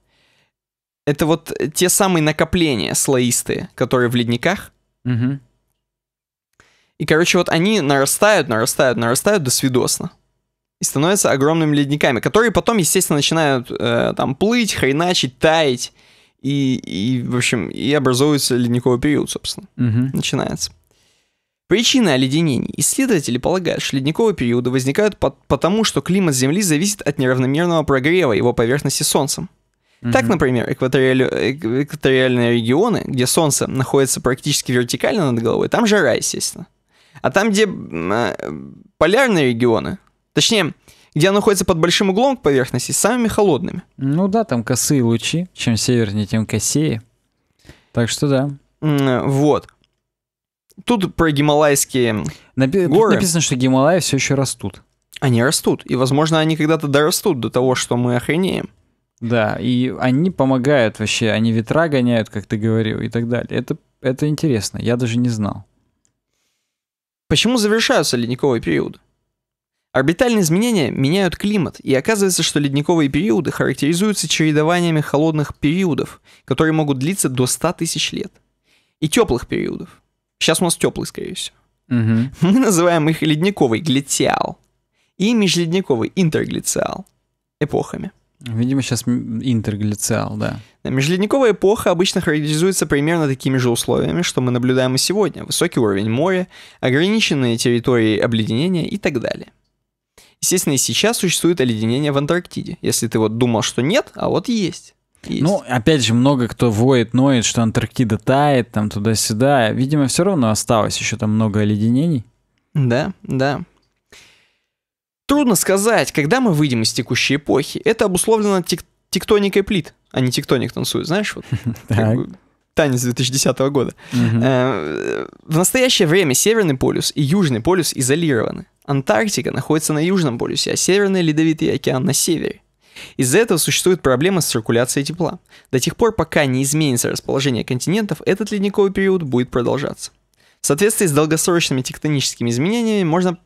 Это вот те самые накопления слоистые, которые в ледниках. Угу. И, короче, вот они нарастают, нарастают, нарастают до свидосно. И становятся огромными ледниками, которые потом, естественно, начинают э, там плыть, хреначить, таять. И, и, в общем, и образуется ледниковый период, собственно. Угу. Начинается. Причина оледенений. Исследователи полагают, что ледниковые периоды возникают по потому, что климат Земли зависит от неравномерного прогрева его поверхности Солнцем. Так, например, экваториаль... экваториальные регионы, где Солнце находится практически вертикально над головой, там жара, естественно. А там, где э, полярные регионы, точнее, где оно находится под большим углом к поверхности, самыми холодными. Ну да, там косые лучи. Чем севернее, тем косее. Так что да. Э, вот. Тут про гималайские Напи- горы. написано, что Гималаи все еще растут. Они растут, и, возможно, они когда-то дорастут до того, что мы охренеем. Да, и они помогают вообще, они ветра гоняют, как ты говорил, и так далее. Это, это интересно, я даже не знал. Почему завершаются ледниковые периоды? Орбитальные изменения меняют климат, и оказывается, что ледниковые периоды характеризуются чередованиями холодных периодов, которые могут длиться до 100 тысяч лет, и теплых периодов, Сейчас у нас теплый, скорее всего. Угу. Мы называем их ледниковый глициал и межледниковый интерглициал эпохами. Видимо, сейчас интерглициал, да. Межледниковая эпоха обычно характеризуется примерно такими же условиями, что мы наблюдаем и сегодня. Высокий уровень моря, ограниченные территории обледенения и так далее. Естественно, и сейчас существует оледенение в Антарктиде. Если ты вот думал, что нет, а вот есть. Есть. Ну, опять же, много кто воет, ноет, что Антарктида тает, там туда-сюда. Видимо, все равно осталось еще там много оледенений. Да, да. Трудно сказать, когда мы выйдем из текущей эпохи. Это обусловлено тек тектоникой плит, а не тектоник танцует, знаешь? Вот, танец 2010 года. Э, в настоящее время Северный полюс и Южный полюс изолированы. Антарктика находится на Южном полюсе, а Северный Ледовитый океан на севере. Из-за этого существует проблема с циркуляцией тепла. До тех пор, пока не изменится расположение континентов, этот ледниковый период будет продолжаться. В соответствии с долгосрочными тектоническими изменениями можно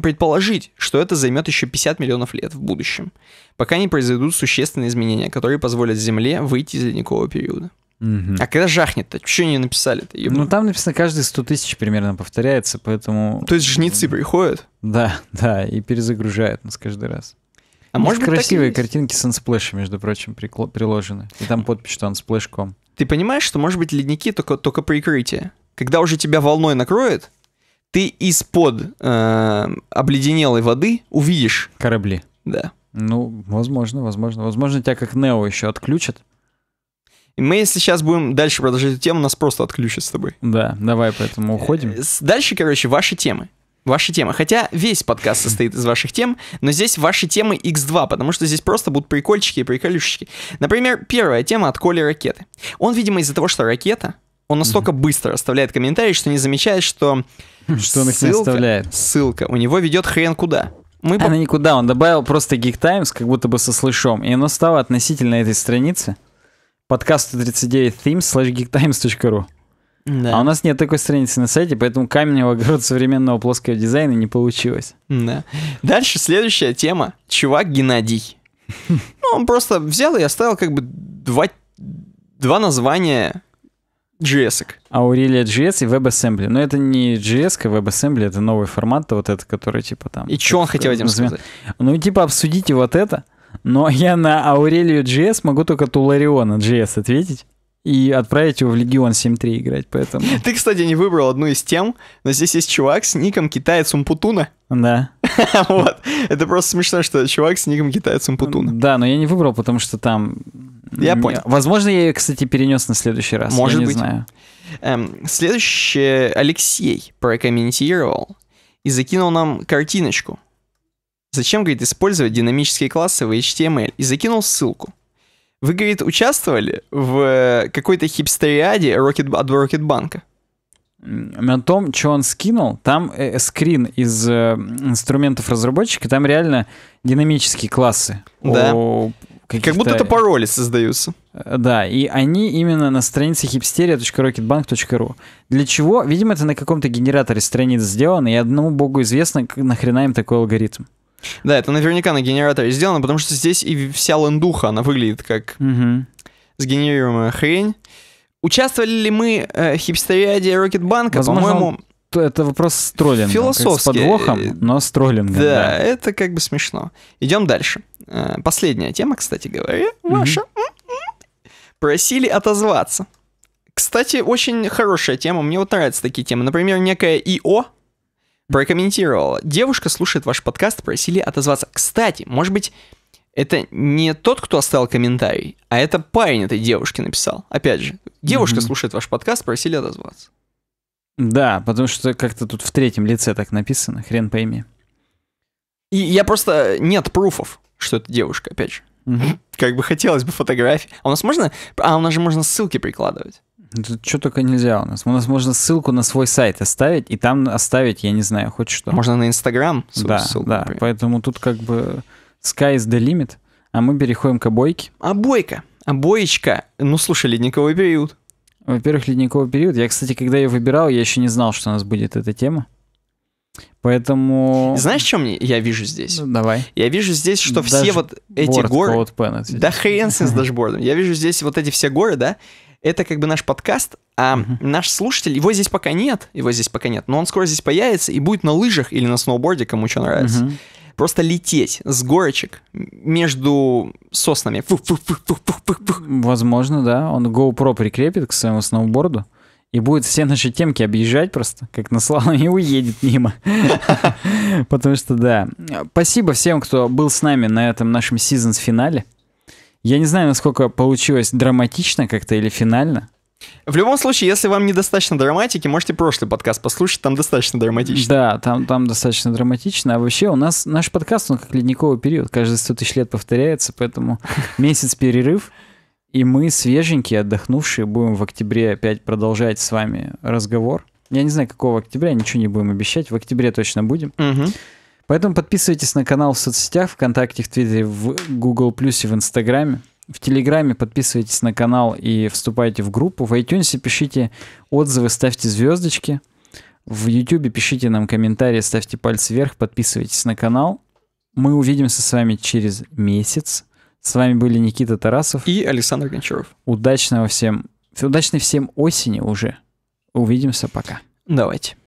предположить, что это займет еще 50 миллионов лет в будущем, пока не произойдут существенные изменения, которые позволят Земле выйти из ледникового периода. Угу. А когда жахнет-то? Чего не написали-то? Ну, там написано, каждые 100 тысяч примерно повторяется, поэтому... То есть жнецы приходят? Да, да, и перезагружают нас каждый раз. А может быть, красивые так картинки с ансплэша, между прочим, приложены. И там подпись, что ансплэш.ком. Ты понимаешь, что, может быть, ледники только, только прикрытие. Когда уже тебя волной накроет, ты из-под э, обледенелой воды увидишь... Корабли. Да. Ну, возможно, возможно. Возможно, тебя как Нео еще отключат. И мы, если сейчас будем дальше продолжать эту тему, нас просто отключат с тобой. Да, давай поэтому уходим. Э, дальше, короче, ваши темы. Ваши темы. Хотя весь подкаст состоит из ваших тем, но здесь ваши темы x2, потому что здесь просто будут прикольчики и приколюшечки. Например, первая тема от Коли Ракеты. Он, видимо, из-за того, что ракета, он настолько mm-hmm. быстро оставляет комментарии, что не замечает, что... Что он их ссылка, не оставляет. Ссылка у него ведет хрен куда. Мы Она никуда, он добавил просто Geek Times, как будто бы со слышом, и оно стало относительно этой страницы подкаст 39 themes slash geektimes.ru да. А у нас нет такой страницы на сайте, поэтому камень в огород современного плоского дизайна не получилось. Да. Дальше следующая тема. Чувак Геннадий. Ну, он просто взял и оставил как бы два, два названия JS. -ок. А Aurelia JS и WebAssembly. Но это не JS, а WebAssembly, это новый формат, вот это, который типа там... И что он хотел этим сказать? Ну, типа, обсудите вот это. Но я на Aurelio JS могу только Тулариона JS ответить и отправить его в Легион 7-3 играть, поэтому... Ты, кстати, не выбрал одну из тем, но здесь есть чувак с ником китаец Умпутуна. Да. вот. Это просто смешно, что чувак с ником китаец Умпутуна. Да, но я не выбрал, потому что там... Я понял. Возможно, я ее, кстати, перенес на следующий раз. Может я не быть. знаю. Эм, следующее Алексей прокомментировал и закинул нам картиночку. Зачем, говорит, использовать динамические классы в HTML? И закинул ссылку. Вы, говорит, участвовали в э, какой-то хипстериаде Rocket, от Рокетбанка? На том, что он скинул, там э, э, скрин из э, инструментов разработчика, там реально динамические классы. Да. О, как будто это пароли создаются. Э, да, и они именно на странице hipsteria.rocketbank.ru. Для чего? Видимо, это на каком-то генераторе страниц сделано, и одному богу известно, как нахрена им такой алгоритм. Да, это наверняка на генераторе сделано, потому что здесь и вся лендуха, она выглядит как угу. сгенерируемая хрень. Участвовали ли мы э, хипстериаде Рокетбанка? По-моему, это вопрос с троллингом. Философски. С подвохом, но с троллингом. Да, да, это как бы смешно. Идем дальше. Э, последняя тема, кстати говоря, ваша. Угу. Просили отозваться. Кстати, очень хорошая тема. Мне вот нравятся такие темы. Например, некая ИО, прокомментировала. Девушка слушает ваш подкаст, просили отозваться. Кстати, может быть, это не тот, кто оставил комментарий, а это парень этой девушки написал. Опять же, девушка mm-hmm. слушает ваш подкаст, просили отозваться. Да, потому что как-то тут в третьем лице так написано, хрен пойми. И я просто... Нет пруфов, что это девушка, опять же. Mm-hmm. Как бы хотелось бы фотографии. А у нас можно... А у нас же можно ссылки прикладывать что только нельзя у нас. У нас можно ссылку на свой сайт оставить, и там оставить, я не знаю, хоть что. Можно на Инстаграм да, ссылку. Да, например. поэтому тут как бы sky is the limit, а мы переходим к обойке. Обойка, а обоечка. А ну, слушай, ледниковый период. Во-первых, ледниковый период. Я, кстати, когда ее выбирал, я еще не знал, что у нас будет эта тема. Поэтому... Знаешь, что мне я вижу здесь? Ну, давай. Я вижу здесь, что Даже все вот эти горы... Да хрен с дашбордом. Я вижу здесь вот эти все горы, да? это как бы наш подкаст, а mm наш слушатель, его здесь пока нет, его здесь пока нет, но он скоро здесь появится и будет на лыжах или на сноуборде, кому что нравится. mm Просто лететь с горочек между соснами. Фух, фух, фух, фух, фух, фух, фух. Возможно, да. Он GoPro прикрепит к своему сноуборду. И будет все наши темки объезжать просто, как на слаломе, и уедет мимо. Потому что, да. Спасибо всем, кто был с нами на этом нашем сезонс-финале. Я не знаю, насколько получилось драматично как-то или финально. В любом случае, если вам недостаточно драматики, можете прошлый подкаст послушать, там достаточно драматично. Да, там, там достаточно драматично. А вообще у нас наш подкаст, он как ледниковый период, каждые 100 тысяч лет повторяется, поэтому месяц перерыв, и мы свеженькие, отдохнувшие, будем в октябре опять продолжать с вами разговор. Я не знаю, какого октября, ничего не будем обещать, в октябре точно будем. Угу. Поэтому подписывайтесь на канал в соцсетях, ВКонтакте, в Твиттере, в Google Плюсе, в Инстаграме. В Телеграме подписывайтесь на канал и вступайте в группу. В iTunes пишите отзывы, ставьте звездочки. В YouTube пишите нам комментарии, ставьте пальцы вверх, подписывайтесь на канал. Мы увидимся с вами через месяц. С вами были Никита Тарасов и Александр Гончаров. Удачного всем, удачной всем осени уже. Увидимся, пока. Давайте.